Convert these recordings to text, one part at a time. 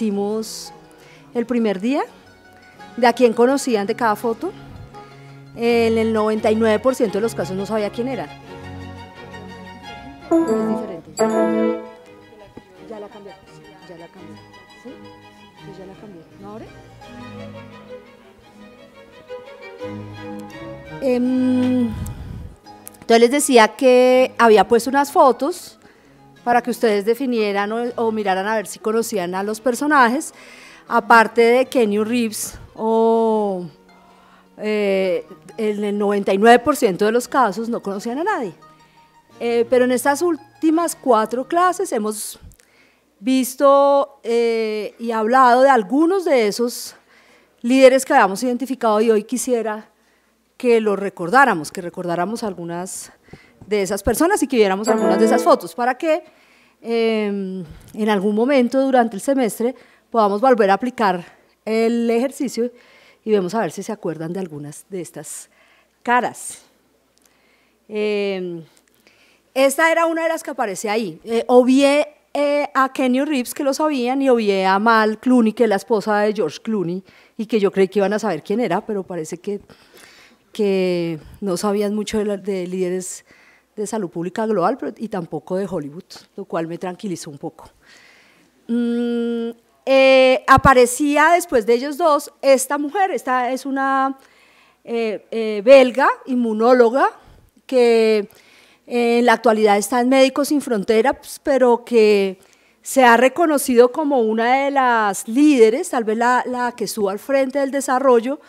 hicimos el primer día, de a quién conocían de cada foto. En el 99% de los casos no sabía quién era. Entonces les decía que había puesto unas fotos para que ustedes definieran o, miraran a ver si conocían a los personajes, aparte de Kenny Reeves o... Eh, en el 99% de los casos no conocían a nadie. Eh, pero en estas últimas cuatro clases hemos visto eh, y hablado de algunos de esos líderes que habíamos identificado y hoy quisiera que los recordáramos, que recordáramos algunas de esas personas y que viéramos algunas de esas fotos para que em, en algún momento durante el semestre podamos volver a aplicar el ejercicio y vemos a ver si se acuerdan de algunas de estas caras. Em, esta era una de las que aparece ahí. Eh, o obvié eh, a Kenny Reeves, que lo sabían, y obvié a Mal Clooney, que es la esposa de George Clooney, y que yo creí que iban a saber quién era, pero parece que, que no sabían mucho de líderes de salud pública global y tampoco de Hollywood, lo cual me tranquilizó un poco. Mm, eh, aparecía después de ellos dos esta mujer, esta es una eh, eh, belga inmunóloga que en la actualidad está en Médicos Sin Fronteras, pues, pero que se ha reconocido como una de las líderes, tal vez la, la que estuvo al frente del desarrollo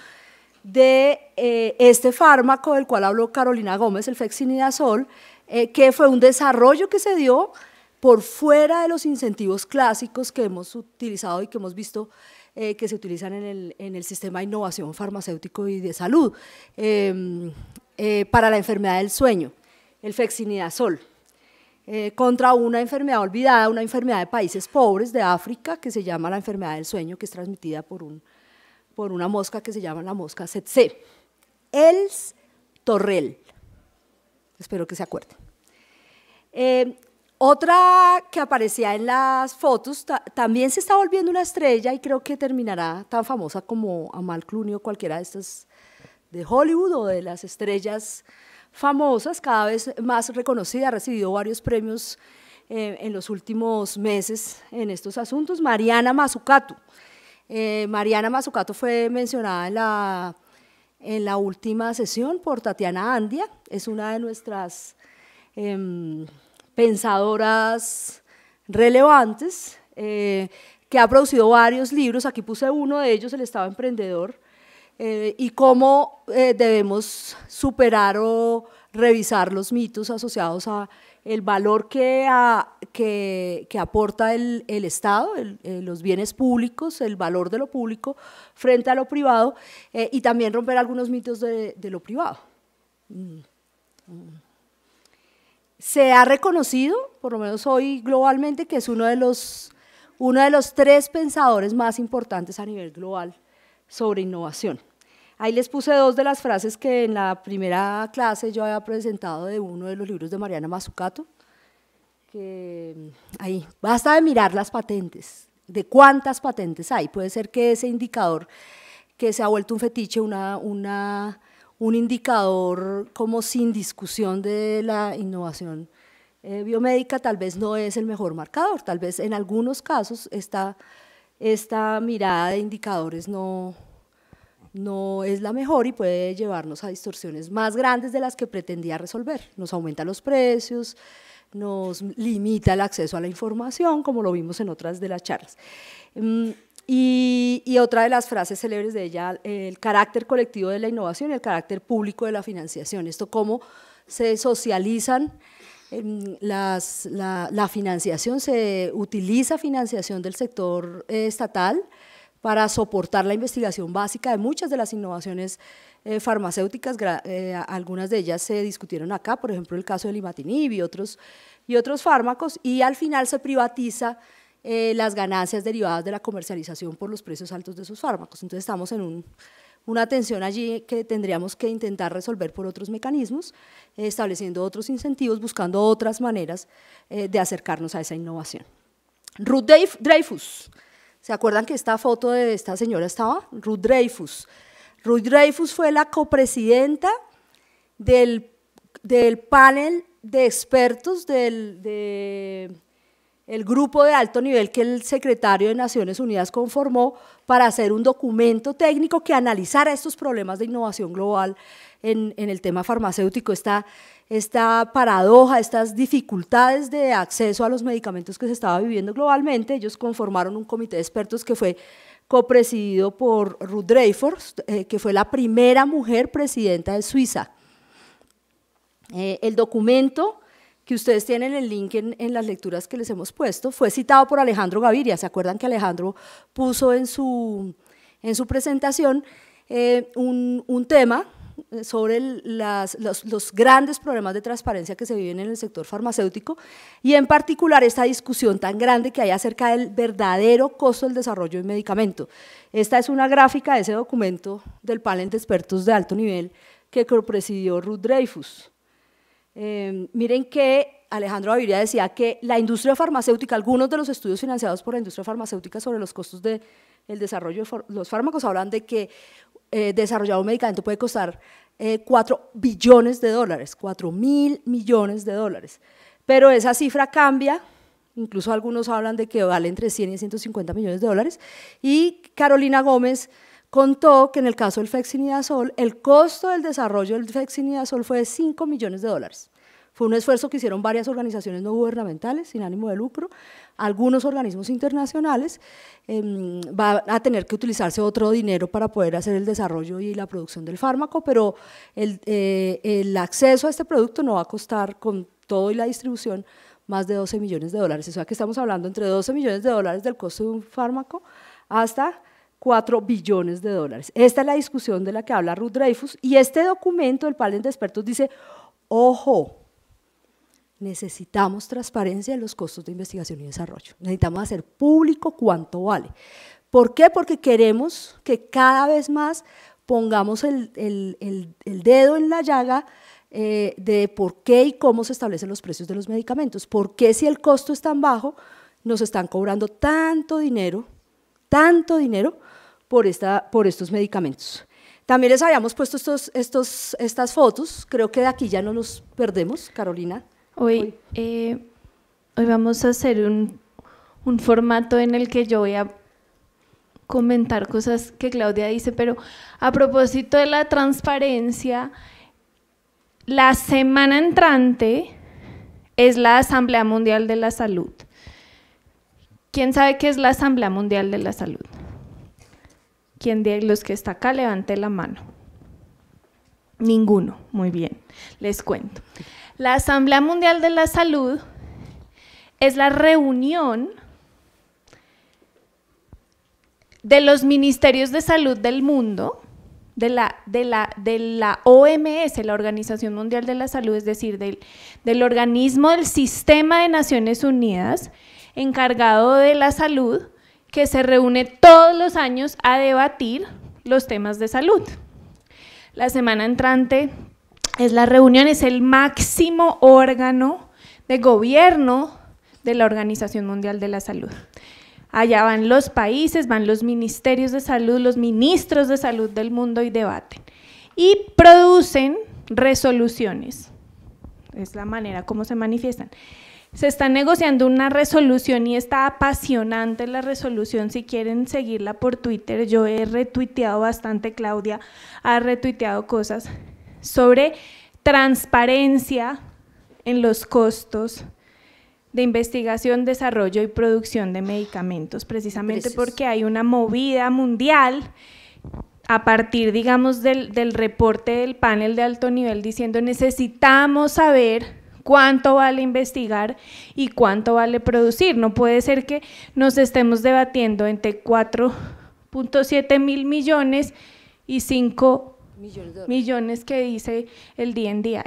de eh, este fármaco del cual habló Carolina Gómez, el fexinidazol, eh, que fue un desarrollo que se dio por fuera de los incentivos clásicos que hemos utilizado y que hemos visto eh, que se utilizan en el, sistema de innovación farmacéutico y de salud em, para la enfermedad del sueño, el fexinidazol. contra una enfermedad olvidada, una enfermedad de países pobres de África que se llama la enfermedad del sueño, que es transmitida por un por una mosca que se llama la mosca Setse, Els Torrel. Espero que se acuerden. Eh, otra que aparecía en las fotos también se está volviendo una estrella y creo que terminará tan famosa como Amal Clooney o cualquiera de estas de Hollywood o de las estrellas famosas, cada vez más reconocida, ha recibido varios premios eh, en los últimos meses en estos asuntos, Mariana Mazzucato. Eh, Mariana Mazzucato fue mencionada en la, última sesión por Tatiana Andia, es una de nuestras em, pensadoras relevantes, eh, que ha producido varios libros, aquí puse uno de ellos, El Estado Emprendedor, eh, y cómo debemos superar o revisar los mitos asociados a el valor que, aporta el, Estado, eh, los bienes públicos, el valor de lo público frente a lo privado eh, y también romper algunos mitos de, lo privado. Mm. Mm. Se ha reconocido, por lo menos hoy globalmente, que es uno uno de los tres pensadores más importantes a nivel global sobre innovación. Ahí les puse dos de las frases que en la primera clase yo había presentado de uno de los libros de Mariana Mazzucato, mm, ahí, basta de mirar las patentes, de cuántas patentes hay. Puede ser que ese indicador que se ha vuelto un fetiche, una, una, un indicador como sin discusión de la innovación eh, biomédica, tal vez no es el mejor marcador. Tal vez en algunos casos esta, esta mirada de indicadores no, no es la mejor y puede llevarnos a distorsiones más grandes de las que pretendía resolver. Nos aumenta los precios, nos limita el acceso a la información, como lo vimos en otras de las charlas. Mm, y, otra de las frases célebres de ella, el carácter colectivo de la innovación y el carácter público de la financiación. Esto cómo se socializan em, la, financiación, se utiliza financiación del sector eh, estatal, para soportar la investigación básica de muchas de las innovaciones eh, farmacéuticas, eh, algunas de ellas se discutieron acá, por ejemplo el caso del imatinib y otros, y otros fármacos, y al final se privatiza eh, las ganancias derivadas de la comercialización por los precios altos de esos fármacos. Entonces estamos en una tensión allí que tendríamos que intentar resolver por otros mecanismos, estableciendo otros incentivos, buscando otras maneras de acercarnos a esa innovación. Ruth Dreyfus ¿Se acuerdan que esta foto de esta señora estaba? Ruth Dreyfus. Ruth Dreyfus fue la copresidenta del, panel de expertos del grupo de alto nivel que el secretario de Naciones Unidas conformó para hacer un documento técnico que analizara estos problemas de innovación global en, el tema farmacéutico, esta, esta paradoja, estas dificultades de acceso a los medicamentos que se estaba viviendo globalmente. Ellos conformaron un comité de expertos que fue copresidido por Ruth Dreyfus, eh, que fue la primera mujer presidenta de Suiza. Eh, el documento que ustedes tienen el link en, las lecturas que les hemos puesto, fue citado por Alejandro Gaviria. ¿Se acuerdan que Alejandro puso en su, en su presentación eh, un, un, tema sobre los, grandes problemas de transparencia que se viven en el sector farmacéutico y en particular esta discusión tan grande que hay acerca del verdadero costo del desarrollo de medicamento. Esta es una gráfica de ese documento del panel de expertos de alto nivel que presidió Ruth Dreyfus. Em, miren que Alejandro Aviria decía que la industria farmacéutica, algunos de los estudios financiados por la industria farmacéutica sobre los costos del desarrollo de los fármacos hablan de que eh, desarrollado desarrollar un medicamento puede costar 4 eh, billones de dólares, 4 mil millones de dólares. Pero esa cifra cambia, incluso algunos hablan de que vale entre 100 y 150 millones de dólares. Y Carolina Gómez contó que en el caso del fexinidazol, el costo del desarrollo del fexinidazol fue de 5 millones de dólares. Fue un esfuerzo que hicieron varias organizaciones no gubernamentales, sin ánimo de lucro, algunos organismos internacionales. van em, va a tener que utilizarse otro dinero para poder hacer el desarrollo y la producción del fármaco, pero el, eh, acceso a este producto no va a costar con todo y la distribución más de 12 millones de dólares. O sea que estamos hablando entre 12 millones de dólares del costo de un fármaco hasta 4 billones de dólares. Esta es la discusión de la que habla Ruth Dreyfus y este documento, del panel de expertos, dice, ojo, necesitamos transparencia en los costos de investigación y desarrollo. Necesitamos hacer público cuánto vale. ¿Por qué? Porque queremos que cada vez más pongamos el, dedo en la llaga eh, de por qué y cómo se establecen los precios de los medicamentos. ¿Por qué si el costo es tan bajo nos están cobrando tanto dinero, tanto dinero por, estos medicamentos? También les habíamos puesto estas fotos, creo que de aquí ya no nos perdemos, Carolina. Hoy, eh, hoy vamos a hacer un, un, formato en el que yo voy a comentar cosas que Claudia dice, pero a propósito de la transparencia, la semana entrante es la Asamblea Mundial de la Salud. ¿Quién sabe qué es la Asamblea Mundial de la Salud? ¿Quién de los que está acá levante la mano? Ninguno. Muy bien, les cuento. La Asamblea Mundial de la Salud es la reunión de los ministerios de salud del mundo, de la, de la, la OMS, la Organización Mundial de la Salud, es decir, del organismo del sistema de Naciones Unidas encargado de la salud, que se reúne todos los años a debatir los temas de salud. La semana entrante es la reunión, es el máximo órgano de gobierno de la Organización Mundial de la Salud. Allá van los países, van los ministerios de salud, los ministros de salud del mundo y debaten. Y producen resoluciones. Es la manera como se manifiestan. Se está negociando una resolución y está apasionante la resolución. Si quieren seguirla por Twitter, yo he retuiteado bastante, Claudia ha retuiteado cosas sobre transparencia en los costos de investigación, desarrollo y producción de medicamentos, precisamente porque hay una movida mundial a partir, digamos, del, del, reporte del panel de alto nivel diciendo necesitamos saber cuánto vale investigar y cuánto vale producir. No puede ser que nos estemos debatiendo entre 4.7 mil millones y 5 millones, que dice el DNDI.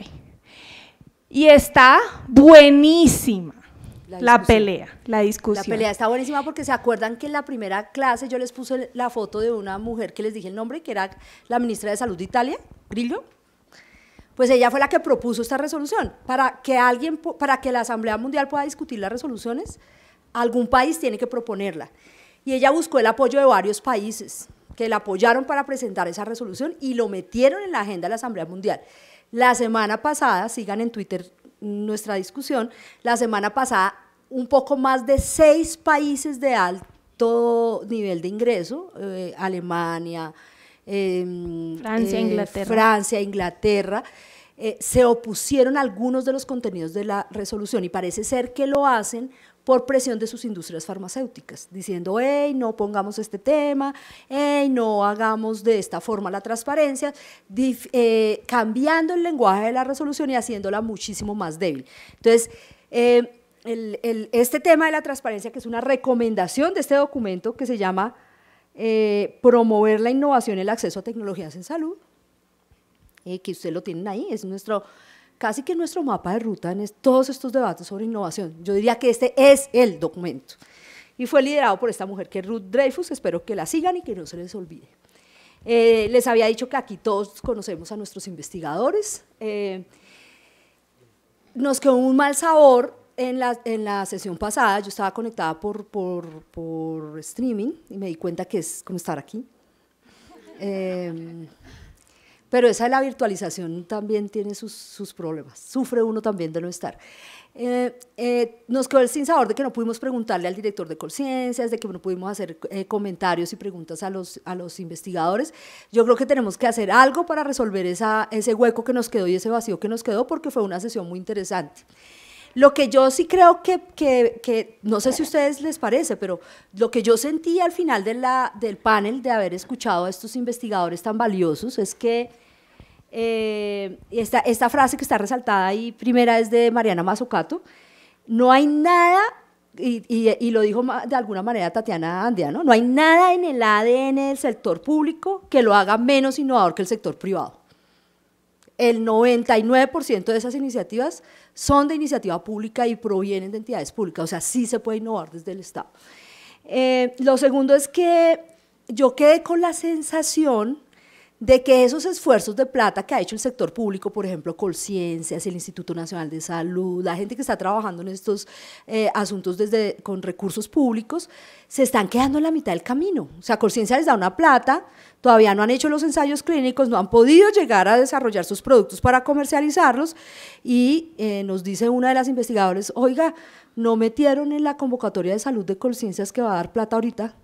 Y está buenísima. La, pelea, la discusión. La pelea está buenísima porque se acuerdan que en la primera clase yo les puse la foto de una mujer que les dije el nombre, que era la ministra de Salud de Italia, Grillo. Pues ella fue la que propuso esta resolución. Para que alguien, para que la Asamblea Mundial pueda discutir las resoluciones, algún país tiene que proponerla. Y ella buscó el apoyo de varios países que la apoyaron para presentar esa resolución y lo metieron en la agenda de la Asamblea Mundial. La semana pasada, sigan en Twitter nuestra discusión, la semana pasada un poco más de seis países de alto nivel de ingreso, eh, Alemania, em, Francia, eh, Inglaterra. Francia, Inglaterra, eh, se opusieron a algunos de los contenidos de la resolución y parece ser que lo hacen por presión de sus industrias farmacéuticas, diciendo, hey, no pongamos este tema, hey, no hagamos de esta forma la transparencia, eh, cambiando el lenguaje de la resolución y haciéndola muchísimo más débil. Entonces, eh, este tema de la transparencia, que es una recomendación de este documento que se llama eh, Promover la innovación y el acceso a tecnologías en salud, que ustedes lo tienen ahí, es nuestro casi que nuestro mapa de ruta en todos estos debates sobre innovación. Yo diría que este es el documento. Y fue liderado por esta mujer que es Ruth Dreyfus, espero que la sigan y que no se les olvide. Eh, les había dicho que aquí todos conocemos a nuestros investigadores. Eh, nos quedó un mal sabor en la, sesión pasada, yo estaba conectada por, streaming y me di cuenta que es como estar aquí. Eh, pero esa de la virtualización también tiene sus, sus problemas. Sufre uno también de no estar. Eh, eh, nos quedó el sinsabor de que no pudimos preguntarle al director de conciencias, de que no pudimos hacer eh, comentarios y preguntas a los, a los investigadores. Yo creo que tenemos que hacer algo para resolver esa, ese hueco que nos quedó y ese vacío que nos quedó, porque fue una sesión muy interesante. Lo que yo sí creo que, que, que, no sé si a ustedes les parece, pero lo que yo sentí al final de la, del panel, de haber escuchado a estos investigadores tan valiosos, es que eh, esta, frase que está resaltada ahí, primera es de Mariana Mazzucato, no hay nada, y, lo dijo de alguna manera Tatiana Andia, ¿no? hay nada en el ADN del sector público que lo haga menos innovador que el sector privado. El 99% de esas iniciativas son de iniciativa pública y provienen de entidades públicas, o sea, sí se puede innovar desde el Estado. Eh, lo segundo es que yo quedé con la sensación de que esos esfuerzos de plata que ha hecho el sector público, por ejemplo, Colciencias, el Instituto Nacional de Salud, la gente que está trabajando en estos eh, asuntos desde, con recursos públicos, se están quedando en la mitad del camino. O sea, Colciencias les da una plata, todavía no han hecho los ensayos clínicos, no han podido llegar a desarrollar sus productos para comercializarlos y eh, nos dice una de las investigadoras, oiga, no metieron en la convocatoria de salud de Colciencias que va a dar plata ahorita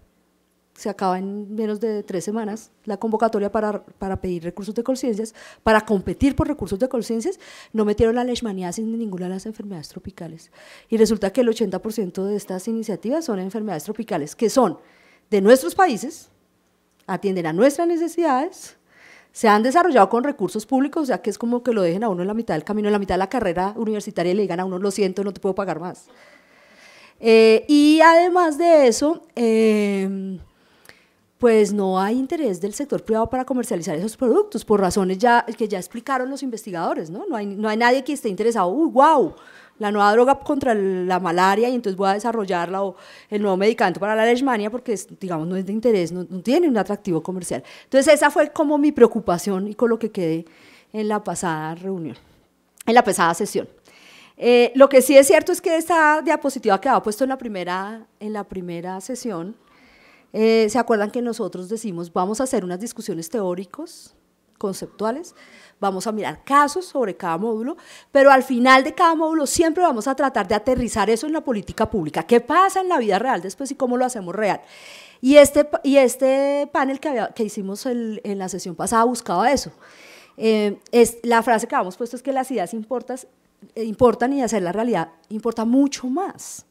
se acaba en menos de tres semanas la convocatoria para, para pedir recursos de conciencias, para competir por recursos de conciencias, no metieron la leishmaniasis ni ninguna de las enfermedades tropicales. Y resulta que el 80% de estas iniciativas son enfermedades tropicales, que son de nuestros países, atienden a nuestras necesidades, se han desarrollado con recursos públicos, o sea que es como que lo dejen a uno en la mitad del camino, en la mitad de la carrera universitaria y le digan a uno, lo siento, no te puedo pagar más. Eh, y además de eso, eh, pues no hay interés del sector privado para comercializar esos productos, por razones ya, que ya explicaron los investigadores, ¿no? No hay, no hay nadie que esté interesado, ¡Uy, wow! La nueva droga contra la malaria y entonces voy a desarrollarla o el nuevo medicamento para la leishmania porque, digamos, no es de interés, no, tiene un atractivo comercial. Entonces esa fue como mi preocupación y con lo que quedé en la pasada reunión, en la pasada sesión. Eh, lo que sí es cierto es que esta diapositiva que ha puesto en la primera, en la primera sesión, eh, ¿Se acuerdan que nosotros decimos, vamos a hacer unas discusiones teóricos, conceptuales? Vamos a mirar casos sobre cada módulo, pero al final de cada módulo siempre vamos a tratar de aterrizar eso en la política pública. ¿Qué pasa en la vida real después y cómo lo hacemos real? Y este, este panel que, hicimos en la sesión pasada buscaba eso. Eh, la frase que habíamos puesto es que las ideas eh, importan y hacer la realidad importa mucho más.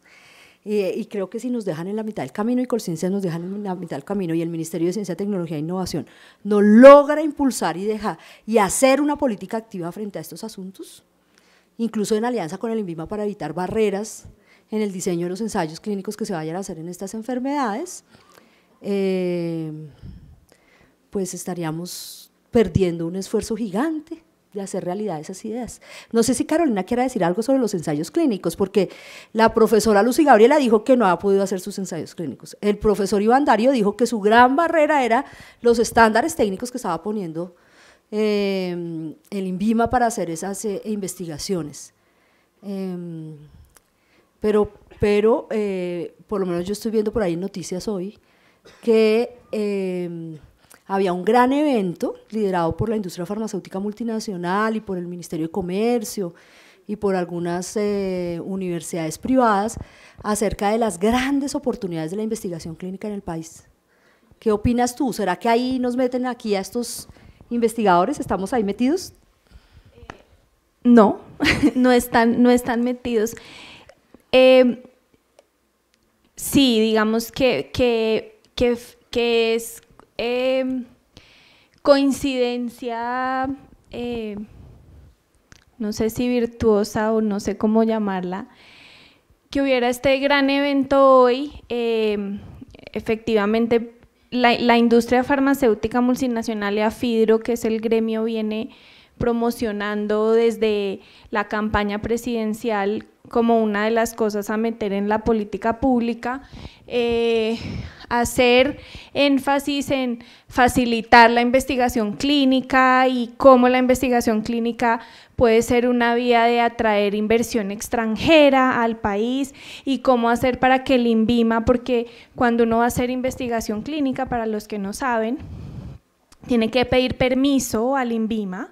Y, creo que si nos dejan en la mitad del camino y Colciencia nos dejan en la mitad del camino y el Ministerio de Ciencia, Tecnología e Innovación no logra impulsar y y hacer una política activa frente a estos asuntos, incluso en alianza con el INVIMA para evitar barreras en el diseño de los ensayos clínicos que se vayan a hacer en estas enfermedades, eh, pues estaríamos perdiendo un esfuerzo gigante de hacer realidad esas ideas. No sé si Carolina quiera decir algo sobre los ensayos clínicos, porque la profesora Lucy Gabriela dijo que no ha podido hacer sus ensayos clínicos. El profesor Iván Dario dijo que su gran barrera era los estándares técnicos que estaba poniendo eh, el INVIMA para hacer esas eh, investigaciones. Em, pero pero eh, por lo menos yo estoy viendo por ahí noticias hoy que em, había un gran evento liderado por la industria farmacéutica multinacional y por el Ministerio de Comercio y por algunas eh, universidades privadas acerca de las grandes oportunidades de la investigación clínica en el país. ¿Qué opinas tú? ¿Será que ahí nos meten aquí a estos investigadores? ¿Estamos ahí metidos? Eh, no, no están, no están metidos. Eh, sí, digamos que, que, que es Em, coincidencia, eh, no sé si virtuosa o no sé cómo llamarla, que hubiera este gran evento hoy. Em, efectivamente, la, industria farmacéutica multinacional y AFIDRO, que es el gremio, viene promocionando desde la campaña presidencial como una de las cosas a meter en la política pública, eh, hacer énfasis en facilitar la investigación clínica y cómo la investigación clínica puede ser una vía de atraer inversión extranjera al país y cómo hacer para que el INVIMA, porque cuando uno va a hacer investigación clínica, para los que no saben, tiene que pedir permiso al INVIMA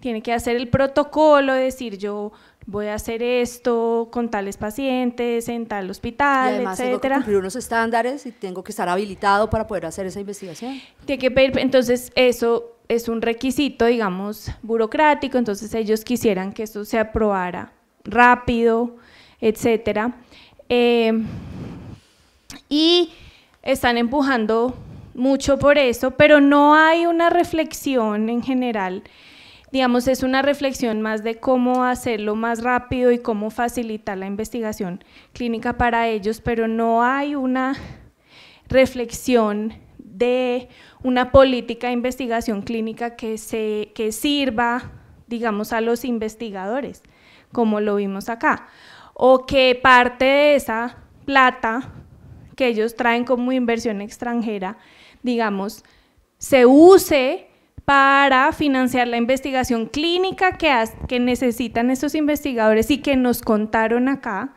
tiene que hacer el protocolo, decir yo voy a hacer esto con tales pacientes, en tal hospital, y además que cumplir unos estándares y tengo que estar habilitado para poder hacer esa investigación. Tiene que pedir, entonces eso es un requisito, digamos, burocrático, entonces ellos quisieran que eso se aprobara rápido, etcétera. Em, y están empujando mucho por eso, pero no hay una reflexión en general digamos, es una reflexión más de cómo hacerlo más rápido y cómo facilitar la investigación clínica para ellos, pero no hay una reflexión de una política de investigación clínica que, que sirva, digamos, a los investigadores, como lo vimos acá, o que parte de esa plata que ellos traen como inversión extranjera, digamos, se use para financiar la investigación clínica que, necesitan estos investigadores y que nos contaron acá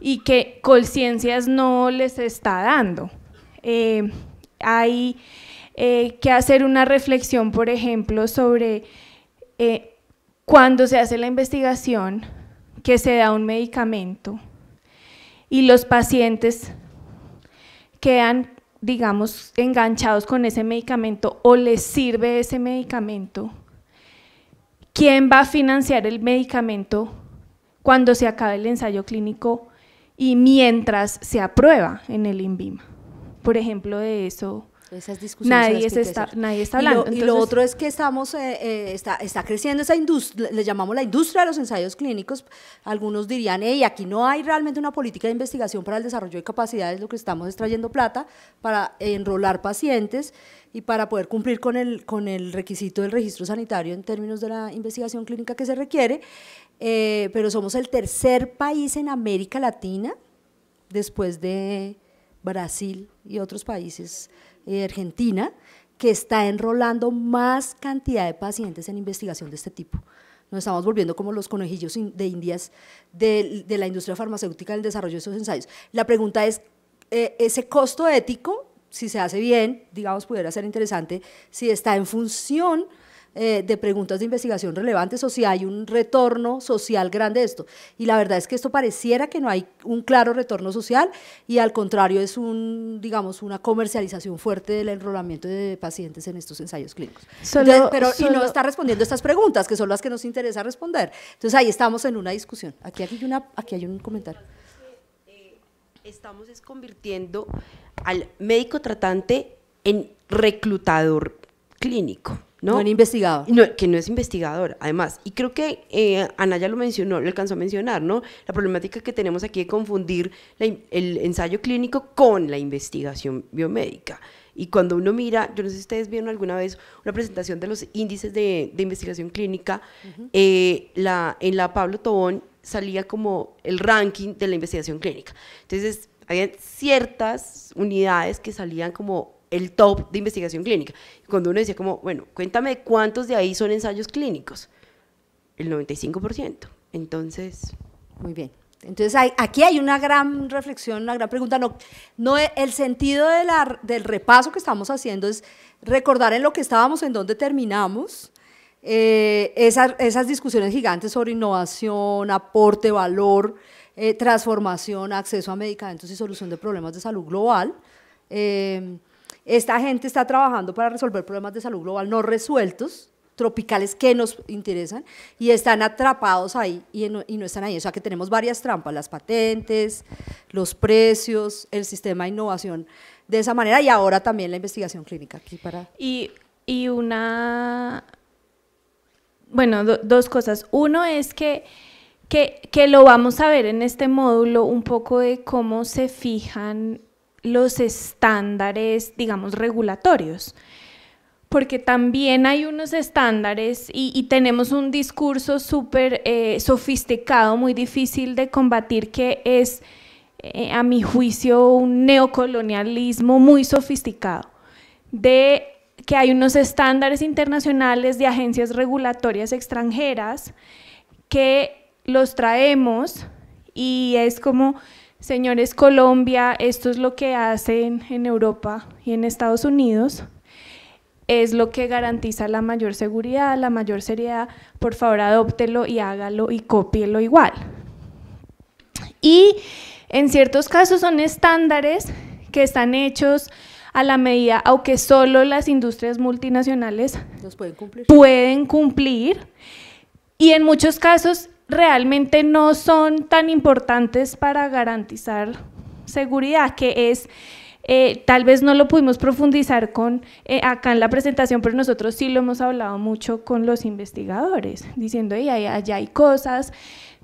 y que Colciencias no les está dando. Eh, hay eh, que hacer una reflexión, por ejemplo, sobre eh, cuando se hace la investigación, que se da un medicamento y los pacientes quedan digamos, enganchados con ese medicamento o les sirve ese medicamento, ¿quién va a financiar el medicamento cuando se acabe el ensayo clínico y mientras se aprueba en el INVIMA? Por ejemplo, de eso esas discusiones nadie, está, nadie hablando. Y lo, otro es que estamos, eh, eh, está, creciendo esa industria, le llamamos la industria de los ensayos clínicos. Algunos dirían, hey, aquí no hay realmente una política de investigación para el desarrollo de capacidades, lo que estamos extrayendo plata para enrolar pacientes y para poder cumplir con el, con el requisito del registro sanitario en términos de la investigación clínica que se requiere. Eh, pero somos el tercer país en América Latina después de Brasil y otros países eh, Argentina que está enrolando más cantidad de pacientes en investigación de este tipo. Nos estamos volviendo como los conejillos de indias de, la industria farmacéutica del desarrollo de esos ensayos. La pregunta es, eh, ese costo ético, si se hace bien, digamos, pudiera ser interesante, si está en función eh, de preguntas de investigación relevantes o si hay un retorno social grande de esto. Y la verdad es que esto pareciera que no hay un claro retorno social y al contrario es un, digamos, una comercialización fuerte del enrolamiento de pacientes en estos ensayos clínicos. pero, no está respondiendo estas preguntas, que son las que nos interesa responder. Entonces ahí estamos en una discusión. Aquí, aquí, hay, una, aquí hay un comentario eh, estamos convirtiendo al médico tratante en reclutador clínico. ¿no? investigado. que no es investigador, además. Y creo que eh, Ana ya lo mencionó, le alcanzó a mencionar, ¿no? La problemática que tenemos aquí es confundir el ensayo clínico con la investigación biomédica. Y cuando uno mira, yo no sé si ustedes vieron alguna vez una presentación de los índices de, investigación clínica, eh, en la Pablo Tobón salía como el ranking de la investigación clínica. Entonces, había ciertas unidades que salían como el top de investigación clínica. Cuando uno decía como, bueno, cuéntame cuántos de ahí son ensayos clínicos. El 95%. Entonces... Muy bien. Entonces hay, aquí hay una gran reflexión, una gran pregunta. No, no el sentido de la, del repaso que estamos haciendo es recordar en lo que estábamos, en dónde terminamos, eh, esas, esas, discusiones gigantes sobre innovación, aporte, valor, eh, transformación, acceso a medicamentos y solución de problemas de salud global. Eh, esta gente está trabajando para resolver problemas de salud global no resueltos, tropicales que nos interesan, y están atrapados ahí y no, están ahí. O sea que tenemos varias trampas, las patentes, los precios, el sistema de innovación de esa manera y ahora también la investigación clínica. Aquí para... y, una... Bueno, dos cosas. Uno es Que, que, lo vamos a ver en este módulo un poco de cómo se fijan los estándares, digamos, regulatorios porque también hay unos estándares y, tenemos un discurso súper eh, sofisticado, muy difícil de combatir, que es, eh, a mi juicio, un neocolonialismo muy sofisticado, de que hay unos estándares internacionales de agencias regulatorias extranjeras que los traemos y es como señores Colombia, esto es lo que hacen en Europa y en Estados Unidos, es lo que garantiza la mayor seguridad, la mayor seriedad, por favor adóptelo y hágalo y cópielo igual. Y en ciertos casos son estándares que están hechos a la medida, aunque solo las industrias multinacionales pueden cumplir. Y en muchos casos realmente no son tan importantes para garantizar seguridad, que es, eh, tal vez no lo pudimos profundizar con eh, acá en la presentación, pero nosotros sí lo hemos hablado mucho con los investigadores, diciendo, y allá hay cosas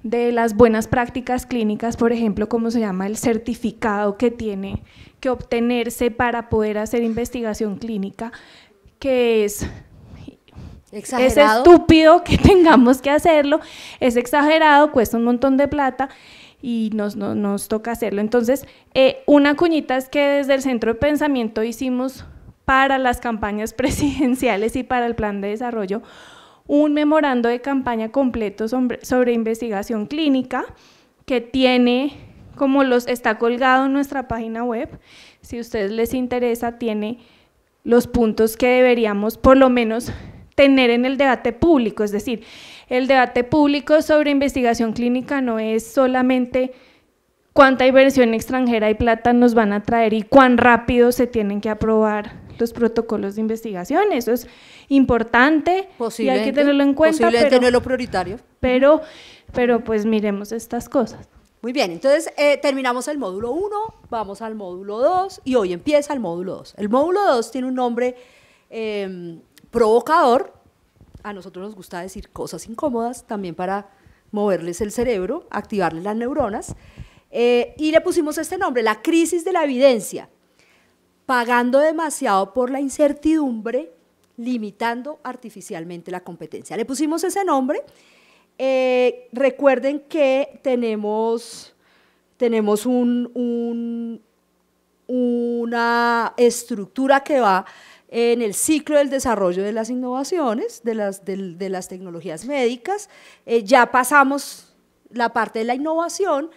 de las buenas prácticas clínicas, por ejemplo, como se llama el certificado que tiene que obtenerse para poder hacer investigación clínica, que es es estúpido que tengamos que hacerlo, es exagerado, cuesta un montón de plata y nos, toca hacerlo. Entonces, eh, una cuñita es que desde el centro de pensamiento hicimos para las campañas presidenciales y para el plan de desarrollo un memorando de campaña completo sobre, investigación clínica que tiene como los está colgado en nuestra página web. Si a ustedes les interesa, tiene los puntos que deberíamos por lo menos tener en el debate público. Es decir, el debate público sobre investigación clínica no es solamente cuánta inversión extranjera y plata nos van a traer y cuán rápido se tienen que aprobar los protocolos de investigación. Eso es importante y hay que tenerlo en cuenta. Posiblemente pero, lo prioritario. Pero, pero pues miremos estas cosas. Muy bien, entonces eh, terminamos el módulo 1, vamos al módulo 2 y hoy empieza el módulo 2. El módulo 2 tiene un nombre em, provocador, a nosotros nos gusta decir cosas incómodas también para moverles el cerebro, activarles las neuronas. Eh, y le pusimos este nombre, la crisis de la evidencia, pagando demasiado por la incertidumbre, limitando artificialmente la competencia. Le pusimos ese nombre. Eh, recuerden que tenemos, tenemos una estructura que va en el ciclo del desarrollo de las innovaciones, de las, tecnologías médicas. Eh, ya pasamos la parte de la innovación,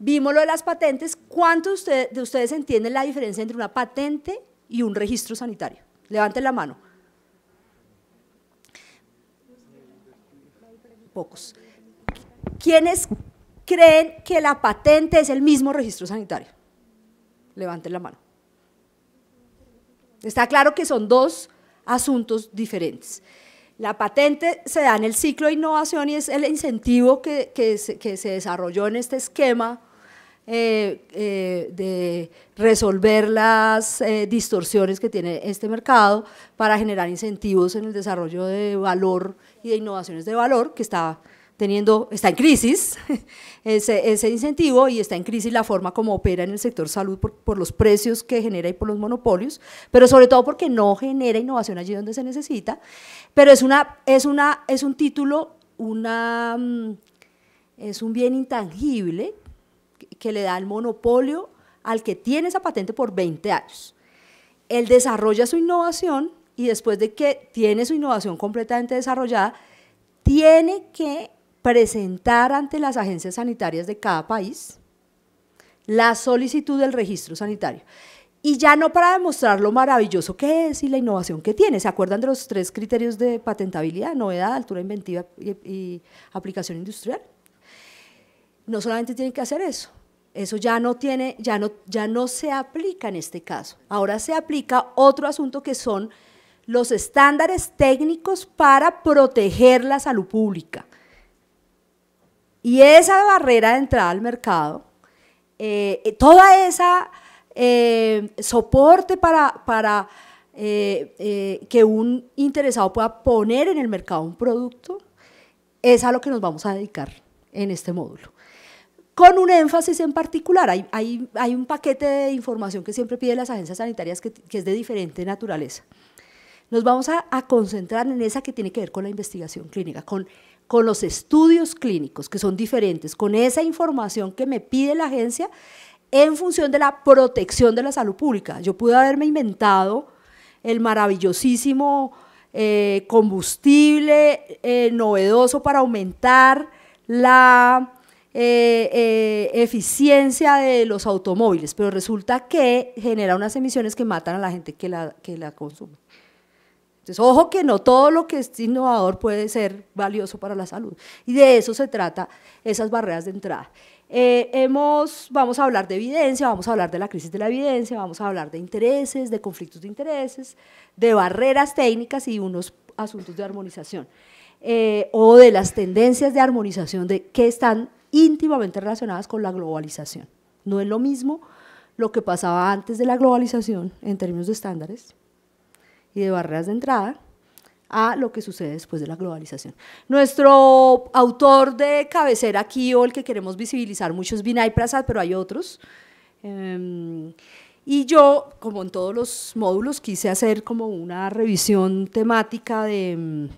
vimos lo de las patentes. ¿Cuántos de ustedes entienden la diferencia entre una patente y un registro sanitario? Levanten la mano. Pocos. ¿Quiénes creen que la patente es el mismo registro sanitario? Levanten la mano. Está claro que son dos asuntos diferentes. La patente se da en el ciclo de innovación y es el incentivo que, se, desarrolló en este esquema eh, eh, de resolver las eh, distorsiones que tiene este mercado para generar incentivos en el desarrollo de valor y de innovaciones de valor que está teniendo, está en crisis ese, incentivo y está en crisis la forma como opera en el sector salud por, los precios que genera y por los monopolios, pero sobre todo porque no genera innovación allí donde se necesita, pero es, una, es, una, es un título, una, mm, es un bien intangible que, que le da el monopolio al que tiene esa patente por 20 años. Él desarrolla su innovación y después de que tiene su innovación completamente desarrollada, tiene que presentar ante las agencias sanitarias de cada país la solicitud del registro sanitario. Y ya no para demostrar lo maravilloso que es y la innovación que tiene. ¿Se acuerdan de los tres criterios de patentabilidad, novedad, altura inventiva y, aplicación industrial? No solamente tienen que hacer eso, eso ya no tiene, ya ya no se aplica en este caso. Ahora se aplica otro asunto que son los estándares técnicos para proteger la salud pública. Y esa barrera de entrada al mercado, eh, toda esa eh, soporte para, eh, eh, que un interesado pueda poner en el mercado un producto, es a lo que nos vamos a dedicar en este módulo. Con un énfasis en particular, hay, un paquete de información que siempre piden las agencias sanitarias que, es de diferente naturaleza nos vamos a, a, concentrar en esa que tiene que ver con la investigación clínica, con con los estudios clínicos, que son diferentes, con esa información que me pide la agencia en función de la protección de la salud pública. Yo pude haberme inventado el maravillosísimo eh, combustible eh, novedoso para aumentar la eh, eficiencia de los automóviles, pero resulta que genera unas emisiones que matan a la gente que la, que la consume ojo que no todo lo que es innovador puede ser valioso para la salud. Y de eso se trata esas barreras de entrada. Eh, vamos a hablar de evidencia, vamos a hablar de la crisis de la evidencia, vamos a hablar de intereses, de conflictos de intereses, de barreras técnicas y unos asuntos de armonización. Eh, o de las tendencias de armonización de, que están íntimamente relacionadas con la globalización. No es lo mismo lo que pasaba antes de la globalización en términos de estándares, y de barreras de entrada a lo que sucede después de la globalización. Nuestro autor de cabecera aquí, o el que queremos visibilizar mucho, es Vinay Prasad, pero hay otros. Em, y yo, como en todos los módulos, quise hacer como una revisión temática de, em,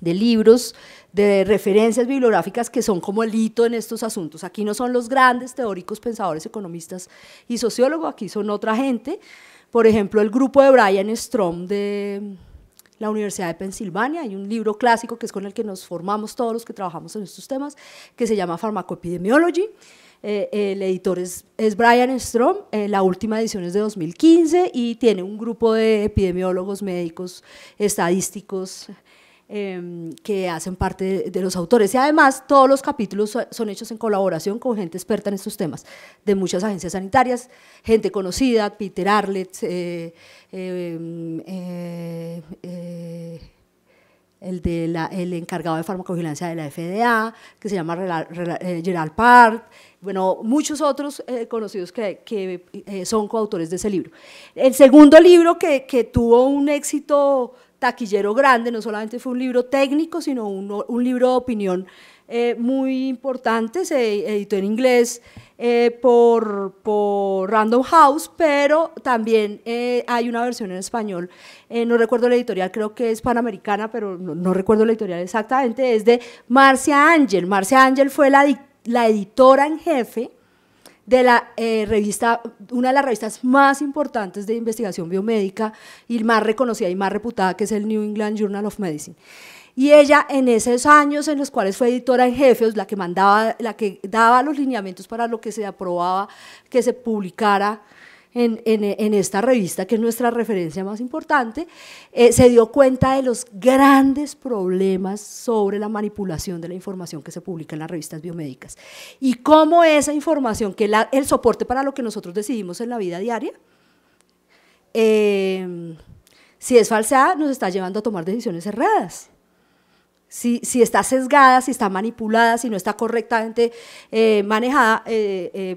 de libros, de referencias bibliográficas que son como el hito en estos asuntos. Aquí no son los grandes teóricos, pensadores, economistas y sociólogos, aquí son otra gente, por ejemplo, el grupo de Brian Strom de la Universidad de Pensilvania, hay un libro clásico que es con el que nos formamos todos los que trabajamos en estos temas, que se llama Pharmacoepidemiology. Eh, el editor es, Brian Strom, la última edición es de 2015 y tiene un grupo de epidemiólogos, médicos, estadísticos, Em, que hacen parte de, los autores. Y además todos los capítulos son hechos en colaboración con gente experta en estos temas, de muchas agencias sanitarias, gente conocida, Peter Arlett, eh, em, eh, eh, el, encargado de farmacovigilancia de la FDA, que se llama Gerald Part, bueno, muchos otros conocidos que, son coautores de ese libro. El segundo libro que tuvo un éxito taquillero grande, no solamente fue un libro técnico, sino un, libro de opinión eh, muy importante, se editó en inglés eh, por, Random House, pero también eh, hay una versión en español, no recuerdo la editorial, creo que es panamericana, pero no, recuerdo la editorial exactamente, es de Marcia Ángel. Marcia Ángel fue la editora en jefe de la eh, revista, una de las revistas más importantes de investigación biomédica y más reconocida y más reputada, que es el New England Journal of Medicine. Y ella en esos años en los cuales fue editora en jefes, la que mandaba, la que daba los lineamientos para lo que se aprobaba, que se publicara en, esta revista, que es nuestra referencia más importante, eh, se dio cuenta de los grandes problemas sobre la manipulación de la información que se publica en las revistas biomédicas y cómo esa información, que es el soporte para lo que nosotros decidimos en la vida diaria, eh, si es falseada, nos está llevando a tomar decisiones erradas. Si, si, está sesgada, si está manipulada, si no está correctamente eh, manejada,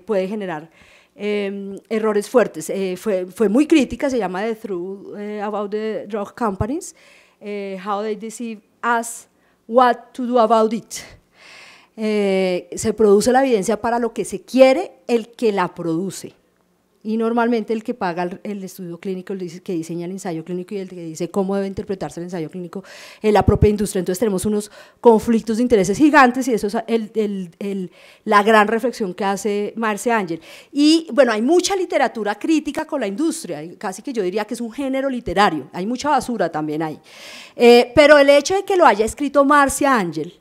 puede generar Em, errores fuertes. Eh, fue, fue, muy crítica, se llama The Truth eh, About the Drug Companies, eh, How They Deceive Us, What to Do About It. se produce la evidencia para lo que se quiere el que la produce. Y normalmente el que paga el, estudio clínico, el que diseña el ensayo clínico y el que dice cómo debe interpretarse el ensayo clínico en la propia industria. Entonces tenemos unos conflictos de intereses gigantes y eso es la gran reflexión que hace Marcia Ángel. Y bueno, hay mucha literatura crítica con la industria, casi que yo diría que es un género literario, hay mucha basura también ahí. Eh, pero el hecho de que lo haya escrito Marcia Ángel,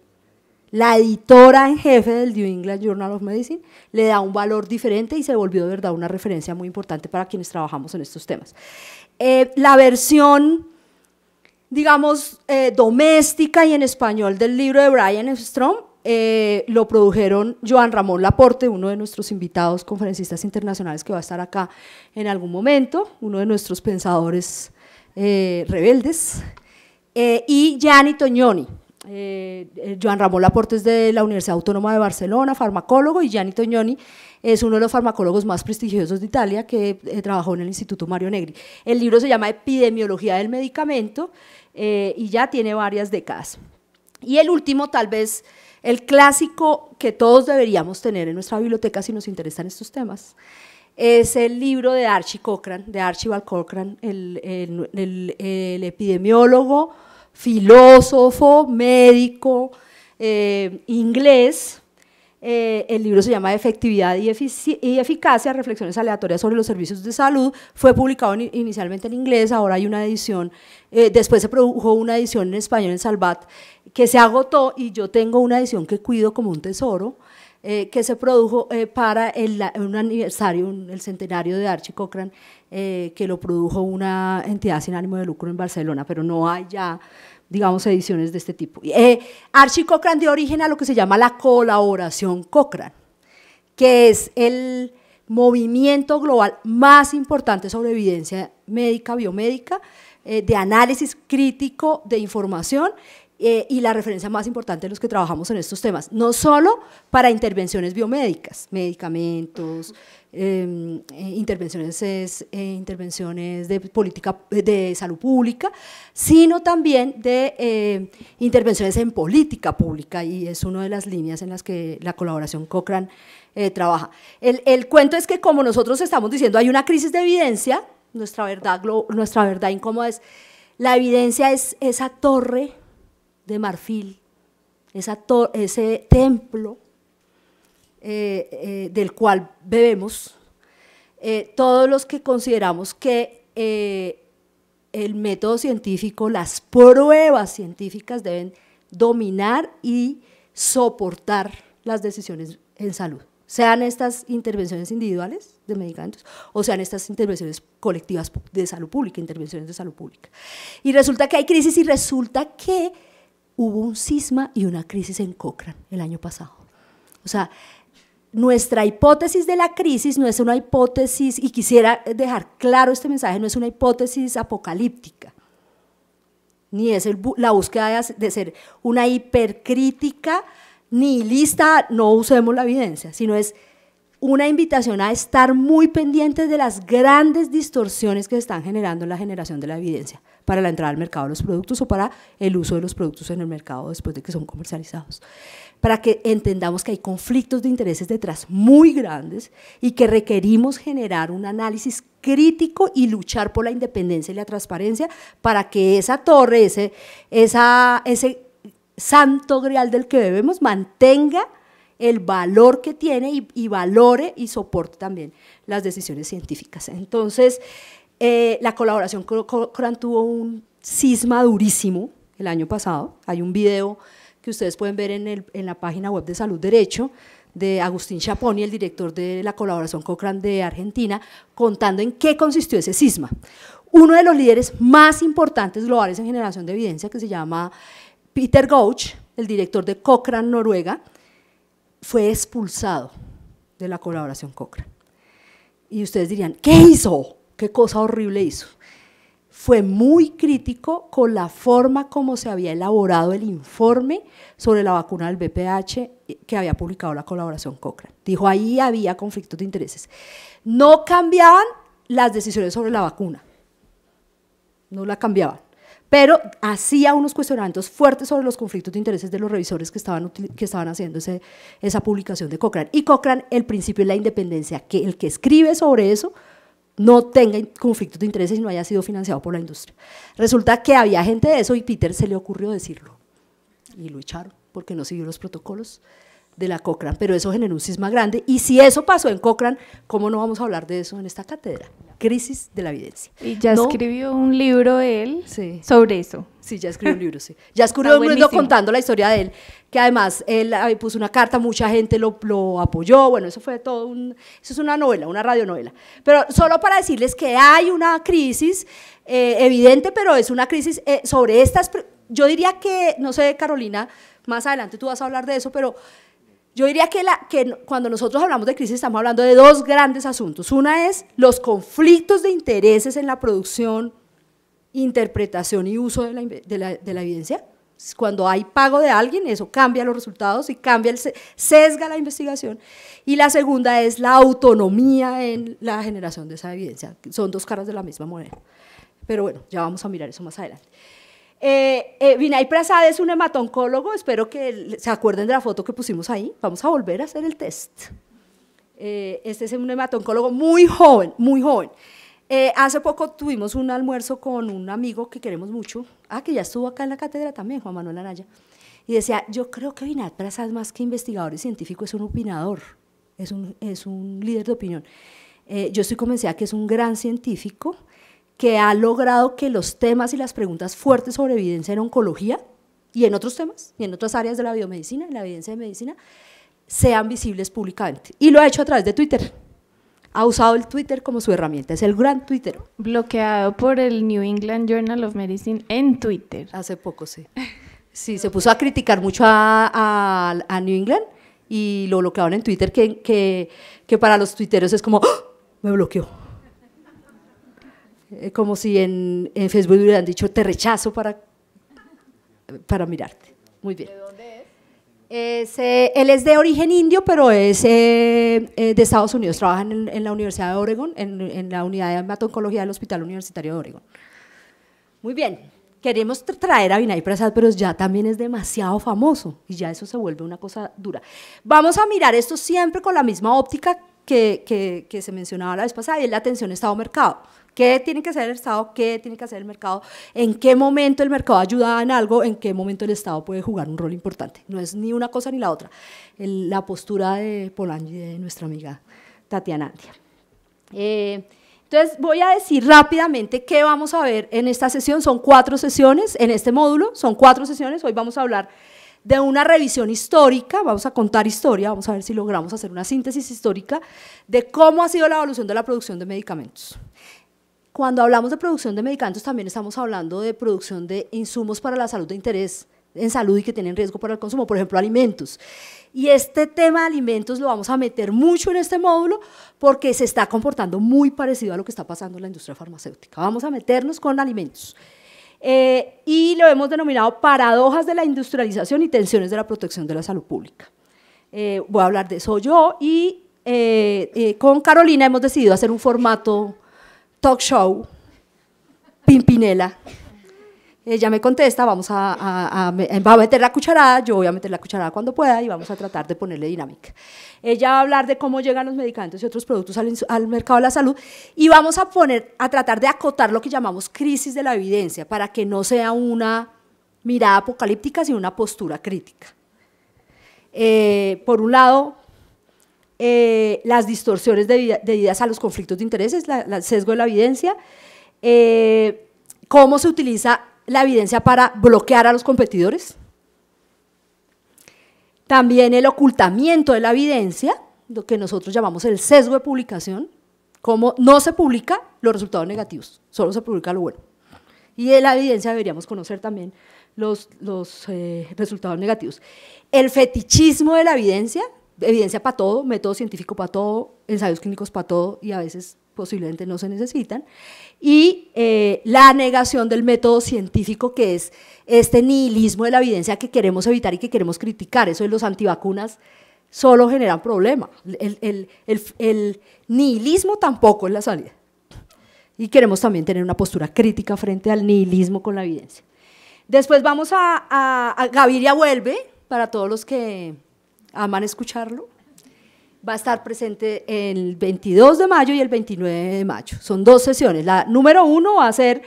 la editora en jefe del New England Journal of Medicine, le da un valor diferente y se volvió de verdad una referencia muy importante para quienes trabajamos en estos temas. Eh, la versión, digamos, eh, doméstica y en español del libro de Brian Strom eh, lo produjeron Joan Ramón Laporte, uno de nuestros invitados conferencistas internacionales que va a estar acá en algún momento, uno de nuestros pensadores rebeldes, y Gianni Tognoni eh, Joan Ramón Laporte es de la Universidad Autónoma de Barcelona, farmacólogo, y Gianni Tognoni es uno de los farmacólogos más prestigiosos de Italia que eh, trabajó en el Instituto Mario Negri. El libro se llama Epidemiología del Medicamento eh, y ya tiene varias décadas. Y el último, tal vez el clásico que todos deberíamos tener en nuestra biblioteca si nos interesan estos temas, es el libro de Archie Cochran, de Archibald Cochran, el epidemiólogo filósofo, médico, eh, inglés. Eh, el libro se llama Efectividad y, Eficacia, Reflexiones Aleatorias sobre los Servicios de Salud. Fue publicado inicialmente en inglés, ahora hay una edición, eh, después se produjo una edición en español en Salvat, que se agotó y yo tengo una edición que cuido como un tesoro, eh, que se produjo eh, para un aniversario, el centenario de Archie Cochran, eh, que lo produjo una entidad sin ánimo de lucro en Barcelona, pero no hay ya, digamos, ediciones de este tipo. Archie Cochran dio origen a lo que se llama la colaboración Cochran, que es el movimiento global más importante sobre evidencia médica, biomédica, de análisis crítico de información eh, y la referencia más importante de los que trabajamos en estos temas, no solo para intervenciones biomédicas, medicamentos, em, eh, intervenciones, eh, intervenciones de política de salud pública, sino también de intervenciones en política pública y es una de las líneas en las que la colaboración Cochrane trabaja. El, cuento es que como nosotros estamos diciendo hay una crisis de evidencia, nuestra verdad, nuestra verdad incómoda es la evidencia es esa torre de marfil, ese templo eh, eh, del cual bebemos, eh, todos los que consideramos que el método científico, las pruebas científicas deben dominar y soportar las decisiones en salud, sean estas intervenciones individuales de medicamentos o sean estas intervenciones colectivas de salud pública, intervenciones de salud pública. Y resulta que hay crisis y resulta que hubo un sisma y una crisis en Cochrane el año pasado. O sea, nuestra hipótesis de la crisis no es una hipótesis, y quisiera dejar claro este mensaje, no es una hipótesis apocalíptica, ni es la búsqueda de, de, ser una hipercrítica ni lista, no usemos la evidencia, sino es una invitación a estar muy pendientes de las grandes distorsiones que se están generando en la generación de la evidencia para la entrada al mercado de los productos o para el uso de los productos en el mercado después de que son comercializados. Para que entendamos que hay conflictos de intereses detrás muy grandes y que requerimos generar un análisis crítico y luchar por la independencia y la transparencia para que esa torre, ese, ese santo grial del que bebemos mantenga el valor que tiene y, y, valore y soporte también las decisiones científicas. Entonces, eh, la colaboración con tuvo un sisma durísimo el año pasado. Hay un video que ustedes pueden ver en, la página web de Salud Derecho de Agustín Chaponi, el director de la colaboración Cochrane de Argentina, contando en qué consistió ese sisma. Uno de los líderes más importantes globales en generación de evidencia, que se llama Peter Gouch, el director de Cochrane Noruega, fue expulsado de la colaboración Cochrane. Y ustedes dirían, ¿qué hizo? qué cosa horrible hizo. Fue muy crítico con la forma como se había elaborado el informe sobre la vacuna del BPH que había publicado la colaboración Cochrane. Dijo, ahí había conflictos de intereses. No cambiaban las decisiones sobre la vacuna. No la cambiaban pero hacía unos cuestionamientos fuertes sobre los conflictos de intereses de los revisores que estaban, que estaban haciendo esa publicación de Cochrane. Y Cochrane, el principio de la independencia, que el que escribe sobre eso no tenga conflicto de intereses y no haya sido financiado por la industria. Resulta que había gente de eso y Peter se le ocurrió decirlo. Y lo echaron porque no siguió los protocolos de la Cochrane, pero eso generó un sisma grande. Y si eso pasó en Cochrane, ¿cómo no vamos a hablar de eso en esta cátedra? Crisis de la evidencia. Y ya escribió un libro él sobre eso. Sí, ya escribió un libro, sí. Ya escribió un libro contando la historia de él, que además él eh, puso una carta, mucha gente lo, apoyó, bueno, eso fue todo un... Eso es una novela, una radionovela. Pero solo para decirles que hay una crisis eh, evidente, pero es una crisis eh, sobre estas... Yo diría que, no sé, Carolina, más adelante tú vas a hablar de eso, pero yo diría que, cuando nosotros hablamos de crisis estamos hablando de dos grandes asuntos. Una es los conflictos de intereses en la producción, interpretación y uso de la, evidencia. Cuando hay pago de alguien, eso cambia los resultados y cambia sesga la investigación. Y la segunda es la autonomía en la generación de esa evidencia. Son dos caras de la misma moneda. Pero bueno, ya vamos a mirar eso más adelante. Eh, eh, Vinay Prasad es un hematoncólogo, espero que se acuerden de la foto que pusimos ahí, vamos a volver a hacer el test. Eh, este es un hematoncólogo muy joven, muy joven. Eh, hace poco tuvimos un almuerzo con un amigo que queremos mucho, ah, que ya estuvo acá en la cátedra también, Juan Manuel Anaya, y decía, yo creo que Vinay Prasad más que investigador y científico es un opinador, es un, es un líder de opinión. Eh, yo estoy convencida que es un gran científico, que ha logrado que los temas y las preguntas fuertes sobre evidencia en oncología y en otros temas, y en otras áreas de la biomedicina, en la evidencia de medicina, sean visibles públicamente. Y lo ha hecho a través de Twitter. Ha usado el Twitter como su herramienta, es el gran Twitter. Bloqueado por el New England Journal of Medicine en Twitter. Hace poco, sí. Sí, se puso a criticar mucho a, New England y lo bloquearon en Twitter, que, que, para los tuiteros es como, ¡Ah! me bloqueó. Eh, como si en, en, Facebook hubieran dicho, te rechazo para, para mirarte. Muy bien. ¿De dónde es? Eh, él es de origen indio, pero es eh, de Estados Unidos. Trabaja en, en la Universidad de Oregon, en, en, la unidad de hematología del Hospital Universitario de Oregon. Muy bien. Queremos traer a Vinay Prasad, pero ya también es demasiado famoso y ya eso se vuelve una cosa dura. Vamos a mirar esto siempre con la misma óptica que, que, que, se mencionaba la vez pasada, y es la atención Estado-mercado qué tiene que hacer el Estado, qué tiene que hacer el mercado, en qué momento el mercado ayuda en algo, en qué momento el Estado puede jugar un rol importante. No es ni una cosa ni la otra. la postura de Polanyi de nuestra amiga Tatiana Andia. Eh, entonces voy a decir rápidamente qué vamos a ver en esta sesión. Son cuatro sesiones en este módulo, son cuatro sesiones. Hoy vamos a hablar de una revisión histórica, vamos a contar historia, vamos a ver si logramos hacer una síntesis histórica de cómo ha sido la evolución de la producción de medicamentos. Cuando hablamos de producción de medicamentos, también estamos hablando de producción de insumos para la salud de interés en salud y que tienen riesgo para el consumo, por ejemplo, alimentos. Y este tema de alimentos lo vamos a meter mucho en este módulo porque se está comportando muy parecido a lo que está pasando en la industria farmacéutica. Vamos a meternos con alimentos. Eh, y lo hemos denominado paradojas de la industrialización y tensiones de la protección de la salud pública. Eh, voy a hablar de eso yo y eh, con Carolina hemos decidido hacer un formato talk show, Pimpinela. Ella me contesta, vamos a, eh, va a meter la cucharada, yo voy a meter la cucharada cuando pueda y vamos a tratar de ponerle dinámica. Ella va a hablar de cómo llegan los medicamentos y otros productos al, mercado de la salud y vamos a poner, a tratar de acotar lo que llamamos crisis de la evidencia para que no sea una mirada apocalíptica, sino una postura crítica. Eh, por un lado, eh, las distorsiones debidas, a los conflictos de intereses, el sesgo de la evidencia, eh, cómo se utiliza la evidencia para bloquear a los competidores, también el ocultamiento de la evidencia, lo que nosotros llamamos el sesgo de publicación, cómo no se publica los resultados negativos, solo se publica lo bueno. Y de la evidencia deberíamos conocer también los, los eh, resultados negativos. El fetichismo de la evidencia, evidencia para todo, método científico para todo, ensayos clínicos para todo y a veces posiblemente no se necesitan. Y eh, la negación del método científico, que es este nihilismo de la evidencia que queremos evitar y que queremos criticar. Eso de los antivacunas solo generan problema. El, nihilismo tampoco es la salida. Y queremos también tener una postura crítica frente al nihilismo con la evidencia. Después vamos a Gaviria Vuelve, para todos los que aman escucharlo. Va a estar presente el 22 de mayo y el 29 de mayo. Son dos sesiones. La número uno va a ser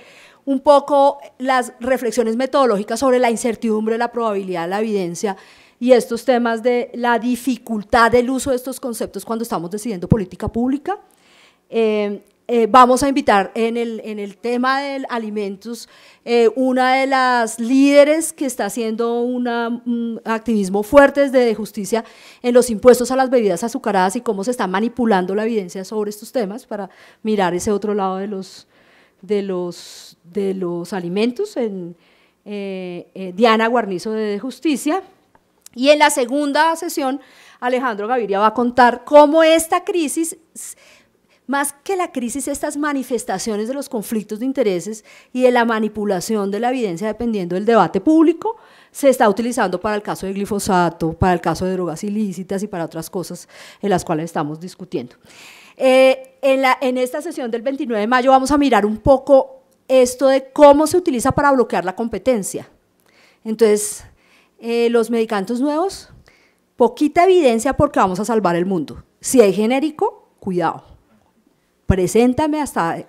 un poco las reflexiones metodológicas sobre la incertidumbre, la probabilidad, la evidencia y estos temas de la dificultad del uso de estos conceptos cuando estamos decidiendo política pública. Eh, eh, vamos a invitar en el, en el tema de alimentos eh, una de las líderes que está haciendo un activismo fuerte desde justicia en los impuestos a las bebidas azucaradas y cómo se está manipulando la evidencia sobre estos temas para mirar ese otro lado de los, de los, de los alimentos. Eh, Diana Guarnizo de Justicia. Y en la segunda sesión, Alejandro Gaviria va a contar cómo esta crisis más que la crisis, estas manifestaciones de los conflictos de intereses y de la manipulación de la evidencia dependiendo del debate público, se está utilizando para el caso de glifosato, para el caso de drogas ilícitas y para otras cosas en las cuales estamos discutiendo. Eh, en, esta sesión del 29 de mayo vamos a mirar un poco esto de cómo se utiliza para bloquear la competencia. Entonces, eh, los medicamentos nuevos, poquita evidencia porque vamos a salvar el mundo. Si hay genérico, cuidado preséntame hasta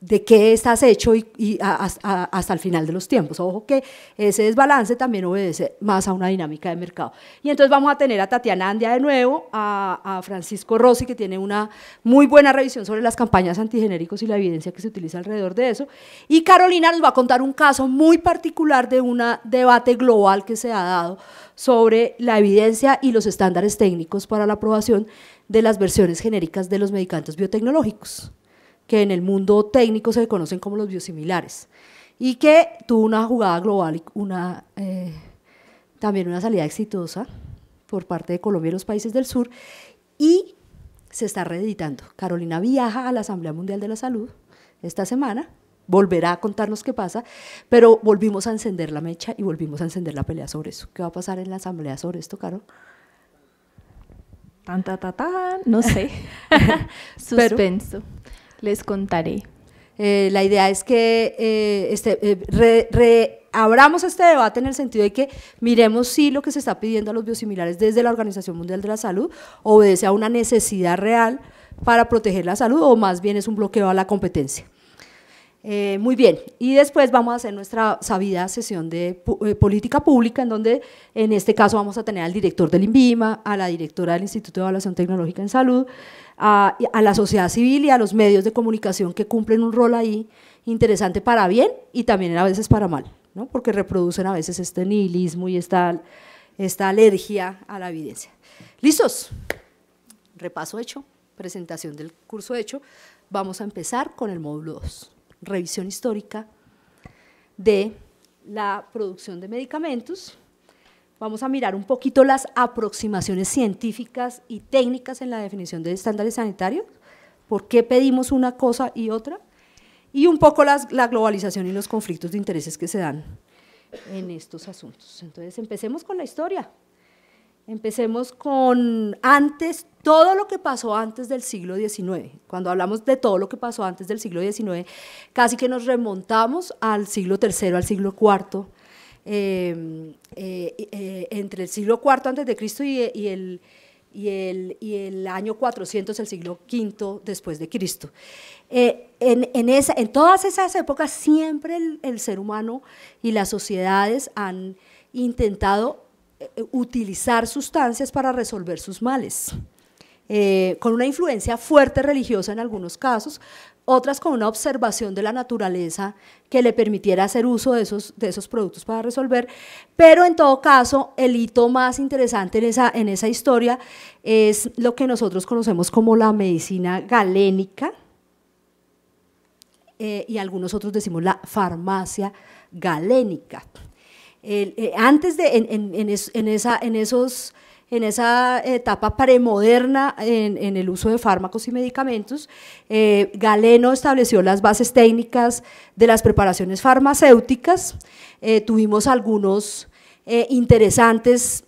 de qué estás hecho y, hasta el final de los tiempos. Ojo que ese desbalance también obedece más a una dinámica de mercado. Y entonces vamos a tener a Tatiana Andia de nuevo, a, a Francisco Rossi, que tiene una muy buena revisión sobre las campañas antigenéricos y la evidencia que se utiliza alrededor de eso. Y Carolina nos va a contar un caso muy particular de un debate global que se ha dado sobre la evidencia y los estándares técnicos para la aprobación de las versiones genéricas de los medicamentos biotecnológicos, que en el mundo técnico se conocen como los biosimilares, y que tuvo una jugada global y una, eh, también una salida exitosa por parte de Colombia y los países del sur, y se está reeditando. Carolina viaja a la Asamblea Mundial de la Salud esta semana, volverá a contarnos qué pasa, pero volvimos a encender la mecha y volvimos a encender la pelea sobre eso. ¿Qué va a pasar en la Asamblea sobre esto, caro Tan, ta, ta, no sé. Suspenso. Les contaré. Eh, la idea es que reabramos eh, este, eh, este debate en el sentido de que miremos si lo que se está pidiendo a los biosimilares desde la Organización Mundial de la Salud obedece a una necesidad real para proteger la salud o más bien es un bloqueo a la competencia. Eh, muy bien, y después vamos a hacer nuestra sabida sesión de eh, política pública, en donde en este caso vamos a tener al director del INVIMA, a la directora del Instituto de Evaluación Tecnológica en Salud, a, la sociedad civil y a los medios de comunicación que cumplen un rol ahí interesante para bien y también a veces para mal, porque reproducen a veces este nihilismo y esta, esta alergia a la evidencia. ¿Listos? Repaso hecho, presentación del curso hecho. Vamos a empezar con el módulo 2 revisión histórica de la producción de medicamentos. Vamos a mirar un poquito las aproximaciones científicas y técnicas en la definición de estándares sanitarios, por qué pedimos una cosa y otra, y un poco la globalización y los conflictos de intereses que se dan en estos asuntos. Entonces, empecemos con la historia. Empecemos con antes, todo lo que pasó antes del siglo XIX. Cuando hablamos de todo lo que pasó antes del siglo XIX, casi que nos remontamos al siglo III, al siglo IV. Em, eh, eh, entre el siglo IV antes de Cristo y, el y el, año 400, el siglo V después de Cristo. Eh, en, esa, en todas esas épocas siempre el, ser humano y las sociedades han intentado eh, utilizar sustancias para resolver sus males, eh, con una influencia fuerte religiosa en algunos casos, otras con una observación de la naturaleza que le permitiera hacer uso de esos, productos para resolver. Pero en todo caso, el hito más interesante en esa, historia es lo que nosotros conocemos como la medicina galénica, eh, y algunos otros decimos la farmacia galénica. Eh, antes de, en, en, esa, en, esos, en esa etapa premoderna en, el uso de fármacos y medicamentos, eh, Galeno estableció las bases técnicas de las preparaciones farmacéuticas. Eh, tuvimos algunos interesantes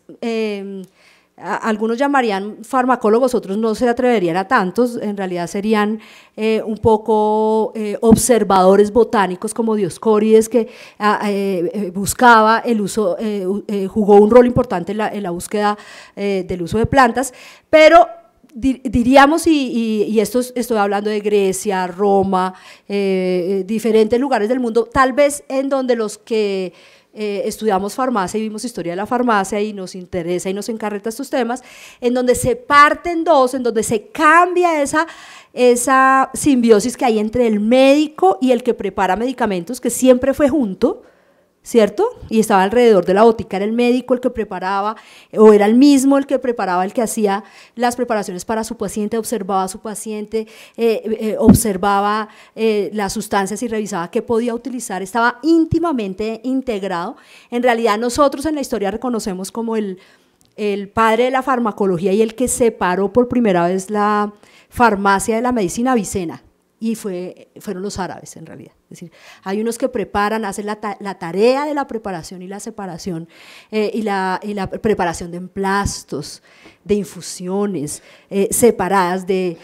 algunos llamarían farmacólogos, otros no se atreverían a tantos, en realidad serían eh, un poco eh, observadores botánicos como Dioscórides, que ah, eh, buscaba el uso, jugó un rol importante en la, búsqueda del uso de plantas, pero diríamos, y, esto estoy hablando de Grecia, Roma, diferentes lugares del mundo, tal vez en donde los que eh, estudiamos farmacia y vimos historia de la farmacia y nos interesa y nos encarreta estos temas, en donde se parten dos, en donde se cambia esa, esa simbiosis que hay entre el médico y el que prepara medicamentos, que siempre fue junto, ¿cierto? Y estaba alrededor de la botica, era el médico el que preparaba, o era el mismo el que preparaba, el que hacía las preparaciones para su paciente, observaba a su paciente, eh, eh, observaba eh, las sustancias y revisaba qué podía utilizar, estaba íntimamente integrado. En realidad nosotros en la historia reconocemos como el, el padre de la farmacología y el que separó por primera vez la farmacia de la medicina Vicena y fue, fueron los árabes en realidad. Es decir, hay unos que preparan, hacen la, la tarea de la preparación y la separación eh, y, la, preparación de emplastos, de infusiones eh, separadas, de,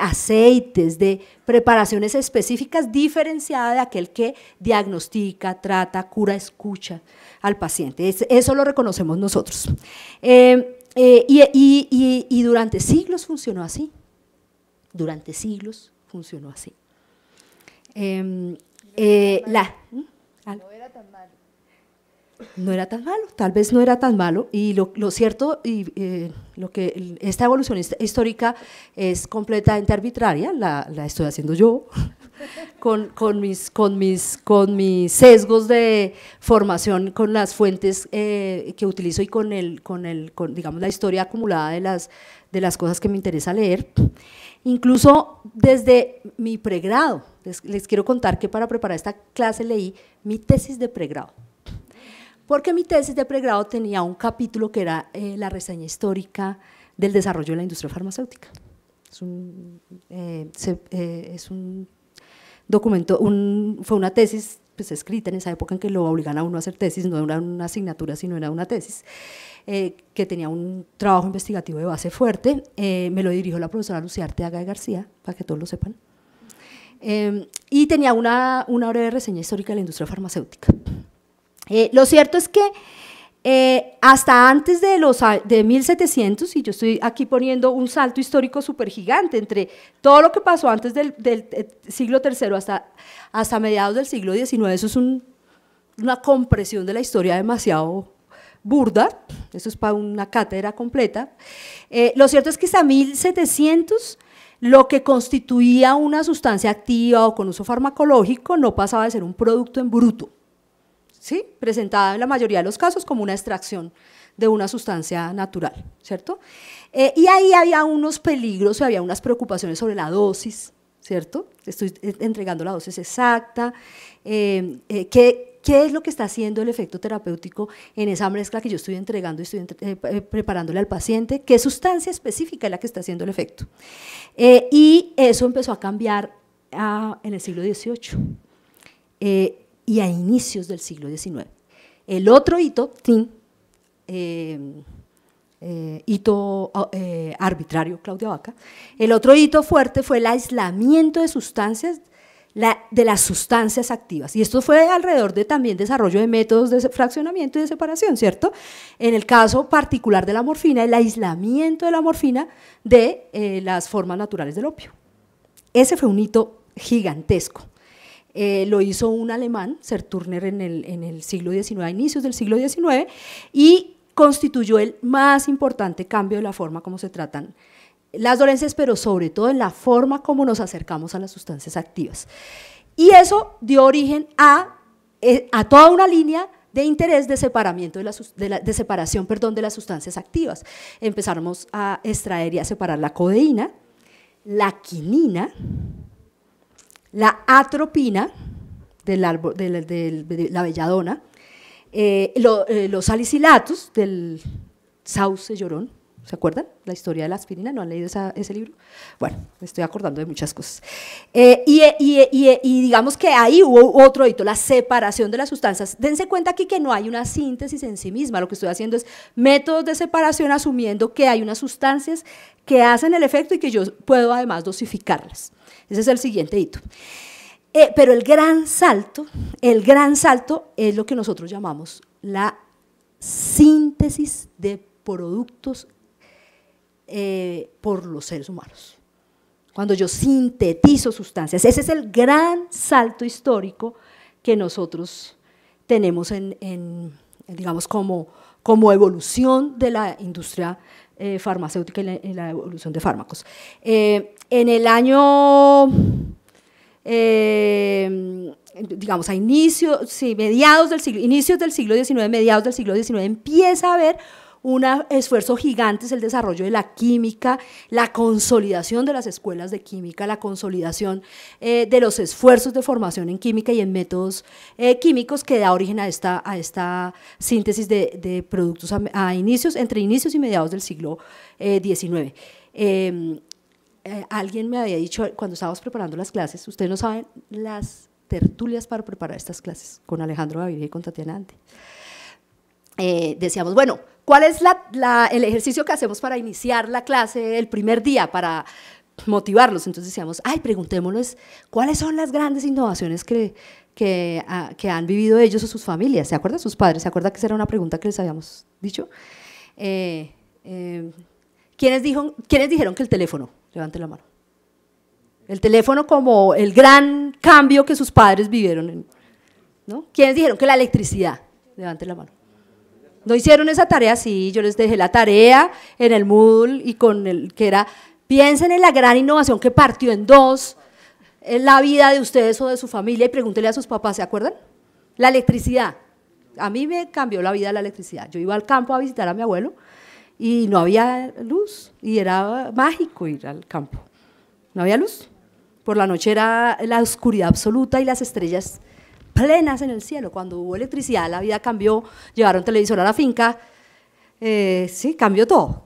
aceites, de preparaciones específicas diferenciadas de aquel que diagnostica, trata, cura, escucha al paciente. eso lo reconocemos nosotros. Eh, y, durante siglos funcionó así, durante siglos funcionó así. Em, eh, no ¿Mm? no era tan malo. No era tan malo, tal vez no era tan malo. Y lo, cierto, y eh, lo que esta evolución histórica es completamente arbitraria, la, estoy haciendo yo, con, mis, con, mis, con mis sesgos de formación, con las fuentes eh, que utilizo y con, con, el, digamos, la historia acumulada de las, de las cosas que me interesa leer. Incluso desde mi pregrado, les, quiero contar que para preparar esta clase leí mi tesis de pregrado. Porque mi tesis de pregrado tenía un capítulo que era eh, la reseña histórica del desarrollo de la industria farmacéutica. Es un, eh, eh, documento, fue una tesis pues, escrita en esa época en que lo obligan a uno a hacer tesis, no era una asignatura, sino era una tesis, eh, que tenía un trabajo investigativo de base fuerte. Eh, me lo dirigió la profesora Lucía Arteaga de García, para que todos lo sepan. Em, y tenía una, una breve reseña histórica de la industria farmacéutica. Eh, lo cierto es que eh, hasta antes de, los, de 1700, y yo estoy aquí poniendo un salto histórico súper gigante entre todo lo que pasó antes del, eh, siglo III hasta, hasta mediados del siglo XIX, eso es una compresión de la historia demasiado burda, eso es para una cátedra completa. Eh, lo cierto es que hasta 1700 lo que constituía una sustancia activa o con uso farmacológico no pasaba de ser un producto en bruto presentada en la mayoría de los casos como una extracción de una sustancia natural, ¿cierto? Eh, y ahí había unos peligros, había unas preocupaciones sobre la dosis, ¿cierto? Estoy entregando la dosis exacta, eh, eh, ¿qué, es lo que está haciendo el efecto terapéutico en esa mezcla que yo estoy entregando y estoy preparándole al paciente? ¿Qué sustancia específica es la que está haciendo el efecto? y eso empezó a cambiar ah, en el siglo XVIII y a inicios del siglo XIX. El otro hito, eh, eh, hito oh, eh, arbitrario, Claudia Vaca, el otro hito fuerte fue el aislamiento de sustancias, de las sustancias activas. Y esto fue alrededor de también desarrollo de métodos de fraccionamiento y de separación, ¿cierto? En el caso particular de la morfina, el aislamiento de la morfina de las formas naturales del opio. Ese fue un hito gigantesco. Eh, lo hizo un alemán, Serturner, en el, en el siglo XIX, a inicios del siglo XIX, y constituyó el más importante cambio de la forma como se tratan las dolencias, pero sobre todo en la forma como nos acercamos a las sustancias activas. Y eso dio origen a, eh, toda una línea de interés de, separamiento separación perdón, de las sustancias activas. Empezamos a extraer y a separar la codeína, la quinina, la atropina de la belladona, eh, eh, los salicilatos del sauce llorón, ¿se acuerdan? La historia de la aspirina, ¿no han leído ese libro? Bueno, estoy acordando de muchas cosas. Eh, y, digamos que ahí hubo otro hito, la separación de las sustancias. Dense cuenta aquí que no hay una síntesis en sí misma, lo que estoy haciendo es métodos de separación asumiendo que hay unas sustancias que hacen el efecto y que yo puedo además dosificarlas. Ese es el siguiente hito. Eh, pero el gran salto, el gran salto es lo que nosotros llamamos la síntesis de productos eh, por los seres humanos. Cuando yo sintetizo sustancias, ese es el gran salto histórico que nosotros tenemos en, digamos, como, como evolución de la industria eh, farmacéutica y la, evolución de fármacos. Eh, en el año, eh, digamos, a inicios, sí, mediados del siglo, inicios del siglo XIX, mediados del siglo XIX, empieza a haber un esfuerzo gigante es el desarrollo de la química, la consolidación de las escuelas de química, la consolidación eh, de los esfuerzos de formación en química y en métodos eh, químicos que da origen a esta, síntesis de, productos a, inicios, entre inicios y mediados del siglo XIX. Eh, em, alguien me había dicho cuando estábamos preparando las clases, ustedes no saben las tertulias para preparar estas clases con Alejandro Gaviria y con Tatiana Ante. decíamos, bueno, ¿Cuál es el ejercicio que hacemos para iniciar la clase el primer día, para motivarlos? Entonces decíamos, ay, preguntémosles cuáles son las grandes innovaciones que, que, ah, han vivido ellos o sus familias. ¿Se acuerdan sus padres? ¿Se acuerdan que esa era una pregunta que les habíamos dicho? Eh, eh, ¿quiénes, dijeron que el teléfono? Levante la mano. El teléfono como el gran cambio que sus padres vivieron. ¿no? ¿Quiénes dijeron que la electricidad? Levante la mano. No hicieron esa tarea, sí, yo les dejé la tarea en el Moodle y con el que era, piensen en la gran innovación que partió en dos en la vida de ustedes o de su familia y pregúntele a sus papás, ¿se acuerdan? La electricidad. A mí me cambió la vida la electricidad. Yo iba al campo a visitar a mi abuelo y no había luz y era mágico ir al campo. No había luz. Por la noche era la oscuridad absoluta y las estrellas plenas en el cielo. Cuando hubo electricidad, la vida cambió, llevaron televisor a la finca, eh, sí, cambió todo.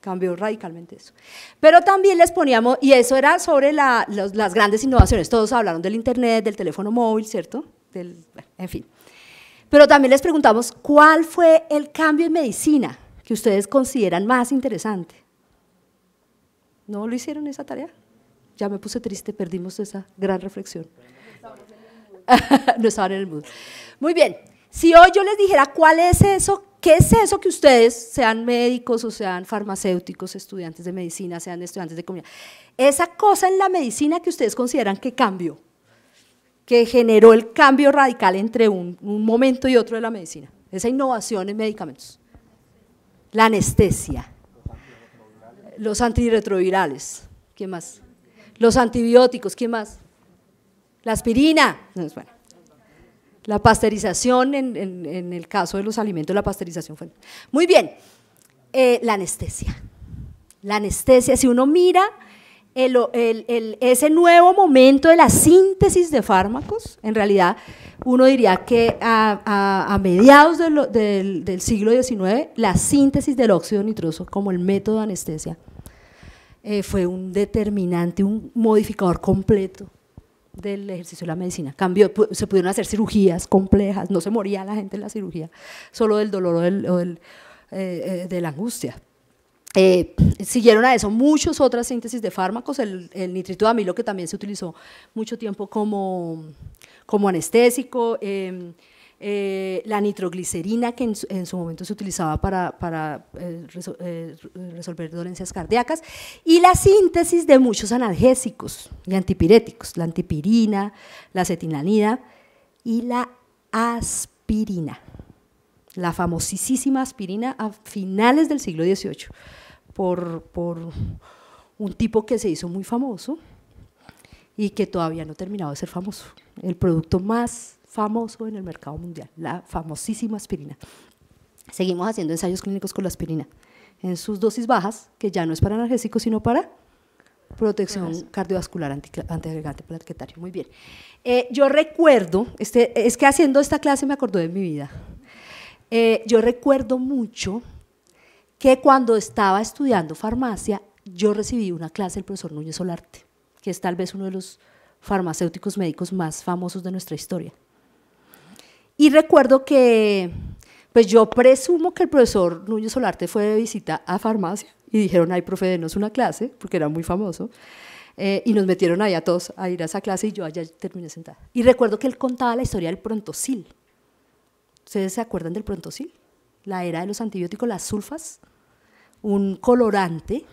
Cambió radicalmente eso. Pero también les poníamos, y eso era sobre las grandes innovaciones, todos hablaron del Internet, del teléfono móvil, ¿cierto? en fin. Pero también les preguntamos, ¿cuál fue el cambio en medicina que ustedes consideran más interesante? ¿No lo hicieron esa tarea? Ya me puse triste, perdimos esa gran reflexión. no estaban en el mundo. Muy bien, si hoy yo les dijera cuál es eso, qué es eso que ustedes, sean médicos o sean farmacéuticos, estudiantes de medicina, sean estudiantes de comunidad, esa cosa en la medicina que ustedes consideran que cambió, que generó el cambio radical entre un, momento y otro de la medicina, esa innovación en medicamentos, la anestesia, los antirretrovirales, ¿qué más? Los antibióticos, ¿quién más? la aspirina, la pasteurización en, el caso de los alimentos, la pasteurización fue. Muy bien, eh, la anestesia. La anestesia, si uno mira ese nuevo momento de la síntesis de fármacos, en realidad uno diría que a, mediados del, siglo XIX, la síntesis del óxido nitroso como el método de anestesia eh, fue un determinante, un modificador completo del ejercicio de la medicina. Cambió, se pudieron hacer cirugías complejas, no se moría la gente en la cirugía, solo del dolor o, del, eh, eh, de la angustia. Eh, siguieron a eso muchas otras síntesis de fármacos, el, nitrito de amilo que también se utilizó mucho tiempo como, como anestésico. Em, eh, la nitroglicerina que en su, momento se utilizaba para, eh, eh, resolver dolencias cardíacas y la síntesis de muchos analgésicos y antipiréticos, la antipirina, la acetinanida y la aspirina, la famosísima aspirina a finales del siglo XVIII por, por un tipo que se hizo muy famoso y que todavía no ha terminado de ser famoso, el producto más famoso en el mercado mundial, la famosísima aspirina. Seguimos haciendo ensayos clínicos con la aspirina en sus dosis bajas, que ya no es para analgésico, sino para protección cardiovascular antiagregante plaquetario. Muy bien. Eh, yo recuerdo, este, es que haciendo esta clase me acordó de mi vida. Eh, yo recuerdo mucho que cuando estaba estudiando farmacia, yo recibí una clase del profesor Núñez Solarte, que es tal vez uno de los farmacéuticos médicos más famosos de nuestra historia. Y recuerdo que, pues yo presumo que el profesor Núñez Solarte fue de visita a farmacia y dijeron, ay, profe, denos una clase, porque era muy famoso. Eh, y nos metieron ahí a todos a ir a esa clase y yo allá terminé sentada. Y recuerdo que él contaba la historia del prontosil. ¿Ustedes se acuerdan del prontosil? La era de los antibióticos, las sulfas, un colorante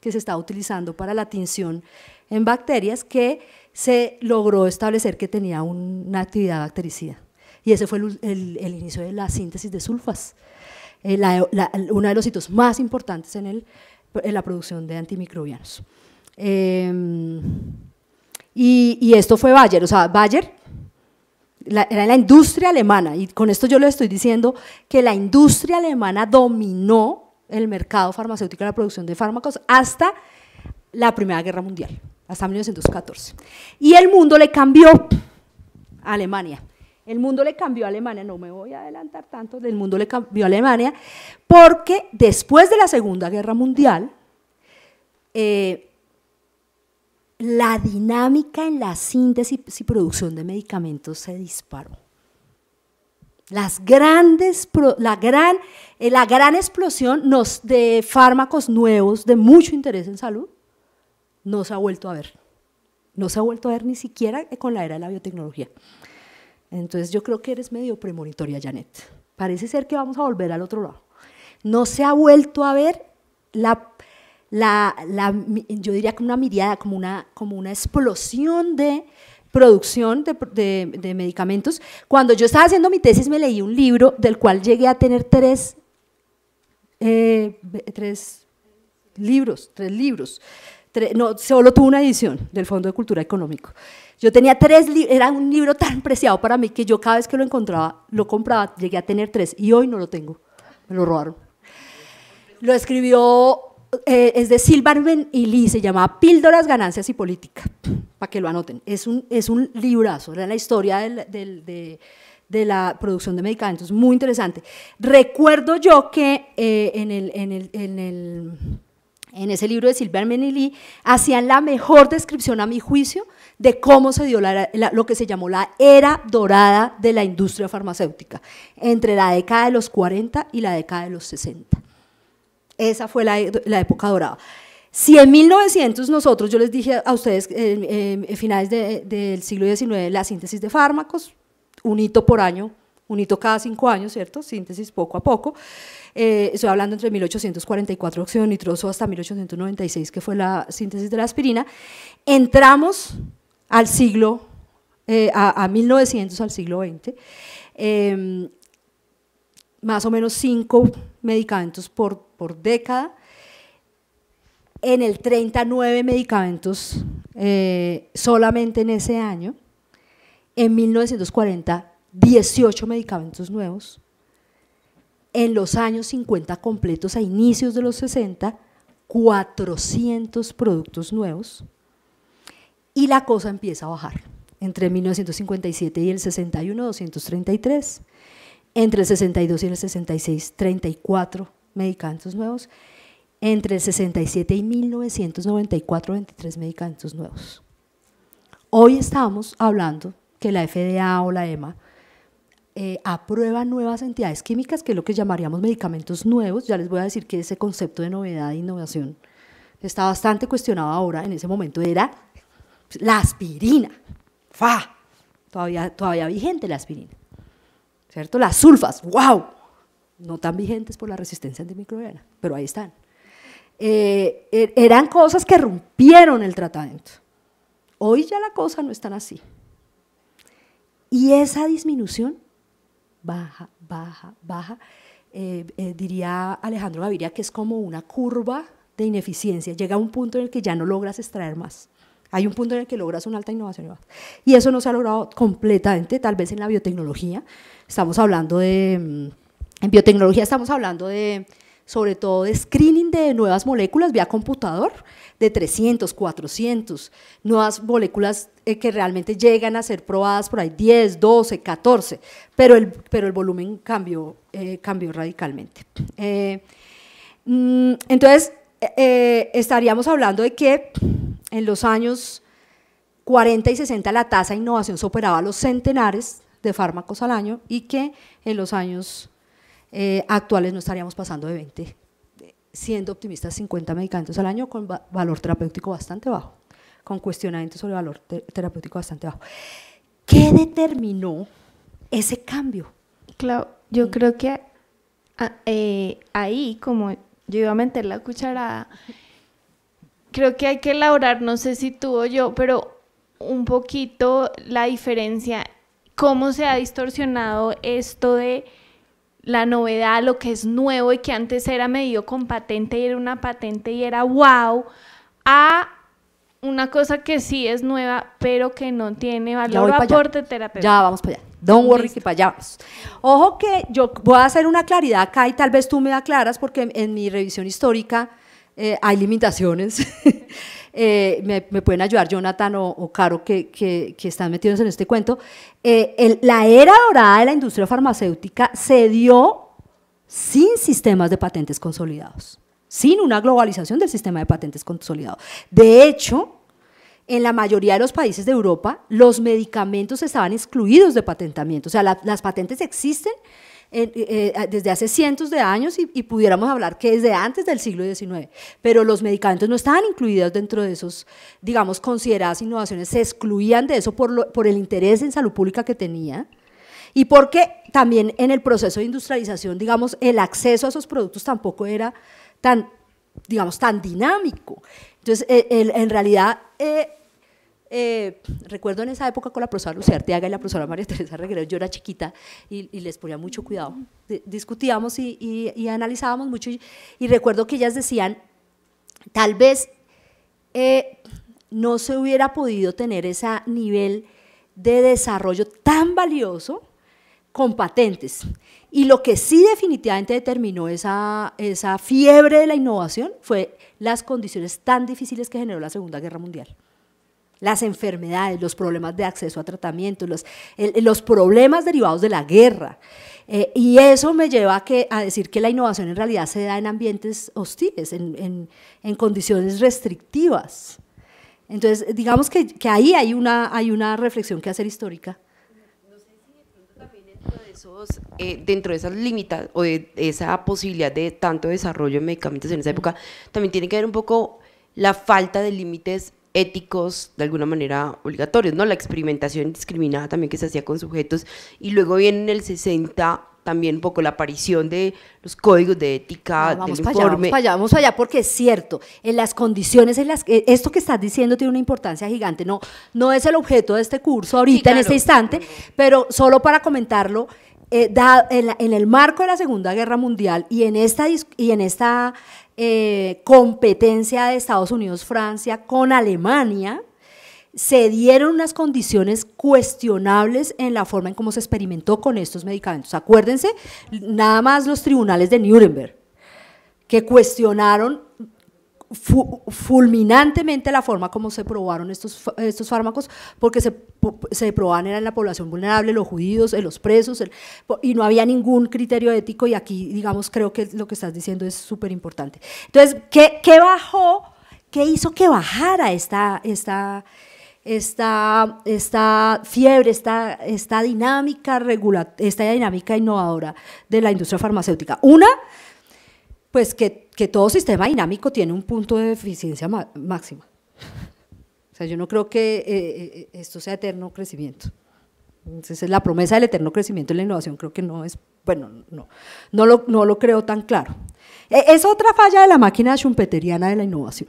que se estaba utilizando para la tinción en bacterias que se logró establecer que tenía una actividad bactericida. Y ese fue el, inicio de la síntesis de sulfas, eh, uno de los hitos más importantes en, la producción de antimicrobianos. Em, y, esto fue Bayer, o sea, Bayer la, era la industria alemana, y con esto yo le estoy diciendo que la industria alemana dominó el mercado farmacéutico y la producción de fármacos hasta la Primera Guerra Mundial, hasta 1914. Y el mundo le cambió a Alemania. El mundo le cambió a Alemania, no me voy a adelantar tanto, el mundo le cambió a Alemania, porque después de la Segunda Guerra Mundial, eh, la dinámica en la síntesis y producción de medicamentos se disparó. Las grandes, la, gran, eh, la gran explosión de fármacos nuevos de mucho interés en salud no se ha vuelto a ver. No se ha vuelto a ver ni siquiera con la era de la biotecnología. Entonces yo creo que eres medio premonitoria, Janet. Parece ser que vamos a volver al otro lado. No se ha vuelto a ver la, yo diría como una mirada, como una, como una explosión de producción de, medicamentos. Cuando yo estaba haciendo mi tesis me leí un libro del cual llegué a tener tres, eh, tres libros, tres libros no, solo tuvo una edición del Fondo de Cultura Económico. Yo tenía tres, era un libro tan preciado para mí que yo cada vez que lo encontraba, lo compraba, llegué a tener tres y hoy no lo tengo, me lo robaron. Lo escribió, eh, es de Silvan y Lee, se llama Píldoras, Ganancias y Política, para que lo anoten. Es un, es un librazo, era la historia del, de, de la producción de medicamentos, muy interesante. Recuerdo yo que eh, en el, en el en ese libro de y Lee, hacían la mejor descripción, a mi juicio, de cómo se dio lo que se llamó la era dorada de la industria farmacéutica, entre la década de los 40 y la década de los 60. Esa fue la, época dorada. Si en 1900 nosotros, yo les dije a ustedes, a finales del siglo XIX, la síntesis de fármacos, un hito por año, un hito cada cinco años, ¿cierto? Síntesis poco a poco. Eh, estoy hablando entre 1844 óxido nitroso hasta 1896, que fue la síntesis de la aspirina. Entramos al siglo, eh, a, 1900, al siglo XX, em, más o menos cinco medicamentos por, por década. En el 39 medicamentos eh, solamente en ese año. En 1940, 18 medicamentos nuevos en los años 50 completos a inicios de los 60, 400 productos nuevos y la cosa empieza a bajar. Entre 1957 y el 61, 233. Entre el 62 y el 66, 34 medicamentos nuevos. Entre el 67 y 1994, 23 medicamentos nuevos. Hoy estamos hablando que la FDA o la EMA eh, aprueba nuevas entidades químicas, que es lo que llamaríamos medicamentos nuevos. Ya les voy a decir que ese concepto de novedad e innovación está bastante cuestionado ahora. En ese momento era la aspirina. ¡Fa! Todavía, vigente la aspirina. ¿Cierto? Las sulfas. ¡Wow! No tan vigentes por la resistencia antimicrobiana, pero ahí están. Eh, er, eran cosas que rompieron el tratamiento. Hoy ya la cosa no es así. Y esa disminución baja, baja, baja. Eh, eh, diría Alejandro Gaviria que es como una curva de ineficiencia. Llega a un punto en el que ya no logras extraer más. Hay un punto en el que logras una alta innovación y Y eso no se ha logrado completamente, tal vez en la biotecnología. Estamos hablando de, mm, en biotecnología estamos hablando de sobre todo de screening de nuevas moléculas vía computador, de 300, 400, nuevas moléculas eh, que realmente llegan a ser probadas por ahí 10, 12, 14, pero el, pero el volumen cambió, eh, cambió radicalmente. Eh, mm, entonces, estaríamos hablando de que en los años 40 y 60 la tasa de innovación superaba los centenares de fármacos al año y que en los años eh, actuales no estaríamos pasando de 20, siendo optimistas 50 medicamentos al año con valor terapéutico bastante bajo, con cuestionamiento sobre valor terapéutico bastante bajo. ¿Qué determinó ese cambio? Claro, yo mm. creo que ah, eh, ahí, como yo iba a meter la cucharada, creo que hay que elaborar, no sé si tú o yo, pero un poquito la diferencia, cómo se ha distorsionado esto de la novedad, lo que es nuevo y que antes era medio con patente y era una patente y era wow, a una cosa que sí es nueva, pero que no tiene valor aporte terapéutico. Ya vamos para allá. Don't worry, que para allá vamos. Ojo que yo voy a hacer una claridad acá y tal vez tú me aclaras porque en, mi revisión histórica eh, hay limitaciones. Eh, me, pueden ayudar Jonathan o, Caro que, que, están metidos en este cuento, eh, la era dorada de la industria farmacéutica se dio sin sistemas de patentes consolidados, sin una globalización del sistema de patentes consolidados De hecho, en la mayoría de los países de Europa, los medicamentos estaban excluidos de patentamiento. O sea, las patentes existen, eh, eh, desde hace cientos de años y, pudiéramos hablar que desde antes del siglo XIX, pero los medicamentos no estaban incluidos dentro de esos, digamos, consideradas innovaciones, se excluían de eso por, por el interés en salud pública que tenía y porque también en el proceso de industrialización, digamos, el acceso a esos productos tampoco era tan, digamos, tan dinámico. Entonces, e, en realidad, eh, eh, recuerdo en esa época con la profesora Lucía Arteaga y la profesora María Teresa Regreo, yo era chiquita y, les ponía mucho cuidado. discutíamos y, analizábamos mucho y, recuerdo que ellas decían, tal vez eh, no se hubiera podido tener ese nivel de desarrollo tan valioso con patentes. Y lo que sí definitivamente determinó esa, esa fiebre de la innovación fue las condiciones tan difíciles que generó la Segunda Guerra Mundial las enfermedades, los problemas de acceso a tratamiento, los, los problemas derivados de la guerra. Eh, y eso me lleva a, que, a decir que la innovación en realidad se da en ambientes hostiles, en, en, condiciones restrictivas. Entonces, digamos que, que, ahí hay una, hay una reflexión que hacer histórica. No sé también dentro de esos, eh, dentro de esas límites o de esa posibilidad de tanto desarrollo de medicamentos en esa época, también tiene que ver un poco la falta de límites éticos de alguna manera obligatorios, ¿no? La experimentación discriminada también que se hacía con sujetos y luego viene en el 60 también un poco la aparición de los códigos de ética, Allá, vamos allá, vamos allá, porque es cierto, en las condiciones en las que eh, esto que estás diciendo tiene una importancia gigante, no, no es el objeto de este curso ahorita, en este instante, pero solo para comentarlo, eh, da, en, el marco de la Segunda Guerra Mundial y en esta, y en esta eh, competencia de Estados Unidos, Francia con Alemania, se dieron unas condiciones cuestionables en la forma en cómo se experimentó con estos medicamentos. Acuérdense, nada más los tribunales de Nuremberg, que cuestionaron fulminantemente la forma como se probaron estos, estos fármacos, porque se, se probaban en la población vulnerable, los judíos, en los presos, y no había ningún criterio ético y aquí, digamos, creo que lo que estás diciendo es súper importante. Entonces, ¿qué, ¿qué, bajó? ¿Qué hizo que bajara esta, esta, esta, esta fiebre, esta, esta, dinámica regula, esta dinámica innovadora de la industria farmacéutica? Una, pues que, todo sistema dinámico tiene un punto de eficiencia máxima. O sea, yo no creo que eh, eh, esto sea eterno crecimiento. Entonces, la promesa del eterno crecimiento y la innovación creo que no es, bueno, no, no lo, no lo creo tan claro. E, es otra falla de la máquina schumpeteriana de la innovación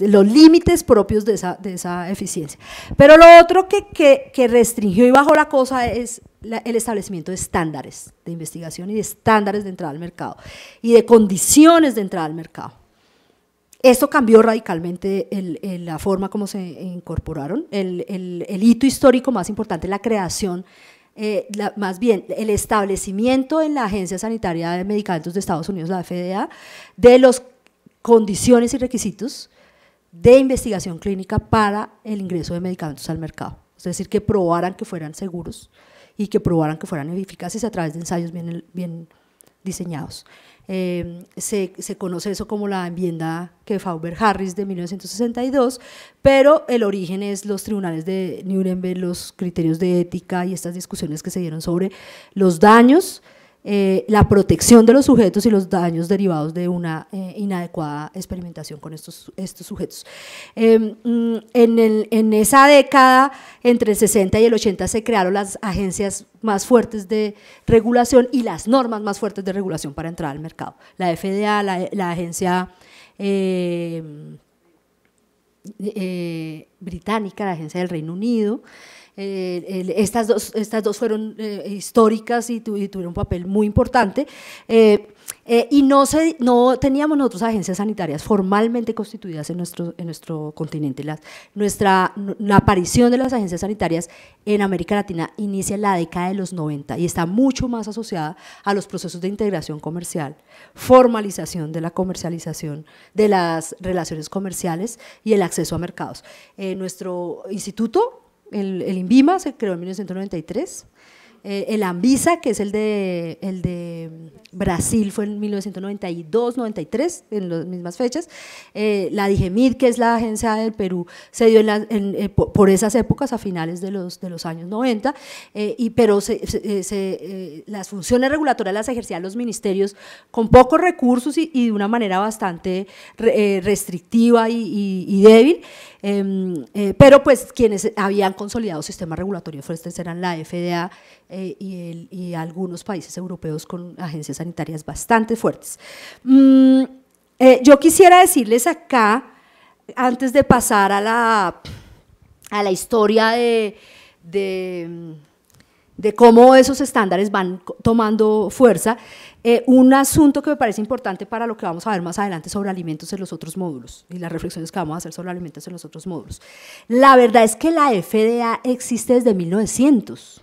los límites propios de esa, de esa, eficiencia. Pero lo otro que, que, restringió y bajó la cosa es el establecimiento de estándares de investigación y de estándares de entrada al mercado y de condiciones de entrada al mercado. Esto cambió radicalmente la forma como se incorporaron. El, hito histórico más importante, la creación, eh, más bien el establecimiento en la Agencia Sanitaria de Medicamentos de Estados Unidos, la FDA, de las condiciones y requisitos de investigación clínica para el ingreso de medicamentos al mercado. Es decir, que probaran que fueran seguros y que probaran que fueran eficaces a través de ensayos bien, diseñados. Eh, se, conoce eso como la enmienda que Fauber Harris de 1962, pero el origen es los tribunales de Nuremberg, los criterios de ética y estas discusiones que se dieron sobre los daños eh, la protección de los sujetos y los daños derivados de una eh, inadecuada experimentación con estos, sujetos. Em, mm, en, esa década, entre el 60 y el 80, se crearon las agencias más fuertes de regulación y las normas más fuertes de regulación para entrar al mercado. La FDA, la agencia... Em, eh, británica, la agencia del Reino Unido, eh, estas, dos, estas dos fueron eh, históricas y, tuvieron un papel muy importante. Eh, y no, se, no teníamos nosotros agencias sanitarias formalmente constituidas en nuestro, en nuestro continente. La, nuestra, la aparición de las agencias sanitarias en América Latina inicia en la década de los 90 y está mucho más asociada a los procesos de integración comercial, formalización de la comercialización, de las relaciones comerciales y el acceso a mercados. nuestro instituto el, INVIMA se creó en 1993 eh, el ANVISA, que es el de, el de Brasil, fue en 1992, 93, en las mismas fechas. Eh, la DIGEMID, que es la agencia del Perú, se dio en eh, por esas épocas, a finales de los, de los años 90, y, pero las funciones regulatorias las ejercían los ministerios con pocos recursos y, de una manera bastante restrictiva y, débil. Em, pero pues quienes habían consolidado sistemas regulatorios fuertes eran la FDA eh, y, algunos países europeos con agencias sanitarias bastante fuertes. Mm, eh, yo quisiera decirles acá, antes de pasar a la, historia de, cómo esos estándares van tomando fuerza, eh, un asunto que me parece importante para lo que vamos a ver más adelante sobre alimentos en los otros módulos y las reflexiones que vamos a hacer sobre alimentos en los otros módulos. La verdad es que la FDA existe desde 1900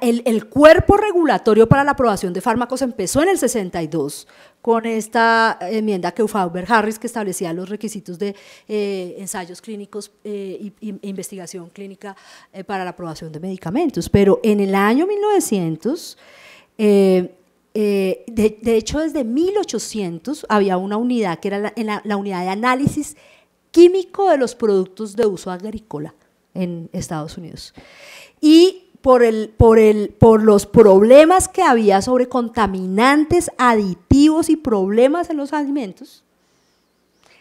el, cuerpo regulatorio para la aprobación de fármacos empezó en el 62 con esta enmienda que Fauber Harris que establecía los requisitos de eh, ensayos clínicos e, investigación clínica eh, para la aprobación de medicamentos. Pero en el año 1900, de, hecho desde 1800 había una unidad que era la, la unidad de análisis químico de los productos de uso agrícola en Estados Unidos. Y por, el, por, el, por los problemas que había sobre contaminantes, aditivos y problemas en los alimentos,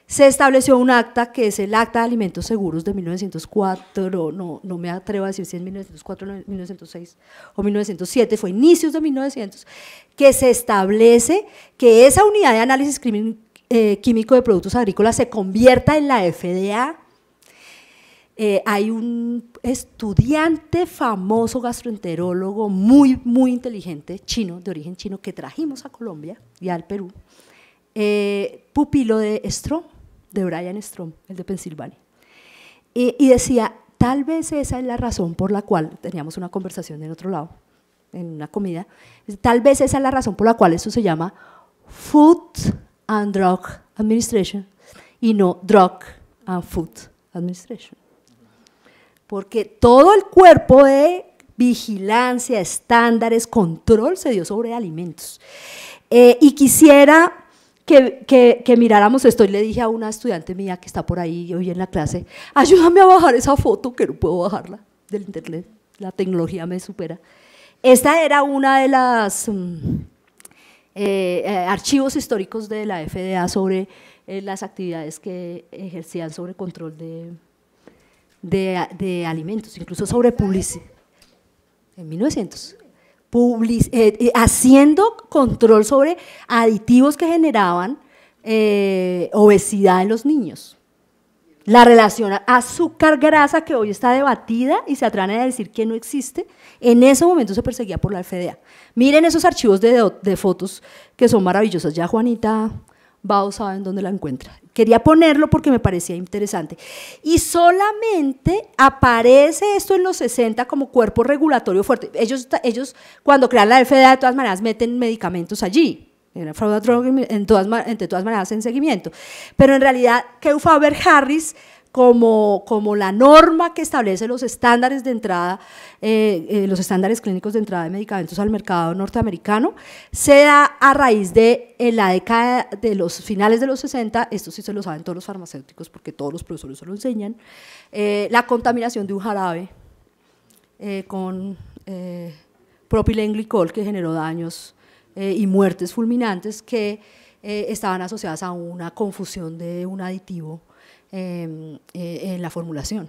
se estableció un acta que es el Acta de Alimentos Seguros de 1904, no, no me atrevo a decir si es 1904, 1906 o 1907, fue inicios de 1900, que se establece que esa unidad de análisis eh, químico de productos agrícolas se convierta en la FDA eh, hay un estudiante famoso gastroenterólogo muy, muy inteligente, chino, de origen chino, que trajimos a Colombia y al Perú, eh, pupilo de Strom, de Brian Strom, el de Pensilvania. y decía, tal vez esa es la razón por la cual, teníamos una conversación en otro lado, en una comida, tal vez esa es la razón por la cual esto se llama Food and Drug Administration y no Drug and Food Administration porque todo el cuerpo de vigilancia, estándares, control se dio sobre alimentos. Eh, y quisiera que, miráramos esto. Y le dije a una estudiante mía que está por ahí hoy en la clase, ayúdame a bajar esa foto, que no puedo bajarla del internet, la tecnología me supera. Esta era una de las mm, eh, eh, archivos históricos de la FDA sobre las actividades que ejercían sobre control de de, alimentos, incluso sobre publicidad. En 1900. Public, eh, eh, haciendo control sobre aditivos que generaban eh, obesidad en los niños. La relación azúcar-grasa que hoy está debatida y se atreve a decir que no existe, en ese momento se perseguía por la FDA. Miren esos archivos de, fotos que son maravillosas. Ya Juanita sabe en dónde la encuentra. Quería ponerlo porque me parecía interesante. Y solamente aparece esto en los 60 como cuerpo regulatorio fuerte. Ellos, ellos cuando crean la FDA, de todas maneras, meten medicamentos allí. En todas, entre todas maneras, en seguimiento. Pero en realidad, Keu Faber Harris como, la norma que establece los estándares de entrada, eh, eh, los estándares clínicos de entrada de medicamentos al mercado norteamericano, se da a raíz de la década de los finales de los 60, esto sí se lo saben todos los farmacéuticos porque todos los profesores se lo enseñan, eh, la contaminación de un jarabe con propilenglicol que generó daños y muertes fulminantes que estaban asociadas a una confusión de un aditivo Em, eh, en la formulación.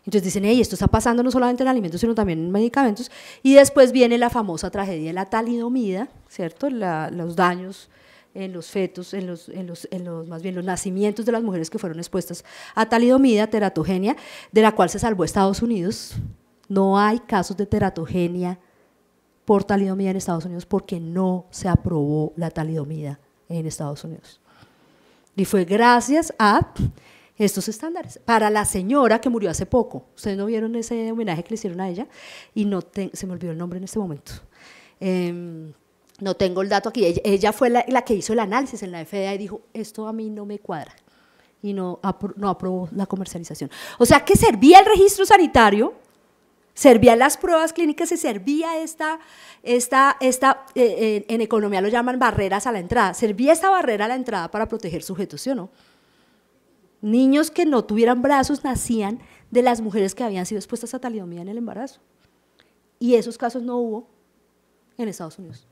Entonces dicen, hey, esto está pasando no solamente en alimentos, sino también en medicamentos. Y después viene la famosa tragedia de la talidomida, ¿cierto? los daños en los fetos, en los, en los, en los, más bien los nacimientos de las mujeres que fueron expuestas a talidomida, teratogenia, de la cual se salvó Estados Unidos. No hay casos de teratogenia por talidomida en Estados Unidos porque no se aprobó la talidomida en Estados Unidos. Y fue gracias a estos estándares. Para la señora que murió hace poco, ustedes no vieron ese homenaje que le hicieron a ella y no se me olvidó el nombre en este momento. Em, no tengo el dato aquí. Ella, fue la, que hizo el análisis en la FDA y dijo, esto a mí no me cuadra y no, no aprobó la comercialización. O sea que servía el registro sanitario, servía las pruebas clínicas y servía esta, esta, esta eh, en, economía lo llaman barreras a la entrada, servía esta barrera a la entrada para proteger sujetos, ¿sí o no? Niños que no tuvieran brazos nacían de las mujeres que habían sido expuestas a talidomida en el embarazo. Y esos casos no hubo en Estados Unidos.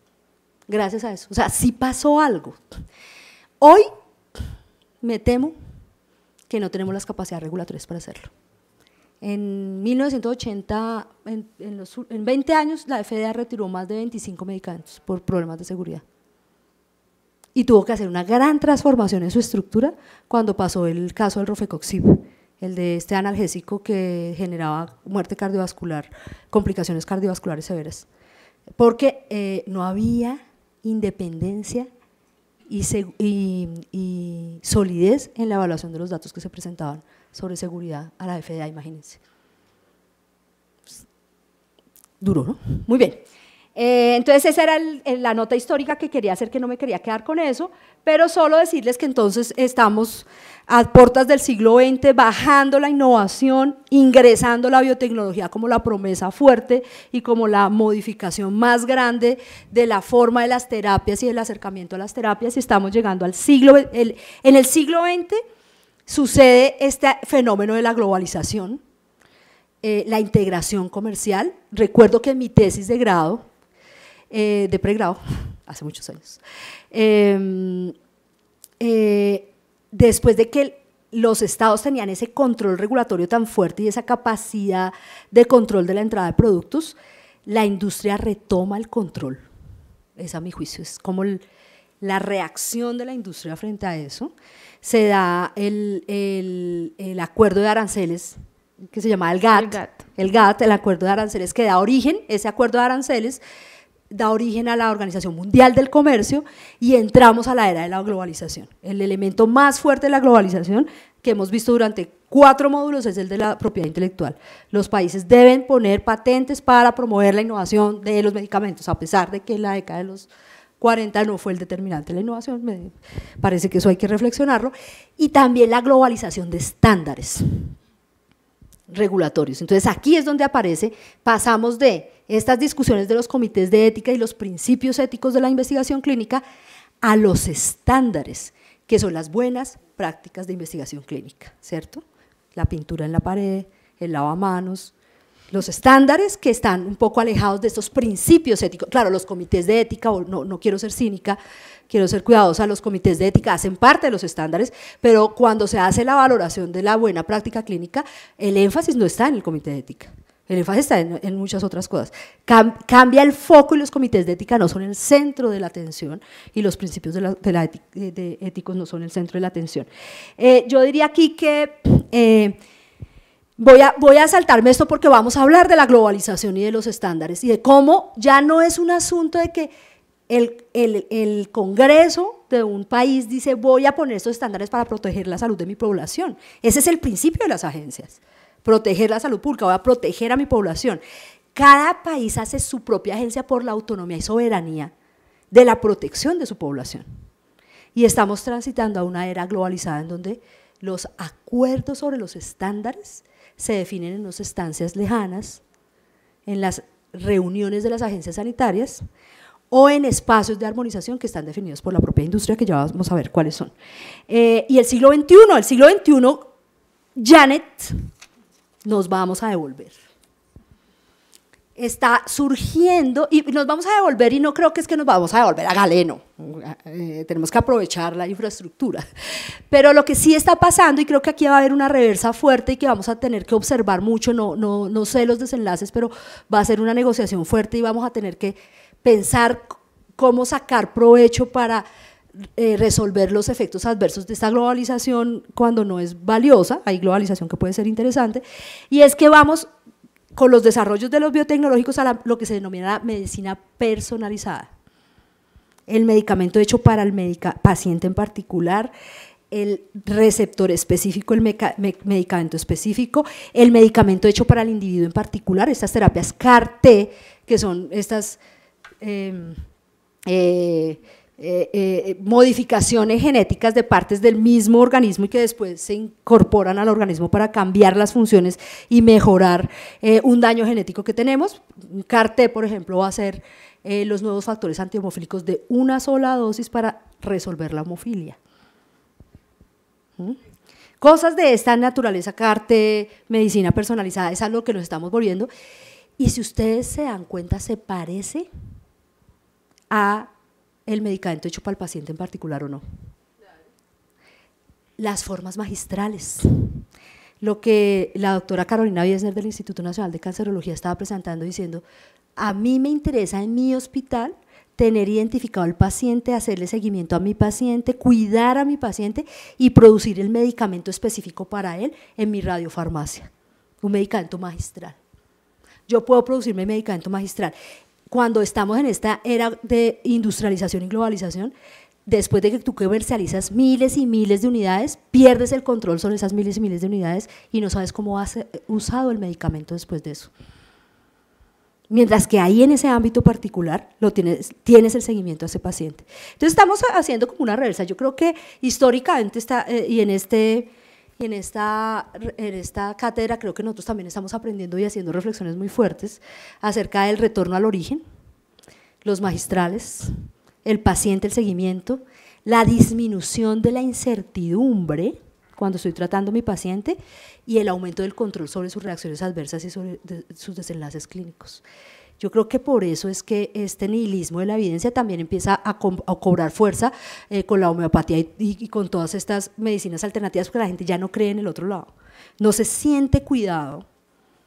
Gracias a eso. O sea, sí pasó algo. Hoy me temo que no tenemos las capacidades regulatorias para hacerlo. En 1980, en, en 20 años, la FDA retiró más de 25 medicamentos por problemas de seguridad y tuvo que hacer una gran transformación en su estructura cuando pasó el caso del Rofecoxib, el de este analgésico que generaba muerte cardiovascular, complicaciones cardiovasculares severas, porque eh, no había independencia y, y, solidez en la evaluación de los datos que se presentaban sobre seguridad a la FDA, imagínense. Pues, duro, ¿no? Muy bien. Eh, entonces esa era la nota histórica que quería hacer, que no me quería quedar con eso, pero solo decirles que entonces estamos a puertas del siglo XX bajando la innovación, ingresando la biotecnología como la promesa fuerte y como la modificación más grande de la forma de las terapias y del acercamiento a las terapias y estamos llegando al siglo, en el siglo XX sucede este fenómeno de la globalización, eh, la integración comercial. Recuerdo que en mi tesis de grado, eh, de pregrado, hace muchos años. Em, eh, después de que los estados tenían ese control regulatorio tan fuerte y esa capacidad de control de la entrada de productos, la industria retoma el control. Es a mi juicio, es como la reacción de la industria frente a eso. Se da el, acuerdo de aranceles que se llama el GATT, el GATT, el acuerdo de aranceles que da origen, ese acuerdo de aranceles da origen a la Organización Mundial del Comercio y entramos a la era de la globalización. El elemento más fuerte de la globalización que hemos visto durante cuatro módulos es el de la propiedad intelectual. Los países deben poner patentes para promover la innovación de los medicamentos, a pesar de que la década de los 40 no fue el determinante de la innovación, me parece que eso hay que reflexionarlo, y también la globalización de estándares regulatorios. Entonces aquí es donde aparece, pasamos de estas discusiones de los comités de ética y los principios éticos de la investigación clínica a los estándares, que son las buenas prácticas de investigación clínica, ¿cierto? La pintura en la pared, el lavamanos, los estándares que están un poco alejados de estos principios éticos. Claro, los comités de ética, no, no quiero ser cínica, quiero ser cuidadosa, los comités de ética hacen parte de los estándares, pero cuando se hace la valoración de la buena práctica clínica, el énfasis no está en el comité de ética. El énfasis está en, muchas otras cosas. cambia el foco y los comités de ética no son el centro de la atención y los principios de, éticos no son el centro de la atención. Eh, yo diría aquí que eh, voy, a, voy a saltarme esto porque vamos a hablar de la globalización y de los estándares y de cómo ya no es un asunto de que el, Congreso de un país dice voy a poner estos estándares para proteger la salud de mi población. Ese es el principio de las agencias, proteger la salud pública, voy a proteger a mi población. Cada país hace su propia agencia por la autonomía y soberanía de la protección de su población. Y estamos transitando a una era globalizada en donde los acuerdos sobre los estándares se definen en las estancias lejanas, en las reuniones de las agencias sanitarias, o en espacios de armonización que están definidos por la propia industria, que ya vamos a ver cuáles son. Eh, y el siglo XXI, el siglo XXI, Janet, nos vamos a devolver. Está surgiendo y nos vamos a devolver y no creo que es que nos vamos a devolver a Galeno. Eh, tenemos que aprovechar la infraestructura. Pero lo que sí está pasando y creo que aquí va a haber una reversa fuerte y que vamos a tener que observar mucho, no, no sé los desenlaces, pero va a ser una negociación fuerte y vamos a tener que pensar cómo sacar provecho para eh, resolver los efectos adversos de esta globalización cuando no es valiosa, hay globalización que puede ser interesante, y es que vamos con los desarrollos de los biotecnológicos a lo que se denomina medicina personalizada. El medicamento hecho para el paciente en particular, el receptor específico, el medicamento específico, el medicamento hecho para el individuo en particular, estas terapias CAR-T, que son estas Em, eh, eh, eh, modificaciones genéticas de partes del mismo organismo y que después se incorporan al organismo para cambiar las funciones y mejorar un daño genético que tenemos. CARTE, por ejemplo, va a ser los nuevos factores antihomofílicos de una sola dosis para resolver la homofilia. ¿Mm? Cosas de esta naturaleza, carte, medicina personalizada, es algo que nos estamos volviendo. Y si ustedes se dan cuenta, se parece a el medicamento hecho para el paciente en particular o no. Las formas magistrales. Lo que la doctora Carolina Wiesner del Instituto Nacional de Cancerología estaba presentando diciendo, a mí me interesa en mi hospital tener identificado al paciente, hacerle seguimiento a mi paciente, cuidar a mi paciente y producir el medicamento específico para él en mi radiofarmacia, un medicamento magistral. Yo puedo producirme medicamento magistral cuando estamos en esta era de industrialización y globalización, después de que tú comercializas miles y miles de unidades, pierdes el control sobre esas miles y miles de unidades y no sabes cómo has usado el medicamento después de eso. Mientras que ahí en ese ámbito particular lo tienes, tienes el seguimiento a ese paciente. Entonces estamos haciendo como una reversa. Yo creo que históricamente está, eh, y en este y en esta, en cátedra creo que nosotros también estamos aprendiendo y haciendo reflexiones muy fuertes acerca del retorno al origen, los magistrales, el paciente, el seguimiento, la disminución de la incertidumbre cuando estoy tratando a mi paciente y el aumento del control sobre sus reacciones adversas y sobre sus desenlaces clínicos. Yo creo que por eso es que este nihilismo de la evidencia también empieza a, cobrar fuerza eh, con la homeopatía y, con todas estas medicinas alternativas, porque la gente ya no cree en el otro lado, no se siente cuidado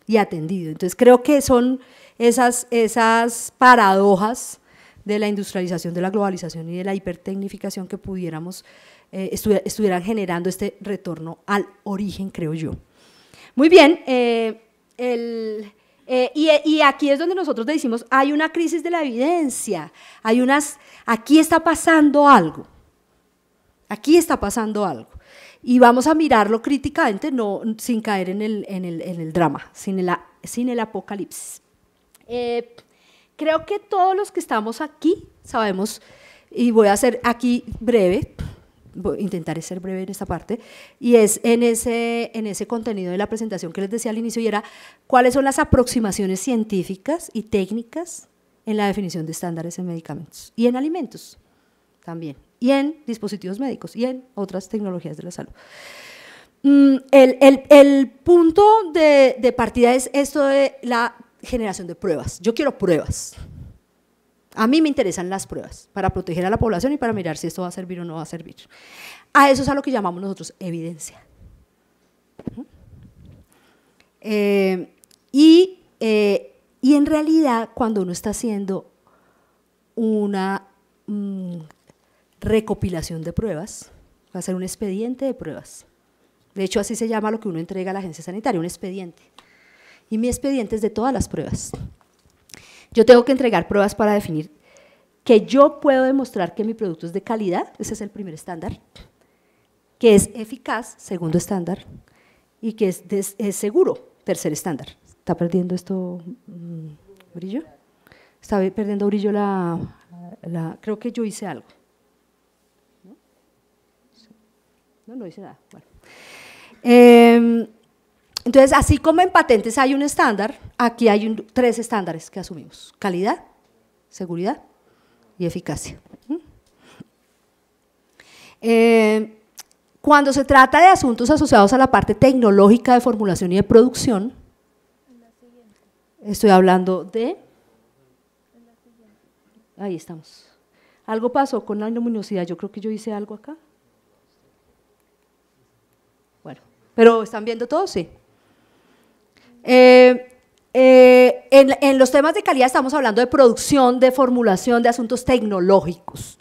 y atendido. Entonces creo que son esas, esas paradojas de la industrialización, de la globalización y de la hipertecnificación que pudiéramos eh, estuvieran generando este retorno al origen, creo yo. Muy bien, eh, el, eh, eh, y, aquí es donde nosotros decimos, hay una crisis de la evidencia, hay unas, aquí está pasando algo, aquí está pasando algo. Y vamos a mirarlo críticamente, no, sin caer en el, en el, drama, sin el, sin el apocalipsis. Eh, creo que todos los que estamos aquí sabemos, y voy a ser aquí breve, intentaré ser breve en esta parte, y es en ese, en ese contenido de la presentación que les decía al inicio, y era cuáles son las aproximaciones científicas y técnicas en la definición de estándares en medicamentos y en alimentos también, y en dispositivos médicos y en otras tecnologías de la salud. Mm, el, el, el punto de, de partida es esto de la generación de pruebas. Yo quiero pruebas. A mí me interesan las pruebas para proteger a la población y para mirar si esto va a servir o no va a servir. A eso es a lo que llamamos nosotros evidencia. ¿Mm? Eh, eh, y, en realidad, cuando uno está haciendo una mm, recopilación de pruebas, va a ser un expediente de pruebas. De hecho, así se llama lo que uno entrega a la agencia sanitaria, un expediente. Y mi expediente es de todas las pruebas. Yo tengo que entregar pruebas para definir que yo puedo demostrar que mi producto es de calidad, ese es el primer estándar, que es eficaz, segundo estándar, y que es, seguro, tercer estándar. ¿Está perdiendo esto brillo? Mm, Está perdiendo brillo la, Creo que yo hice algo. No, no hice nada. Bueno. Em, entonces, así como en patentes hay un estándar, aquí hay tres estándares que asumimos. Calidad, seguridad y eficacia. ¿Mm? Eh, cuando se trata de asuntos asociados a la parte tecnológica de formulación y de producción, estoy hablando de... Ahí estamos. Algo pasó con la luminosidad, yo creo que yo hice algo acá. Bueno, pero ¿están viendo todo? Sí. Eh, eh, en, los temas de calidad estamos hablando de producción, de formulación, de asuntos tecnológicos.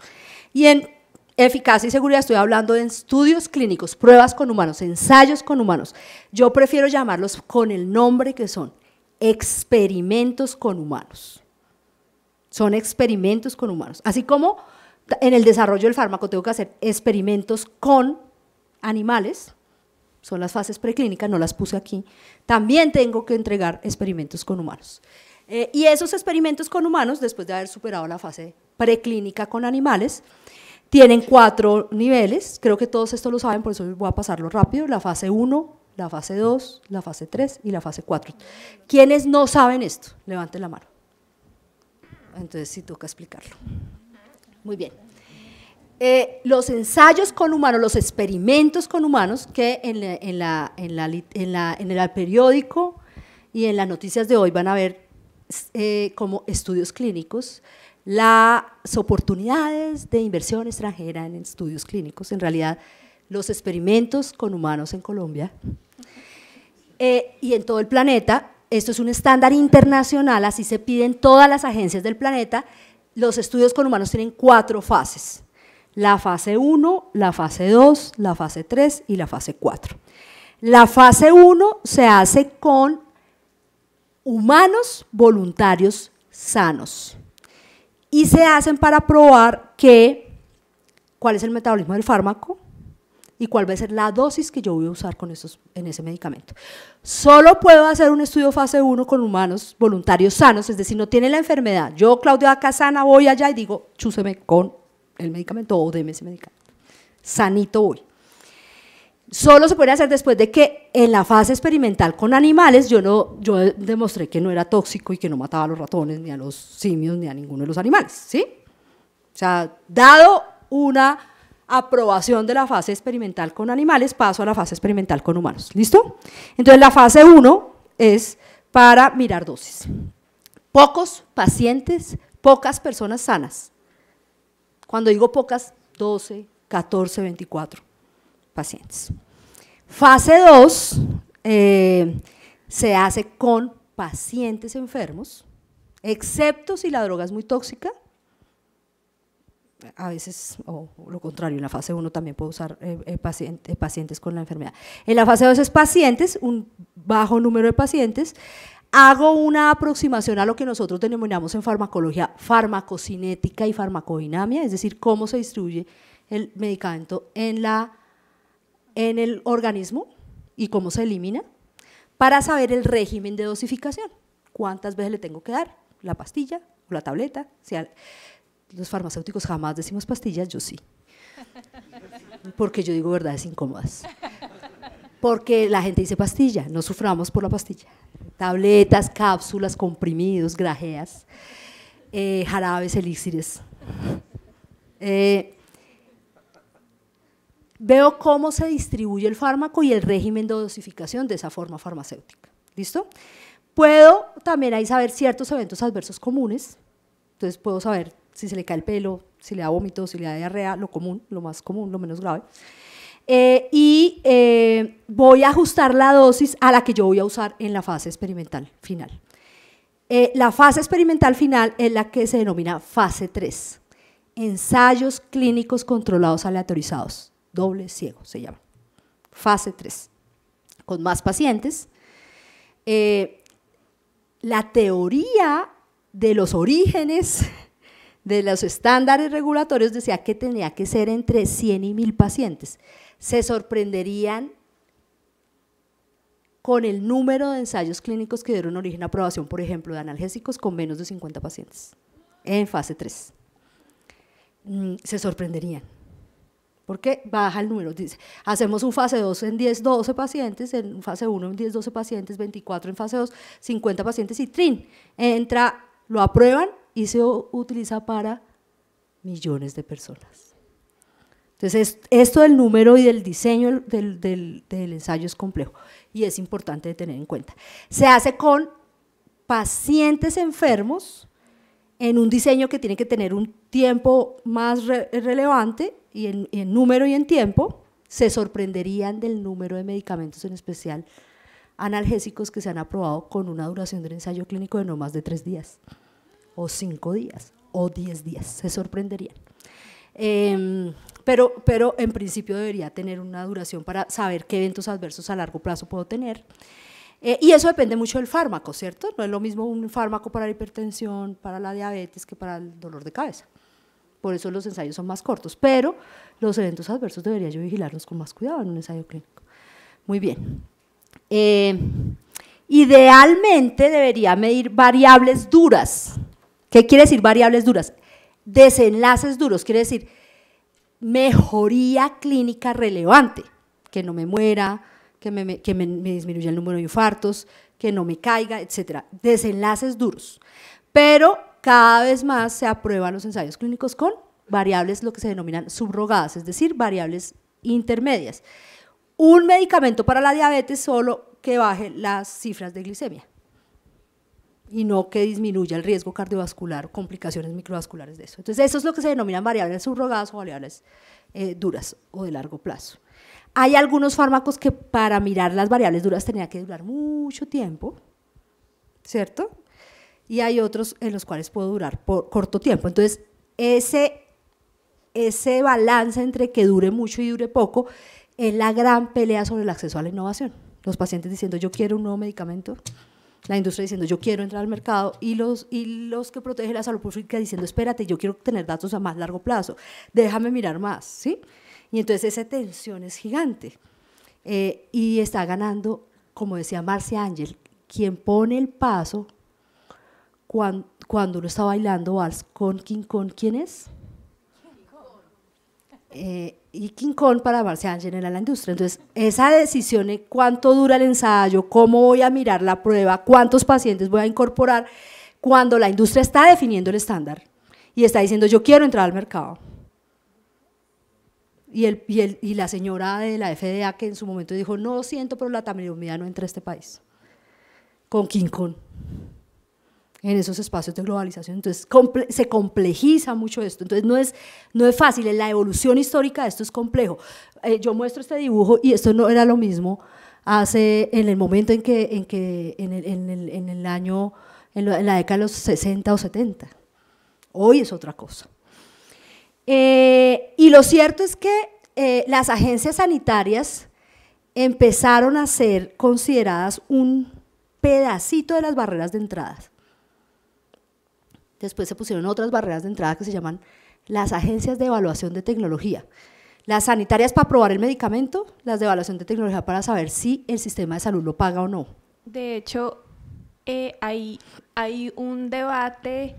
Y en eficacia y seguridad estoy hablando de estudios clínicos, pruebas con humanos, ensayos con humanos. Yo prefiero llamarlos con el nombre que son, experimentos con humanos. Son experimentos con humanos. Así como en el desarrollo del fármaco tengo que hacer experimentos con animales, son las fases preclínicas, no las puse aquí, también tengo que entregar experimentos con humanos. Eh, y esos experimentos con humanos, después de haber superado la fase preclínica con animales, tienen cuatro niveles, creo que todos esto lo saben, por eso voy a pasarlo rápido, la fase 1, la fase 2, la fase 3 y la fase 4. ¿Quiénes no saben esto? Levanten la mano. Entonces sí toca explicarlo. Muy bien. Eh, los ensayos con humanos, los experimentos con humanos que en, el periódico y en las noticias de hoy van a ver eh, como estudios clínicos las oportunidades de inversión extranjera en estudios clínicos, en realidad los experimentos con humanos en Colombia eh, y en todo el planeta. Esto es un estándar internacional, así se piden todas las agencias del planeta. Los estudios con humanos tienen cuatro fases la fase 1, la fase 2, la fase 3 y la fase 4. La fase 1 se hace con humanos voluntarios sanos y se hacen para probar cuál es el metabolismo del fármaco y cuál va a ser la dosis que yo voy a usar con esos, en ese medicamento. Solo puedo hacer un estudio fase 1 con humanos voluntarios sanos, es decir, no tiene la enfermedad. Yo, Claudia Casana, voy allá y digo, chúseme con el medicamento o deme ese medicamento. Sanito voy. Solo se puede hacer después de que en la fase experimental con animales yo, no, yo demostré que no era tóxico y que no mataba a los ratones, ni a los simios, ni a ninguno de los animales. ¿sí? O sea, dado una aprobación de la fase experimental con animales, paso a la fase experimental con humanos. ¿Listo? Entonces la fase 1 es para mirar dosis. Pocos pacientes, pocas personas sanas. Cuando digo pocas, 12, 14, 24 pacientes. Fase 2 eh, se hace con pacientes enfermos, excepto si la droga es muy tóxica. A veces, o lo contrario, en la fase 1 también puedo usar eh, eh, pacientes con la enfermedad. En la fase 2 es pacientes, un bajo número de pacientes hago una aproximación a lo que nosotros denominamos en farmacología farmacocinética y farmacodinamia, es decir, cómo se distribuye el medicamento en, el organismo y cómo se elimina, para saber el régimen de dosificación, cuántas veces le tengo que dar la pastilla o la tableta. los farmacéuticos jamás decimos pastillas, yo sí, porque yo digo verdades incómodas. Porque la gente dice pastilla, no suframos por la pastilla. Tabletas, cápsulas, comprimidos, grajeas, eh, jarabes, elixires. Eh, veo cómo se distribuye el fármaco y el régimen de dosificación de esa forma farmacéutica. ¿Listo? Puedo también ahí saber ciertos eventos adversos comunes. Entonces puedo saber si se le cae el pelo, si le da vómito, si le da diarrea, lo común, lo más común, lo menos grave. Eh, y eh, voy a ajustar la dosis a la que yo voy a usar en la fase experimental final. Eh, la fase experimental final es la que se denomina fase 3, ensayos clínicos controlados aleatorizados, doble ciego se llama, fase 3, con más pacientes. la teoría de los orígenes de los estándares regulatorios decía que tenía que ser entre 100 y 1000 pacientes se sorprenderían con el número de ensayos clínicos que dieron origen a aprobación, por ejemplo, de analgésicos con menos de 50 pacientes en fase 3. Mm, se sorprenderían, porque baja el número. dice, Hacemos un fase 2 en 10, 12 pacientes, en fase 1 en 10, 12 pacientes, 24 en fase 2, 50 pacientes y TRIN. Entra, lo aprueban y se utiliza para millones de personas. Entonces, esto del número y del diseño del, ensayo es complejo y es importante de tener en cuenta. Se hace con pacientes enfermos en un diseño que tiene que tener un tiempo más relevante y en, y en, número y en tiempo, se sorprenderían del número de medicamentos, en especial analgésicos, que se han aprobado con una duración del ensayo clínico de no más de tres días, o cinco días, o diez días, se sorprenderían. Em, pero, pero en principio debería tener una duración para saber qué eventos adversos a largo plazo puedo tener. Eh, y eso depende mucho del fármaco, ¿cierto? No es lo mismo un fármaco para la hipertensión, para la diabetes, que para el dolor de cabeza. Por eso los ensayos son más cortos, pero los eventos adversos debería yo vigilarlos con más cuidado en un ensayo clínico. Muy bien. Eh, idealmente debería medir variables duras. ¿Qué quiere decir variables duras? desenlaces duros, quiere decir mejoría clínica relevante, que no me muera, que me, disminuya el número de infartos, que no me caiga, etcétera. Desenlaces duros. Pero cada vez más se aprueban los ensayos clínicos con variables, lo que se denominan subrogadas, es decir, variables intermedias. Un medicamento para la diabetes solo que baje las cifras de glicemia y no que disminuya el riesgo cardiovascular complicaciones microvasculares de eso. Entonces, eso es lo que se denominan variables subrogadas o variables eh, duras o de largo plazo. Hay algunos fármacos que para mirar las variables duras tenía que durar mucho tiempo, ¿cierto? Y hay otros en los cuales puedo durar por corto tiempo. Entonces, ese, ese balance entre que dure mucho y dure poco es la gran pelea sobre el acceso a la innovación. Los pacientes diciendo, yo quiero un nuevo medicamento, la industria diciendo yo quiero entrar al mercado y los, y los que protegen la salud pública diciendo espérate, yo quiero tener datos a más largo plazo, déjame mirar más, ¿sí? Y entonces esa tensión es gigante. Eh, y está ganando, como decía Marcia Ángel, quien pone el paso cuando, cuando uno está bailando vals con King con ¿quién es? Eh, y King Kong para Marcia Ángel la industria. Entonces, esa decisión de cuánto dura el ensayo, cómo voy a mirar la prueba, cuántos pacientes voy a incorporar, cuando la industria está definiendo el estándar y está diciendo yo quiero entrar al mercado. Y, el, y, la señora de la FDA que en su momento dijo, no siento, pero la tamilimida no entra a este país, con King Kong en esos espacios de globalización. Entonces se complejiza mucho esto. Entonces no es, no es fácil, la evolución histórica de esto es complejo. Eh, yo muestro este dibujo y esto no era lo mismo hace, en el momento en que, en, que, en, el, año, en, la década de los 60 o 70. Hoy es otra cosa. Eh, y lo cierto es que eh, las agencias sanitarias empezaron a ser consideradas un pedacito de las barreras de entradas Después se pusieron otras barreras de entrada que se llaman las agencias de evaluación de tecnología. Las sanitarias para probar el medicamento, las de evaluación de tecnología para saber si el sistema de salud lo paga o no. De hecho, eh, hay, un debate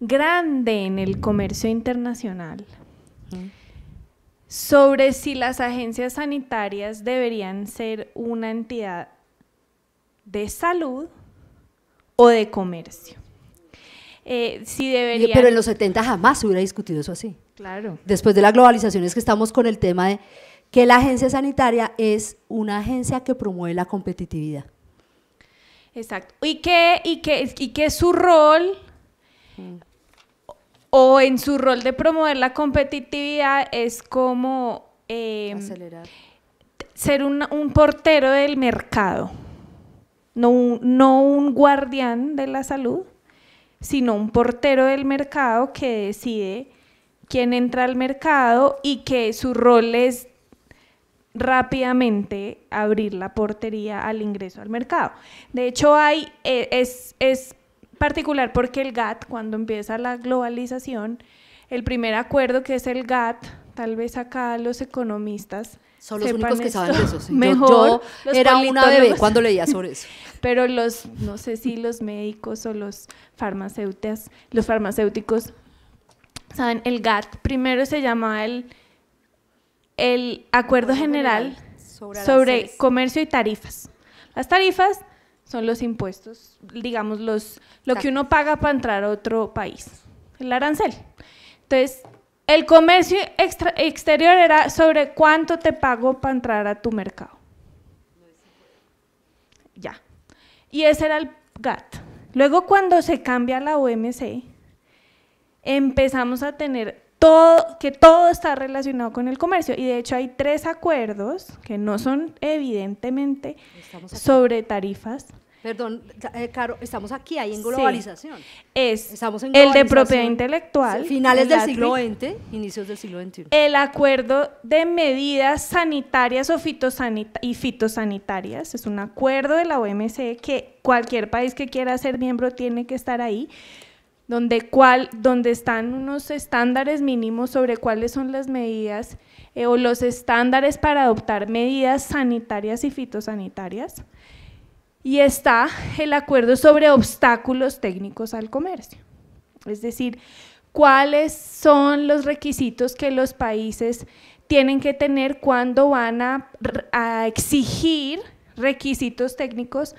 grande en el comercio internacional sobre si las agencias sanitarias deberían ser una entidad de salud o de comercio. Eh, pero en los 70 jamás se hubiera discutido eso así. Claro. Después de la globalización es que estamos con el tema de que la agencia sanitaria es una agencia que promueve la competitividad. Exacto. Y qué y y su rol, mm. o en su rol de promover la competitividad, es como... Em, Acelerar. Ser un, portero del mercado, no no un guardián de la salud, sino un portero del mercado que decide quién entra al mercado y que su rol es rápidamente abrir la portería al ingreso al mercado. De hecho, hay, eh, es, es particular porque el GATT, cuando empieza la globalización, el primer acuerdo que es el GATT, tal vez acá los economistas son los únicos que saben eso. yo, era una bebé cuando leía sobre eso. Pero los, no sé si los médicos o los farmacéuticos, los farmacéuticos saben, el GATT primero se llamaba el, el Acuerdo General, sobre, Comercio y Tarifas. Las tarifas son los impuestos, digamos, los, lo que uno paga para entrar a otro país, el arancel. Entonces, el comercio exterior era sobre cuánto te pago para entrar a tu mercado. Ya. Y ese era el GATT. Luego cuando se cambia la OMC, empezamos a tener todo, que todo está relacionado con el comercio. Y de hecho hay tres acuerdos que no son evidentemente sobre tarifas, Perdón, eh, Caro, estamos aquí, ahí en globalización. es el de propiedad intelectual. Finales del siglo XX, inicios del siglo XXI. El acuerdo de medidas sanitarias o y fitosanitarias, es un acuerdo de la OMC que cualquier país que quiera ser miembro tiene que estar ahí. Donde, donde están unos estándares mínimos sobre cuáles son las medidas eh, o los estándares para adoptar medidas sanitarias y fitosanitarias y está el acuerdo sobre obstáculos técnicos al comercio. Es decir, cuáles son los requisitos que los países tienen que tener cuando van a, exigir requisitos técnicos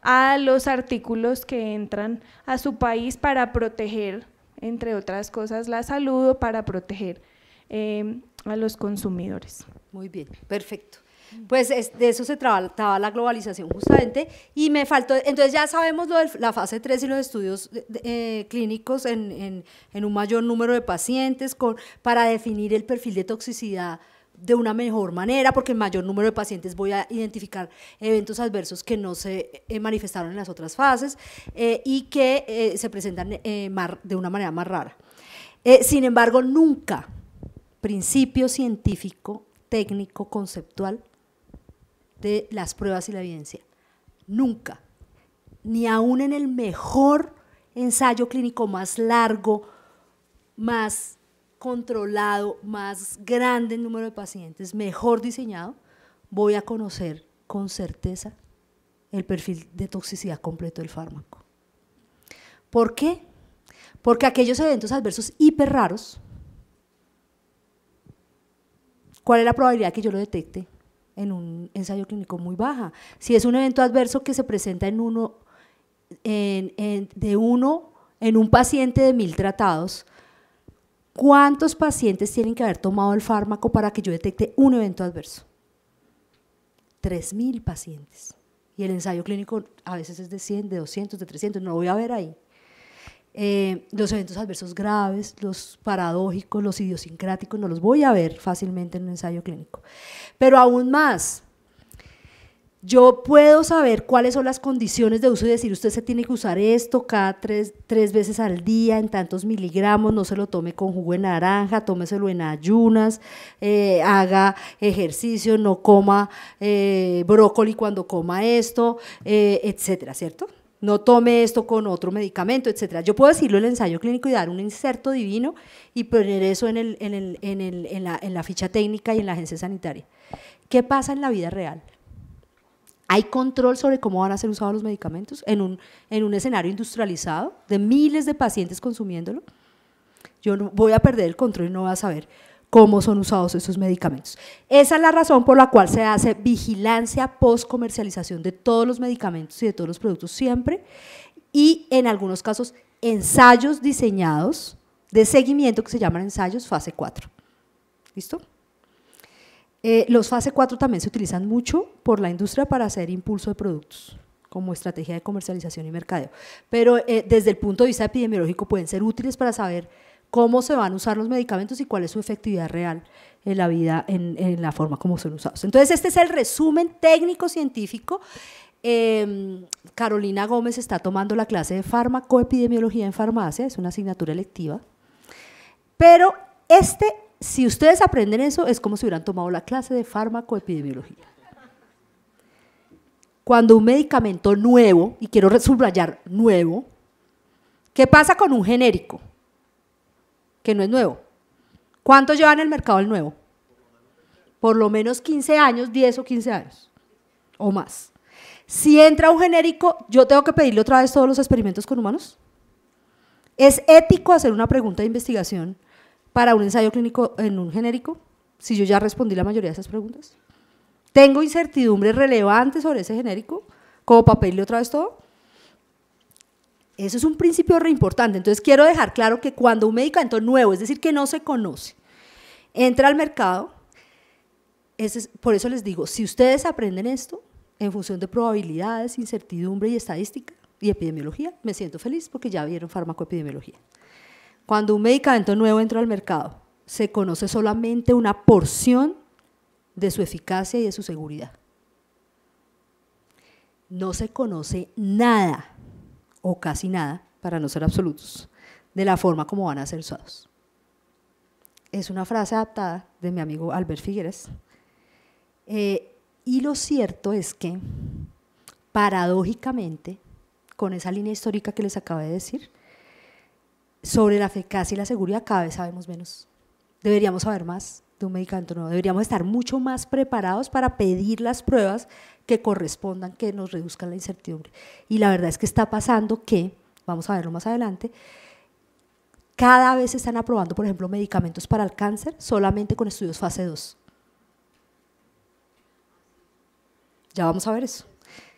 a los artículos que entran a su país para proteger, entre otras cosas, la salud o para proteger eh, a los consumidores. Muy bien, perfecto. Mm. Pues de eso se trataba la globalización justamente y me faltó, entonces ya sabemos lo de la fase 3 y los estudios eh, clínicos en, un mayor número de pacientes para definir el perfil de toxicidad de una mejor manera, porque en mayor número de pacientes voy a identificar eventos adversos que no se eh, manifestaron en las otras fases eh, y que se presentan de una manera más rara. sin embargo, nunca principio científico, técnico, conceptual de las pruebas y la evidencia. Nunca. Ni aún en el mejor ensayo clínico más largo, más controlado, más grande el número de pacientes, mejor diseñado, voy a conocer con certeza el perfil de toxicidad completo del fármaco. ¿Por qué? Porque aquellos eventos adversos hiper raros, ¿cuál es la probabilidad que yo lo detecte? en un ensayo clínico muy baja. Si es un evento adverso que se presenta en uno, en, de uno, en un paciente de mil tratados, ¿cuántos pacientes tienen que haber tomado el fármaco para que yo detecte un evento adverso? mil pacientes. Y el ensayo clínico a veces es de 100, de 200, de 300, no lo voy a ver ahí. Eh, los eventos adversos graves, los paradójicos, los idiosincráticos, no los voy a ver fácilmente en un ensayo clínico. Pero aún más, yo puedo saber cuáles son las condiciones de uso y decir, usted se tiene que usar esto cada tres, veces al día, en tantos miligramos, no se lo tome con jugo de naranja, tómeselo en ayunas, eh, haga ejercicio, no coma eh, brócoli cuando coma esto, etcétera, ¿cierto? no tome esto con otro medicamento, etcétera. Yo puedo decirlo en el ensayo clínico y dar un inserto divino y poner eso en, en, la, ficha técnica y en la agencia sanitaria. ¿Qué pasa en la vida real? ¿Hay control sobre cómo van a ser usados los medicamentos en un, escenario industrializado de miles de pacientes consumiéndolo? Yo no, voy a perder el control y no va a saber cómo son usados esos medicamentos. Esa es la razón por la cual se hace vigilancia post-comercialización de todos los medicamentos y de todos los productos siempre y en algunos casos ensayos diseñados de seguimiento que se llaman ensayos fase 4. ¿Listo? Eh, los fase 4 también se utilizan mucho por la industria para hacer impulso de productos como estrategia de comercialización y mercadeo. Pero eh, desde el punto de vista epidemiológico pueden ser útiles para saber cómo se van a usar los medicamentos y cuál es su efectividad real en la vida, en, la forma como son usados. Entonces, este es el resumen técnico-científico. Em, Carolina Gómez está tomando la clase de farmacoepidemiología en farmacia, es una asignatura electiva. Pero este, si ustedes aprenden eso, es como si hubieran tomado la clase de farmacoepidemiología. Cuando un medicamento nuevo, y quiero subrayar nuevo, ¿qué pasa con un genérico? que no es nuevo. ¿Cuánto lleva en el mercado el nuevo? Por lo menos 15 años, 10 o 15 años o más. Si entra un genérico, yo tengo que pedirle otra vez todos los experimentos con humanos. ¿Es ético hacer una pregunta de investigación para un ensayo clínico en un genérico si yo ya respondí la mayoría de esas preguntas? ¿Tengo incertidumbres relevantes sobre ese genérico como para pedirle otra vez todo? Eso es un principio re importante. Entonces quiero dejar claro que cuando un medicamento nuevo, es decir, que no se conoce, entra al mercado, es, por eso les digo, si ustedes aprenden esto en función de probabilidades, incertidumbre y estadística y epidemiología, me siento feliz porque ya vieron farmacoepidemiología. Cuando un medicamento nuevo entra al mercado, se conoce solamente una porción de su eficacia y de su seguridad. No se conoce nada o casi nada, para no ser absolutos, de la forma como van a ser usados. Es una frase adaptada de mi amigo Albert Figueres. Eh, y lo cierto es que, paradójicamente, con esa línea histórica que les acabo de decir, sobre la eficacia y la seguridad cada vez sabemos menos. Deberíamos saber más de un medicamento nuevo. Deberíamos estar mucho más preparados para pedir las pruebas que correspondan, que nos reduzcan la incertidumbre. Y la verdad es que está pasando que, vamos a verlo más adelante, cada vez se están aprobando, por ejemplo, medicamentos para el cáncer solamente con estudios fase 2. Ya vamos a ver eso.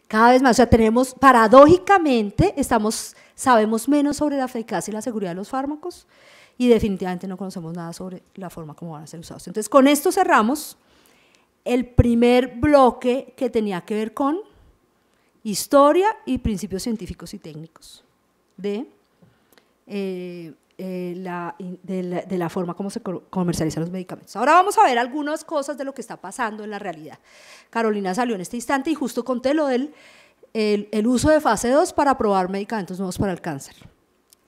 Cada vez más, o sea, tenemos, paradójicamente, estamos, sabemos menos sobre la eficacia y la seguridad de los fármacos y definitivamente no conocemos nada sobre la forma como van a ser usados. Entonces, con esto cerramos el primer bloque que tenía que ver con historia y principios científicos y técnicos de, eh, eh, la, forma como se comercializan los medicamentos. Ahora vamos a ver algunas cosas de lo que está pasando en la realidad. Carolina salió en este instante y justo conté lo del el, uso de fase 2 para probar medicamentos nuevos para el cáncer.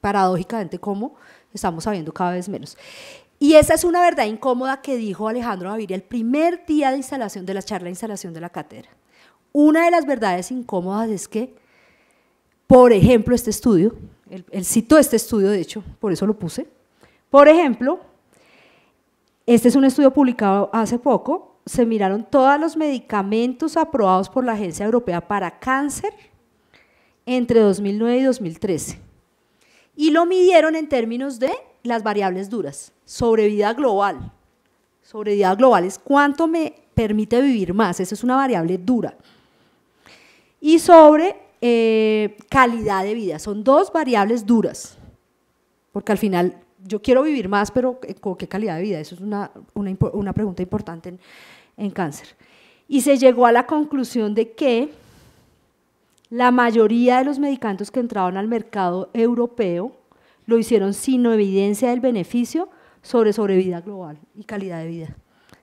Paradójicamente, como estamos sabiendo cada vez menos. Y esa es una verdad incómoda que dijo Alejandro Gaviria el primer día de instalación de la charla de instalación de la cátedra. Una de las verdades incómodas es que, por ejemplo, este estudio, el, el cito de este estudio, de hecho, por eso lo puse, por ejemplo, este es un estudio publicado hace poco, se miraron todos los medicamentos aprobados por la Agencia Europea para Cáncer entre 2009 y 2013. Y lo midieron en términos de las variables duras. sobre vida global. vida global es cuánto me permite vivir más. Eso es una variable dura. Y sobre eh, calidad de vida. Son dos variables duras. Porque al final yo quiero vivir más, pero eh, ¿con qué calidad de vida? Eso es una, una, pregunta importante en, en cáncer. Y se llegó a la conclusión de que la mayoría de los medicamentos que entraban al mercado europeo lo hicieron sin evidencia del beneficio sobre sobrevida global y calidad de vida.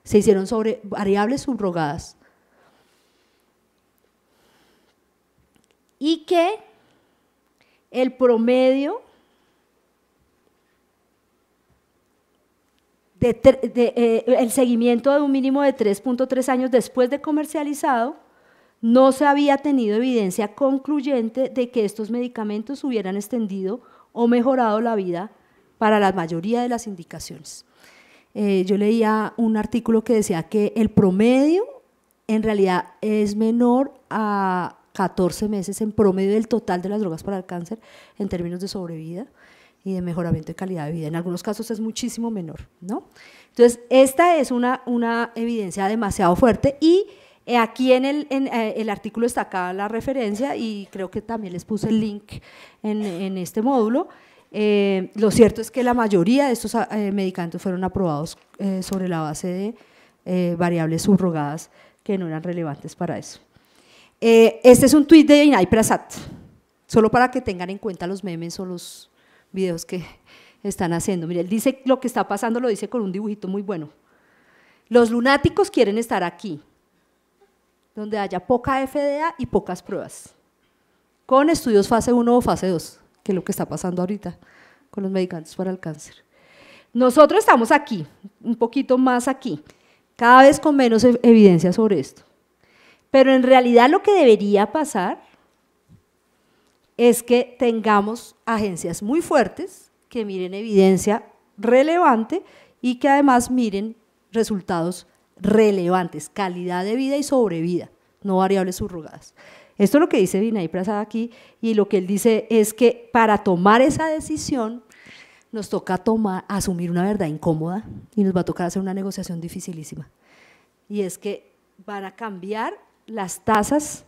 Se hicieron sobre variables subrogadas. Y que el promedio de, eh, el seguimiento de un mínimo de 3.3 años después de comercializado, no se había tenido evidencia concluyente de que estos medicamentos hubieran extendido o mejorado la vida para la mayoría de las indicaciones. Eh, yo leía un artículo que decía que el promedio en realidad es menor a 14 meses en promedio del total de las drogas para el cáncer en términos de sobrevida y de mejoramiento de calidad de vida. En algunos casos es muchísimo menor, ¿no? Entonces, esta es una, una evidencia demasiado fuerte y eh, aquí en eh, el, artículo está acá la referencia y creo que también les puse el link en, este módulo. Eh, lo cierto es que la mayoría de estos medicamentos fueron aprobados sobre la base de variables subrogadas que no eran relevantes para eso. este es un tuit de Inay solo para que tengan en cuenta los memes o los videos que están haciendo. Mire, él dice lo que está pasando, lo dice con un dibujito muy bueno. Los lunáticos quieren estar aquí, donde haya poca FDA y pocas pruebas, con estudios fase 1 o fase 2, que es lo que está pasando ahorita con los medicamentos para el cáncer. Nosotros estamos aquí, un poquito más aquí, cada vez con menos e- evidencia sobre esto. Pero en realidad lo que debería pasar es que tengamos agencias muy fuertes que miren evidencia relevante y que además miren resultados relevantes, calidad de vida y sobrevida, no variables subrogadas. Esto es lo que dice Vinay Prasad aquí y lo que él dice es que para tomar esa decisión nos toca tomar, asumir una verdad incómoda y nos va a tocar hacer una negociación dificilísima. Y es que van a cambiar las tasas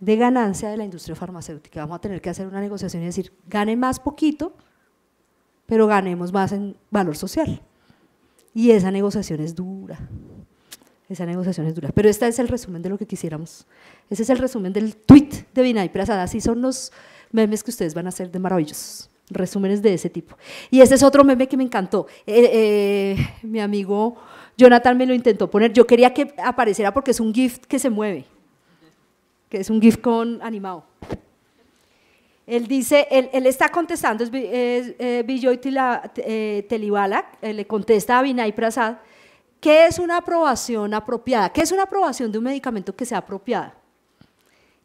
de ganancia de la industria farmacéutica. Vamos a tener que hacer una negociación y decir, gane más poquito, pero ganemos más en valor social. Y esa negociación es dura. Esa negociación es dura. Pero este es el resumen de lo que quisiéramos. Ese es el resumen del tweet de Vinay Prasad. Así son los memes que ustedes van a hacer de maravillosos. Resúmenes de ese tipo. Y este es otro meme que me encantó. Eh, eh, mi amigo Jonathan me lo intentó poner. Yo quería que apareciera porque es un GIF que se mueve. Que es un GIF con animado. Él dice, él, está contestando, es Villoy eh, eh, eh, le contesta a Vinay Prasad, ¿qué es una aprobación apropiada? ¿Qué es una aprobación de un medicamento que sea apropiada?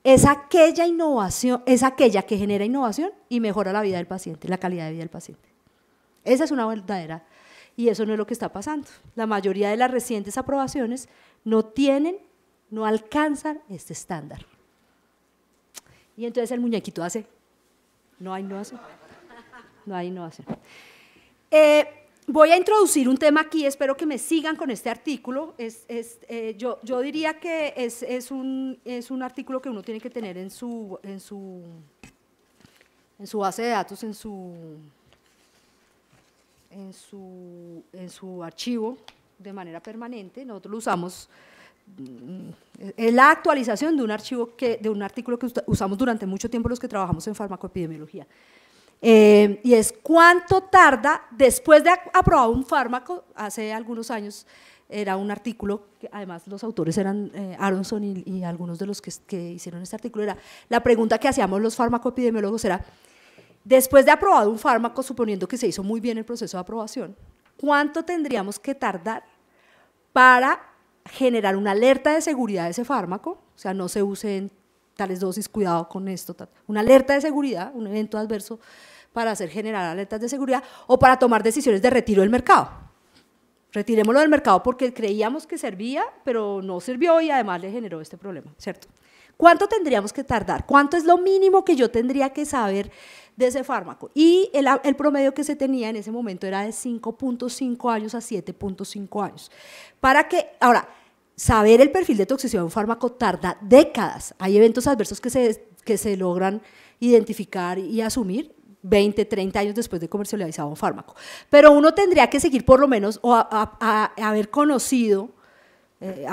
Es aquella innovación, es aquella que genera innovación y mejora la vida del paciente, la calidad de vida del paciente. Esa es una verdadera, y eso no es lo que está pasando. La mayoría de las recientes aprobaciones no tienen, no alcanzan este estándar. Y entonces el muñequito hace no hay innovación. No hay eh, voy a introducir un tema aquí, espero que me sigan con este artículo. Eh, yo, yo, diría que es, un, es un artículo que uno tiene que tener en su, en su, en su base de datos, en su, en su, en su archivo de manera permanente. Nosotros lo usamos es la actualización de un archivo que, de un artículo que usamos durante mucho tiempo los que trabajamos en farmacoepidemiología. Eh, y es cuánto tarda después de aprobado un fármaco, hace algunos años era un artículo, que además los autores eran eh, Aronson y, algunos de los que, que, hicieron este artículo, era la pregunta que hacíamos los farmacoepidemiólogos era, después de aprobado un fármaco, suponiendo que se hizo muy bien el proceso de aprobación, ¿cuánto tendríamos que tardar para generar una alerta de seguridad de ese fármaco, o sea, no se usen tales dosis, cuidado con esto, una alerta de seguridad, un evento adverso para hacer generar alertas de seguridad o para tomar decisiones de retiro del mercado. Retirémoslo del mercado porque creíamos que servía, pero no sirvió y además le generó este problema, ¿cierto? ¿Cuánto tendríamos que tardar? ¿Cuánto es lo mínimo que yo tendría que saber de ese fármaco? Y el, promedio que se tenía en ese momento era de 5.5 años a 7.5 años. Para que, ahora, saber el perfil de toxicidad de un fármaco tarda décadas. Hay eventos adversos que se, que se logran identificar y asumir 20, 30 años después de comercializado un fármaco. Pero uno tendría que seguir por lo menos o haber conocido eh,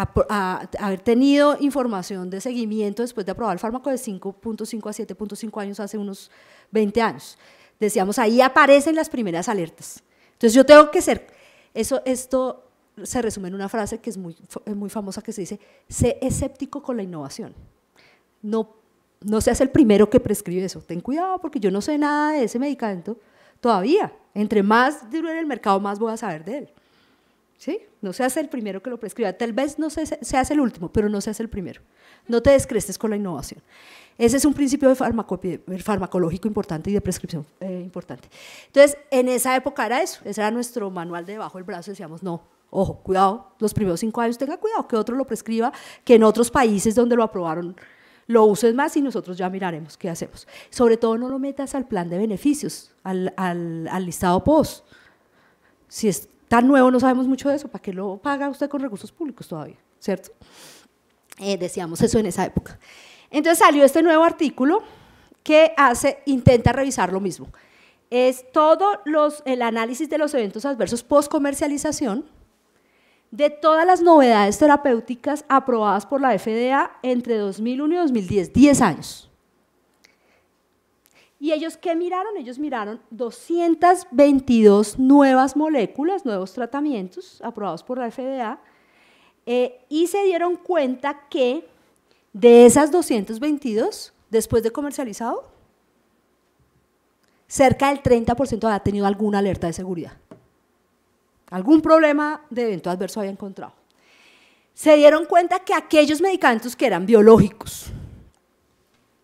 haber tenido información de seguimiento después de aprobar el fármaco de 5.5 a 7.5 años hace unos 20 años. Decíamos, ahí aparecen las primeras alertas. Entonces yo tengo que ser, eso, esto se resume en una frase que es muy, muy famosa que se dice, sé escéptico con la innovación. No, no seas el primero que prescribe eso. Ten cuidado porque yo no sé nada de ese medicamento todavía. Entre más dure en el mercado, más voy a saber de él. ¿Sí? No seas el primero que lo prescriba. Tal vez no seas el último, pero no seas el primero. No te descrestes con la innovación. Ese es un principio eh, farmacológico importante y de prescripción eh, importante. Entonces, en esa época era eso. Ese era nuestro manual de bajo el brazo. Decíamos, no, ojo, cuidado, los primeros cinco años tenga cuidado que otro lo prescriba, que en otros países donde lo aprobaron lo uses más y nosotros ya miraremos qué hacemos. Sobre todo no lo metas al plan de beneficios, al, listado POS. Si es tan nuevo, no sabemos mucho de eso, ¿para qué lo paga usted con recursos públicos todavía? ¿Cierto? Eh, decíamos eso en esa época. Entonces salió este nuevo artículo que hace, intenta revisar lo mismo. Es todo los, el análisis de los eventos adversos post-comercialización, de todas las novedades terapéuticas aprobadas por la FDA entre 2001 y 2010, 10 años. ¿Y ellos qué miraron? Ellos miraron 222 nuevas moléculas, nuevos tratamientos aprobados por la FDA, eh, y se dieron cuenta que de esas 222, después de comercializado, cerca del 30% había tenido alguna alerta de seguridad. Algún problema de evento adverso había encontrado. Se dieron cuenta que aquellos medicamentos que eran biológicos,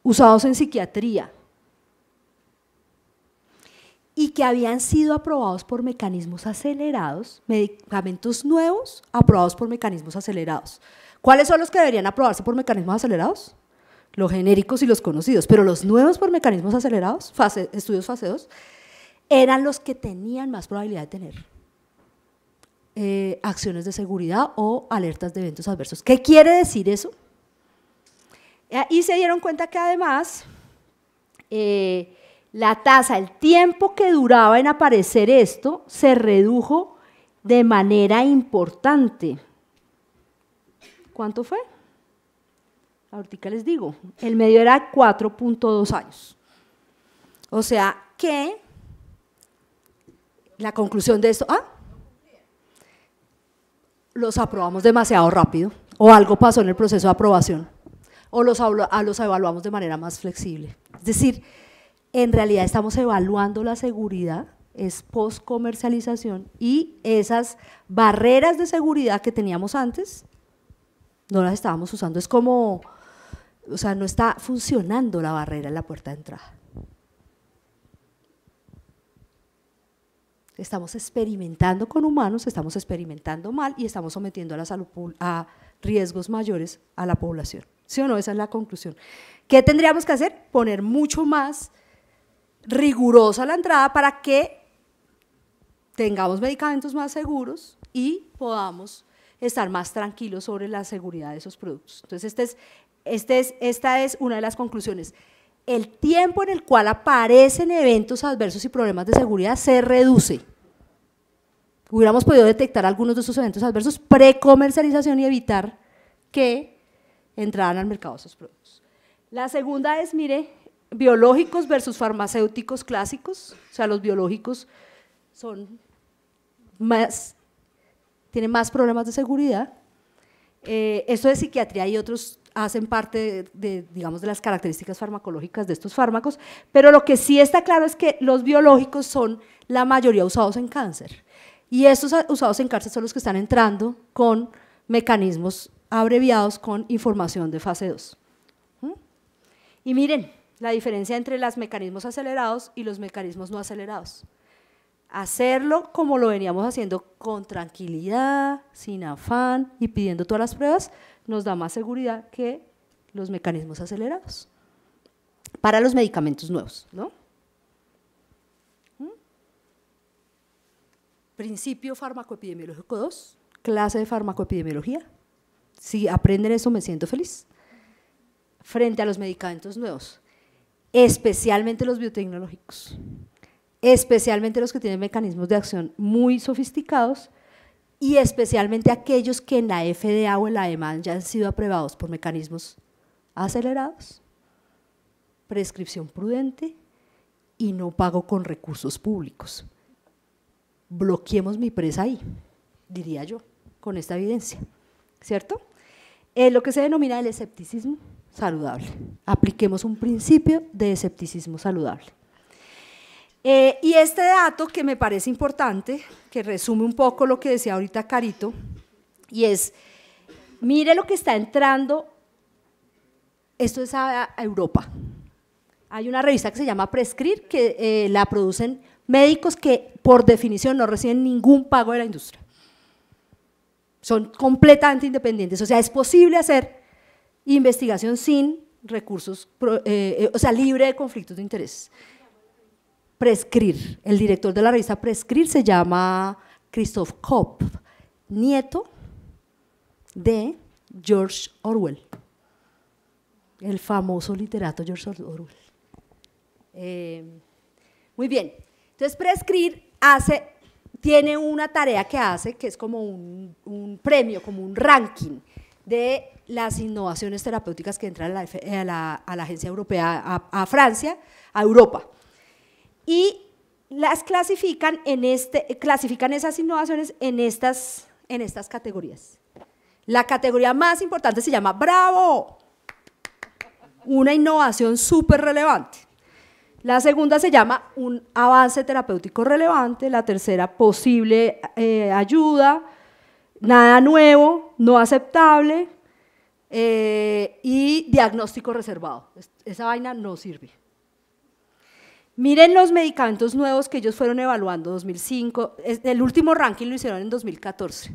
usados en psiquiatría, y que habían sido aprobados por mecanismos acelerados, medicamentos nuevos aprobados por mecanismos acelerados. ¿Cuáles son los que deberían aprobarse por mecanismos acelerados? Los genéricos y los conocidos, pero los nuevos por mecanismos acelerados, fase, estudios fase 2, eran los que tenían más probabilidad de tener eh, acciones de seguridad o alertas de eventos adversos. ¿Qué quiere decir eso? Eh, y se dieron cuenta que además eh, la tasa, el tiempo que duraba en aparecer esto, se redujo de manera importante. ¿Cuánto fue? Ahorita les digo, el medio era 4.2 años. O sea que la conclusión de esto, ah, los aprobamos demasiado rápido, o algo pasó en el proceso de aprobación, o los, los evaluamos de manera más flexible. Es decir, en realidad estamos evaluando la seguridad, es post comercialización y esas barreras de seguridad que teníamos antes no las estábamos usando. Es como, o sea, no está funcionando la barrera en la puerta de entrada. Estamos experimentando con humanos, estamos experimentando mal y estamos sometiendo a la salud a riesgos mayores a la población. ¿Sí o no? Esa es la conclusión. ¿Qué tendríamos que hacer? Poner mucho más rigurosa la entrada para que tengamos medicamentos más seguros y podamos estar más tranquilos sobre la seguridad de esos productos. Entonces, este es, este es, esta es una de las conclusiones. El tiempo en el cual aparecen eventos adversos y problemas de seguridad se reduce. Hubiéramos podido detectar algunos de esos eventos adversos pre-comercialización y evitar que entraran al mercado esos productos. La segunda es, mire, biológicos versus farmacéuticos clásicos, o sea, los biológicos son más, tienen más problemas de seguridad. Eh, esto de psiquiatría y otros hacen parte de, digamos, de las características farmacológicas de estos fármacos, pero lo que sí está claro es que los biológicos son la mayoría usados en cáncer. Y estos usados en cáncer son los que están entrando con mecanismos abreviados con información de fase 2. ¿Mm? Y miren, la diferencia entre los mecanismos acelerados y los mecanismos no acelerados. Hacerlo como lo veníamos haciendo con tranquilidad, sin afán y pidiendo todas las pruebas, nos da más seguridad que los mecanismos acelerados para los medicamentos nuevos, ¿no? ¿Mm? Principio farmacoepidemiológico 2, clase de farmacoepidemiología. Si aprenden eso me siento feliz. Frente a los medicamentos nuevos especialmente los biotecnológicos, especialmente los que tienen mecanismos de acción muy sofisticados y especialmente aquellos que en la FDA o en la EMA ya han sido aprobados por mecanismos acelerados, prescripción prudente y no pago con recursos públicos. Bloqueemos mi presa ahí, diría yo, con esta evidencia, ¿cierto? lo que se denomina el escepticismo, saludable. Apliquemos un principio de escepticismo saludable. Eh, y este dato que me parece importante, que resume un poco lo que decía ahorita Carito, y es, mire lo que está entrando, esto es a, Europa. Hay una revista que se llama Prescribir, que eh, la producen médicos que por definición no reciben ningún pago de la industria. Son completamente independientes, o sea, es posible hacer investigación sin recursos, eh, eh, o sea, libre de conflictos de interés. Prescribir, el director de la revista Prescribir se llama Christoph Kopp, nieto de George Orwell, el famoso literato George Orwell. Eh, muy bien, entonces Prescribir hace, tiene una tarea que hace, que es como un premio, como un ranking de las innovaciones terapéuticas que entran a la, Agencia Europea, a, Francia, a Europa. Y las clasifican, en este, clasifican esas innovaciones en estas, categorías. La categoría más importante se llama Bravo, una innovación súper relevante. La segunda se llama un avance terapéutico relevante, la tercera posible eh, ayuda, nada nuevo, no aceptable, eh, y diagnóstico reservado. Esa vaina no sirve. Miren los medicamentos nuevos que ellos fueron evaluando 2005. El último ranking lo hicieron en 2014.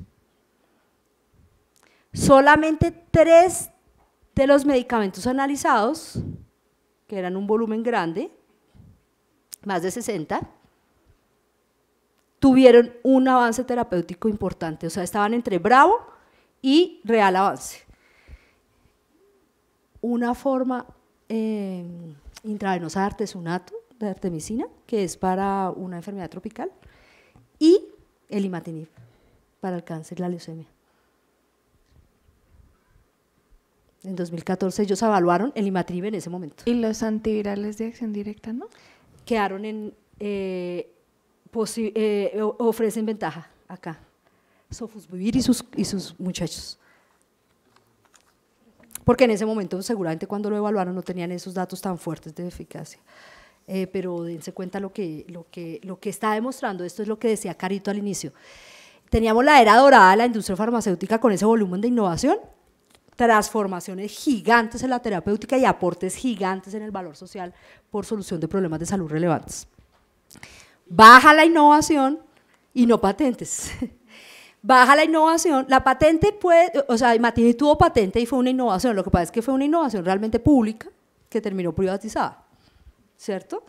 Solamente tres de los medicamentos analizados, que eran un volumen grande, más de 60, tuvieron un avance terapéutico importante. O sea, estaban entre bravo y real avance una forma em, intravenosa de artesunato, de artemisina, que es para una enfermedad tropical, y el imatinib para el cáncer, la leucemia. En 2014 ellos evaluaron el imatinib en ese momento. ¿Y los antivirales de acción directa no? Quedaron en... Eh, eh, ofrecen ventaja acá. vivir y sus, y sus muchachos porque en ese momento seguramente cuando lo evaluaron no tenían esos datos tan fuertes de eficacia. Eh, pero dense cuenta lo que, lo, que, lo que está demostrando, esto es lo que decía Carito al inicio. Teníamos la era dorada de la industria farmacéutica con ese volumen de innovación, transformaciones gigantes en la terapéutica y aportes gigantes en el valor social por solución de problemas de salud relevantes. Baja la innovación y no patentes. baja la innovación, la patente puede, o sea, Matiz tuvo patente y fue una innovación, lo que pasa es que fue una innovación realmente pública que terminó privatizada, ¿cierto?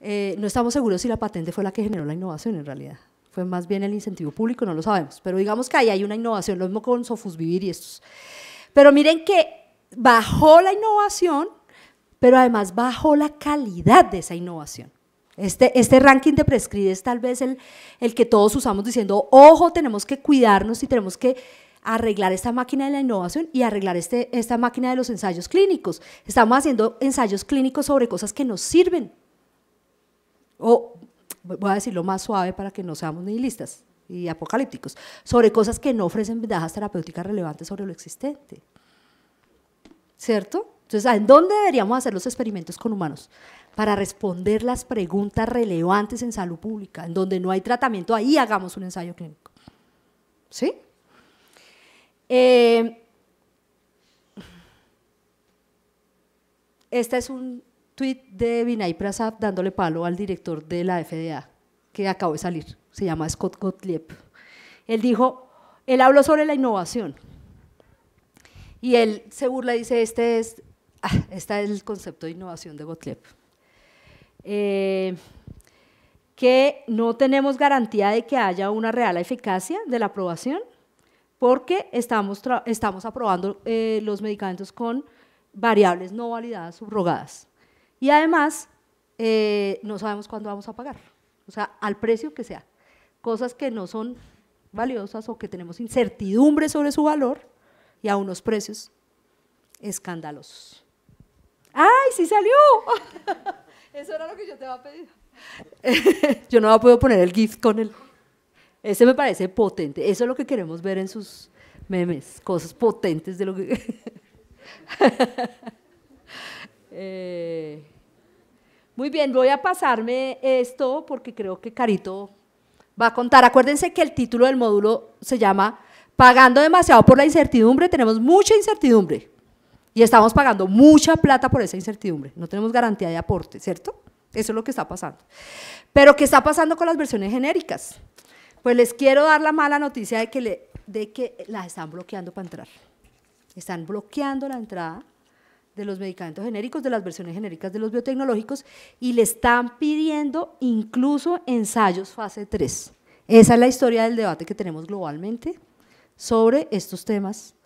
Eh, no estamos seguros si la patente fue la que generó la innovación en realidad, fue más bien el incentivo público, no lo sabemos, pero digamos que ahí hay una innovación, lo mismo con Sofus Vivir y estos. Pero miren que bajó la innovación, pero además bajó la calidad de esa innovación. Este, este, ranking de prescribe es tal vez el, que todos usamos diciendo, ojo, tenemos que cuidarnos y tenemos que arreglar esta máquina de la innovación y arreglar este, esta máquina de los ensayos clínicos. Estamos haciendo ensayos clínicos sobre cosas que nos sirven. O, voy a decirlo más suave para que no seamos nihilistas y apocalípticos, sobre cosas que no ofrecen ventajas terapéuticas relevantes sobre lo existente. ¿Cierto? Entonces, ¿en dónde deberíamos hacer los experimentos con humanos? para responder las preguntas relevantes en salud pública. En donde no hay tratamiento, ahí hagamos un ensayo clínico. ¿Sí? Eh, este es un tweet de Vinay Prasad dándole palo al director de la FDA que acabó de salir. Se llama Scott Gottlieb. Él dijo, él habló sobre la innovación. Y él se burla y dice, este es, ah, este es el concepto de innovación de Gottlieb. Eh, que no tenemos garantía de que haya una real eficacia de la aprobación porque estamos, estamos aprobando eh, los medicamentos con variables no validadas, subrogadas. Y además, eh, no sabemos cuándo vamos a pagar, o sea, al precio que sea. Cosas que no son valiosas o que tenemos incertidumbre sobre su valor y a unos precios escandalosos. ¡Ay, sí salió! Eso era lo que yo te iba a pedir. yo no puedo poner el GIF con él. Ese me parece potente. Eso es lo que queremos ver en sus memes, cosas potentes de lo que... Eh, muy bien, voy a pasarme esto porque creo que Carito va a contar. Acuérdense que el título del módulo se llama Pagando demasiado por la incertidumbre, tenemos mucha incertidumbre. Y estamos pagando mucha plata por esa incertidumbre. No tenemos garantía de aporte, ¿cierto? Eso es lo que está pasando. Pero ¿qué está pasando con las versiones genéricas? Pues les quiero dar la mala noticia de que, de que las están bloqueando para entrar. Están bloqueando la entrada de los medicamentos genéricos, de las versiones genéricas de los biotecnológicos y le están pidiendo incluso ensayos fase 3. Esa es la historia del debate que tenemos globalmente sobre estos temas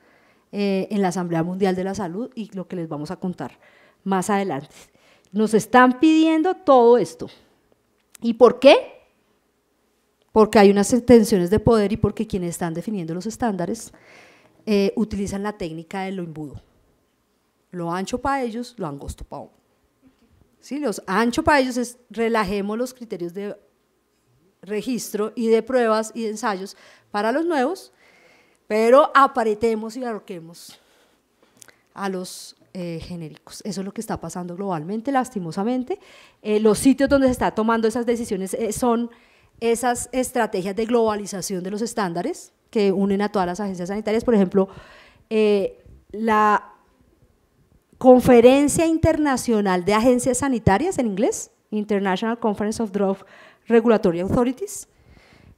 eh, en la Asamblea Mundial de la Salud y lo que les vamos a contar más adelante. Nos están pidiendo todo esto. ¿Y por qué? Porque hay unas tensiones de poder y porque quienes están definiendo los estándares eh, utilizan la técnica de lo embudo. Lo ancho para ellos, lo angosto para uno. ¿Sí? Los ancho para ellos es relajemos los criterios de registro y de pruebas y de ensayos para los nuevos pero aparetemos y arroquemos a los eh, genéricos. Eso es lo que está pasando globalmente, lastimosamente. Eh, los sitios donde se están tomando esas decisiones eh, son esas estrategias de globalización de los estándares que unen a todas las agencias sanitarias. Por ejemplo, la Conferencia Internacional de Agencias Sanitarias, en inglés, International Conference of Drug Regulatory Authorities,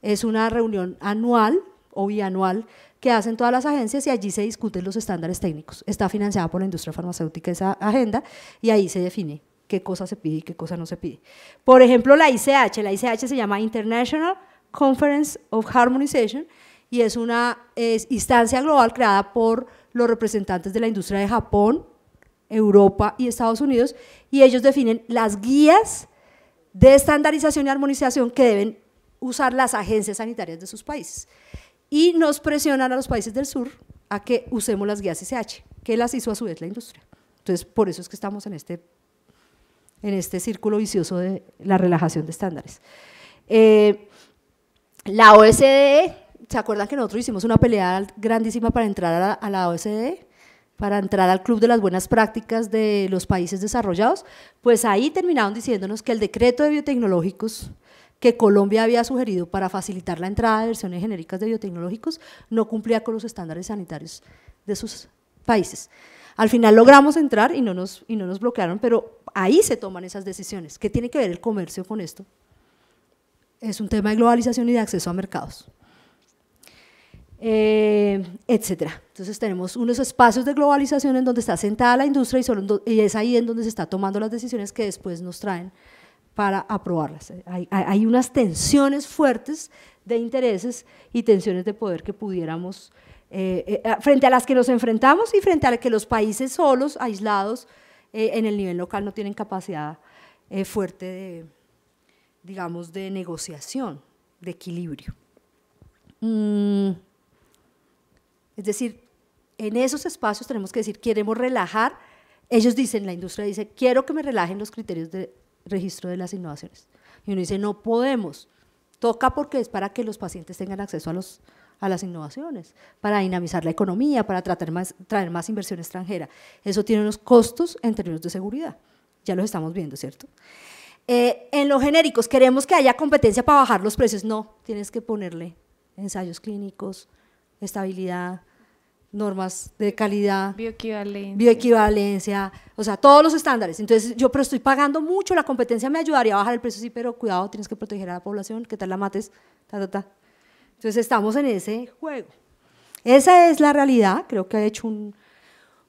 es una reunión anual o bianual que hacen todas las agencias y allí se discuten los estándares técnicos. Está financiada por la industria farmacéutica esa agenda y ahí se define qué cosa se pide y qué cosa no se pide. Por ejemplo, la ICH, la ICH se llama International Conference of Harmonization y es una instancia global creada por los representantes de la industria de Japón, Europa y Estados Unidos y ellos definen las guías de estandarización y armonización que deben usar las agencias sanitarias de sus países y nos presionan a los países del sur a que usemos las guías SH, que las hizo a su vez la industria. Entonces, por eso es que estamos en este, en este círculo vicioso de la relajación de estándares. Eh, la OSDE, ¿se acuerdan que nosotros hicimos una pelea grandísima para entrar a la, a la OSDE? para entrar al Club de las Buenas Prácticas de los Países Desarrollados, pues ahí terminaron diciéndonos que el decreto de biotecnológicos que Colombia había sugerido para facilitar la entrada de versiones genéricas de biotecnológicos no cumplía con los estándares sanitarios de sus países. Al final logramos entrar y no nos, no nos bloquearon, pero ahí se toman esas decisiones. ¿Qué tiene que ver el comercio con esto? Es un tema de globalización y de acceso a mercados. etc. Eh, etcétera. Entonces tenemos unos espacios de globalización en donde está sentada la industria y, y es ahí en donde se está tomando las decisiones que después nos traen para aprobarlas. Hay, unas tensiones fuertes de intereses y tensiones de poder que pudiéramos, eh, eh, frente a las que nos enfrentamos y frente a las que los países solos, aislados, eh, en el nivel local no tienen capacidad fuerte de, digamos, de negociación, de equilibrio. Mm. es decir, en esos espacios tenemos que decir, queremos relajar, ellos dicen, la industria dice, quiero que me relajen los criterios de registro de las innovaciones. Y uno dice, no podemos. Toca porque es para que los pacientes tengan acceso a, los, a las innovaciones, para dinamizar la economía, para tratar más, traer más inversión extranjera. Eso tiene unos costos en términos de seguridad. Ya los estamos viendo, ¿cierto? Eh, en los genéricos, ¿queremos que haya competencia para bajar los precios? No, tienes que ponerle ensayos clínicos, estabilidad, normas de calidad, bioequivalencia. o sea, todos los estándares. Entonces, yo, pero estoy pagando mucho, la competencia me ayudaría a bajar el precio, sí, pero cuidado, tienes que proteger a la población, que tal la mates, ta, ta, ta. Entonces, estamos en ese juego. Esa es la realidad, creo que ha hecho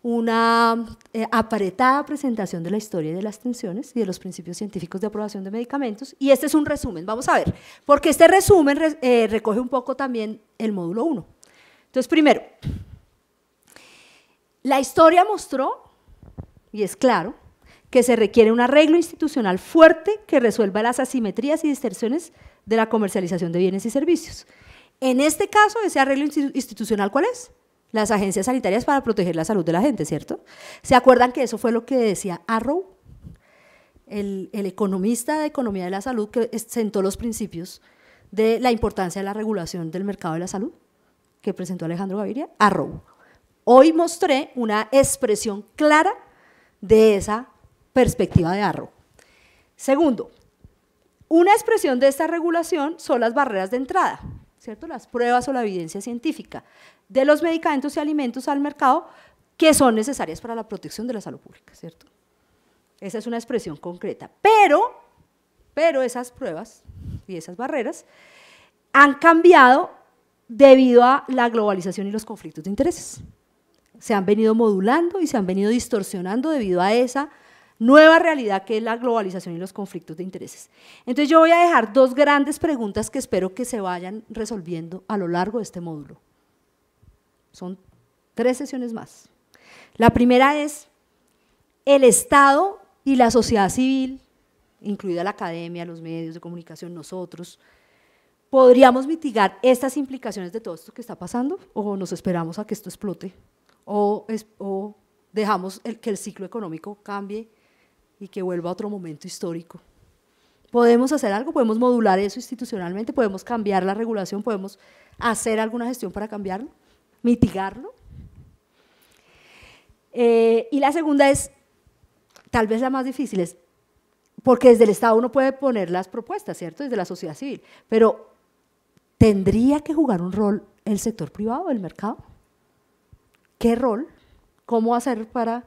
una aparetada eh, apretada presentación de la historia de las tensiones y de los principios científicos de aprobación de medicamentos. Y este es un resumen, vamos a ver, porque este resumen eh, recoge un poco también el módulo 1. Entonces, primero, la historia mostró, y es claro, que se requiere un arreglo institucional fuerte que resuelva las asimetrías y distorsiones de la comercialización de bienes y servicios. En este caso, ese arreglo institucional, ¿cuál es? Las agencias sanitarias para proteger la salud de la gente, ¿cierto? ¿Se acuerdan que eso fue lo que decía Arrow, el, economista de Economía de la Salud, que sentó los principios de la importancia de la regulación del mercado de la salud, que presentó Alejandro Gaviria? Arrow. Hoy mostré una expresión clara de esa perspectiva de Arro. Segundo, una expresión de esta regulación son las barreras de entrada, ¿cierto? las pruebas o la evidencia científica de los medicamentos y alimentos al mercado que son necesarias para la protección de la salud pública. ¿cierto? Esa es una expresión concreta. Pero, pero esas pruebas y esas barreras han cambiado debido a la globalización y los conflictos de intereses se han venido modulando y se han venido distorsionando debido a esa nueva realidad que es la globalización y los conflictos de intereses. Entonces yo voy a dejar dos grandes preguntas que espero que se vayan resolviendo a lo largo de este módulo. Son tres sesiones más. La primera es el Estado y la sociedad civil, incluida la academia, los medios de comunicación, nosotros, ¿podríamos mitigar estas implicaciones de todo esto que está pasando o nos esperamos a que esto explote? o, dejamos que el ciclo económico cambie y que vuelva a otro momento histórico. Podemos hacer algo, podemos modular eso institucionalmente, podemos cambiar la regulación, podemos hacer alguna gestión para cambiarlo, mitigarlo. Eh, y la segunda es, tal vez la más difícil, es porque desde el Estado uno puede poner las propuestas, ¿cierto? Desde la sociedad civil, pero ¿tendría que jugar un rol el sector privado, el mercado? qué rol, cómo hacer para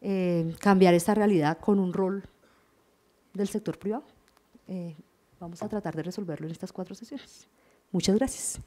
eh, cambiar esta realidad con un rol del sector privado. Eh, vamos a tratar de resolverlo en estas cuatro sesiones. Muchas gracias.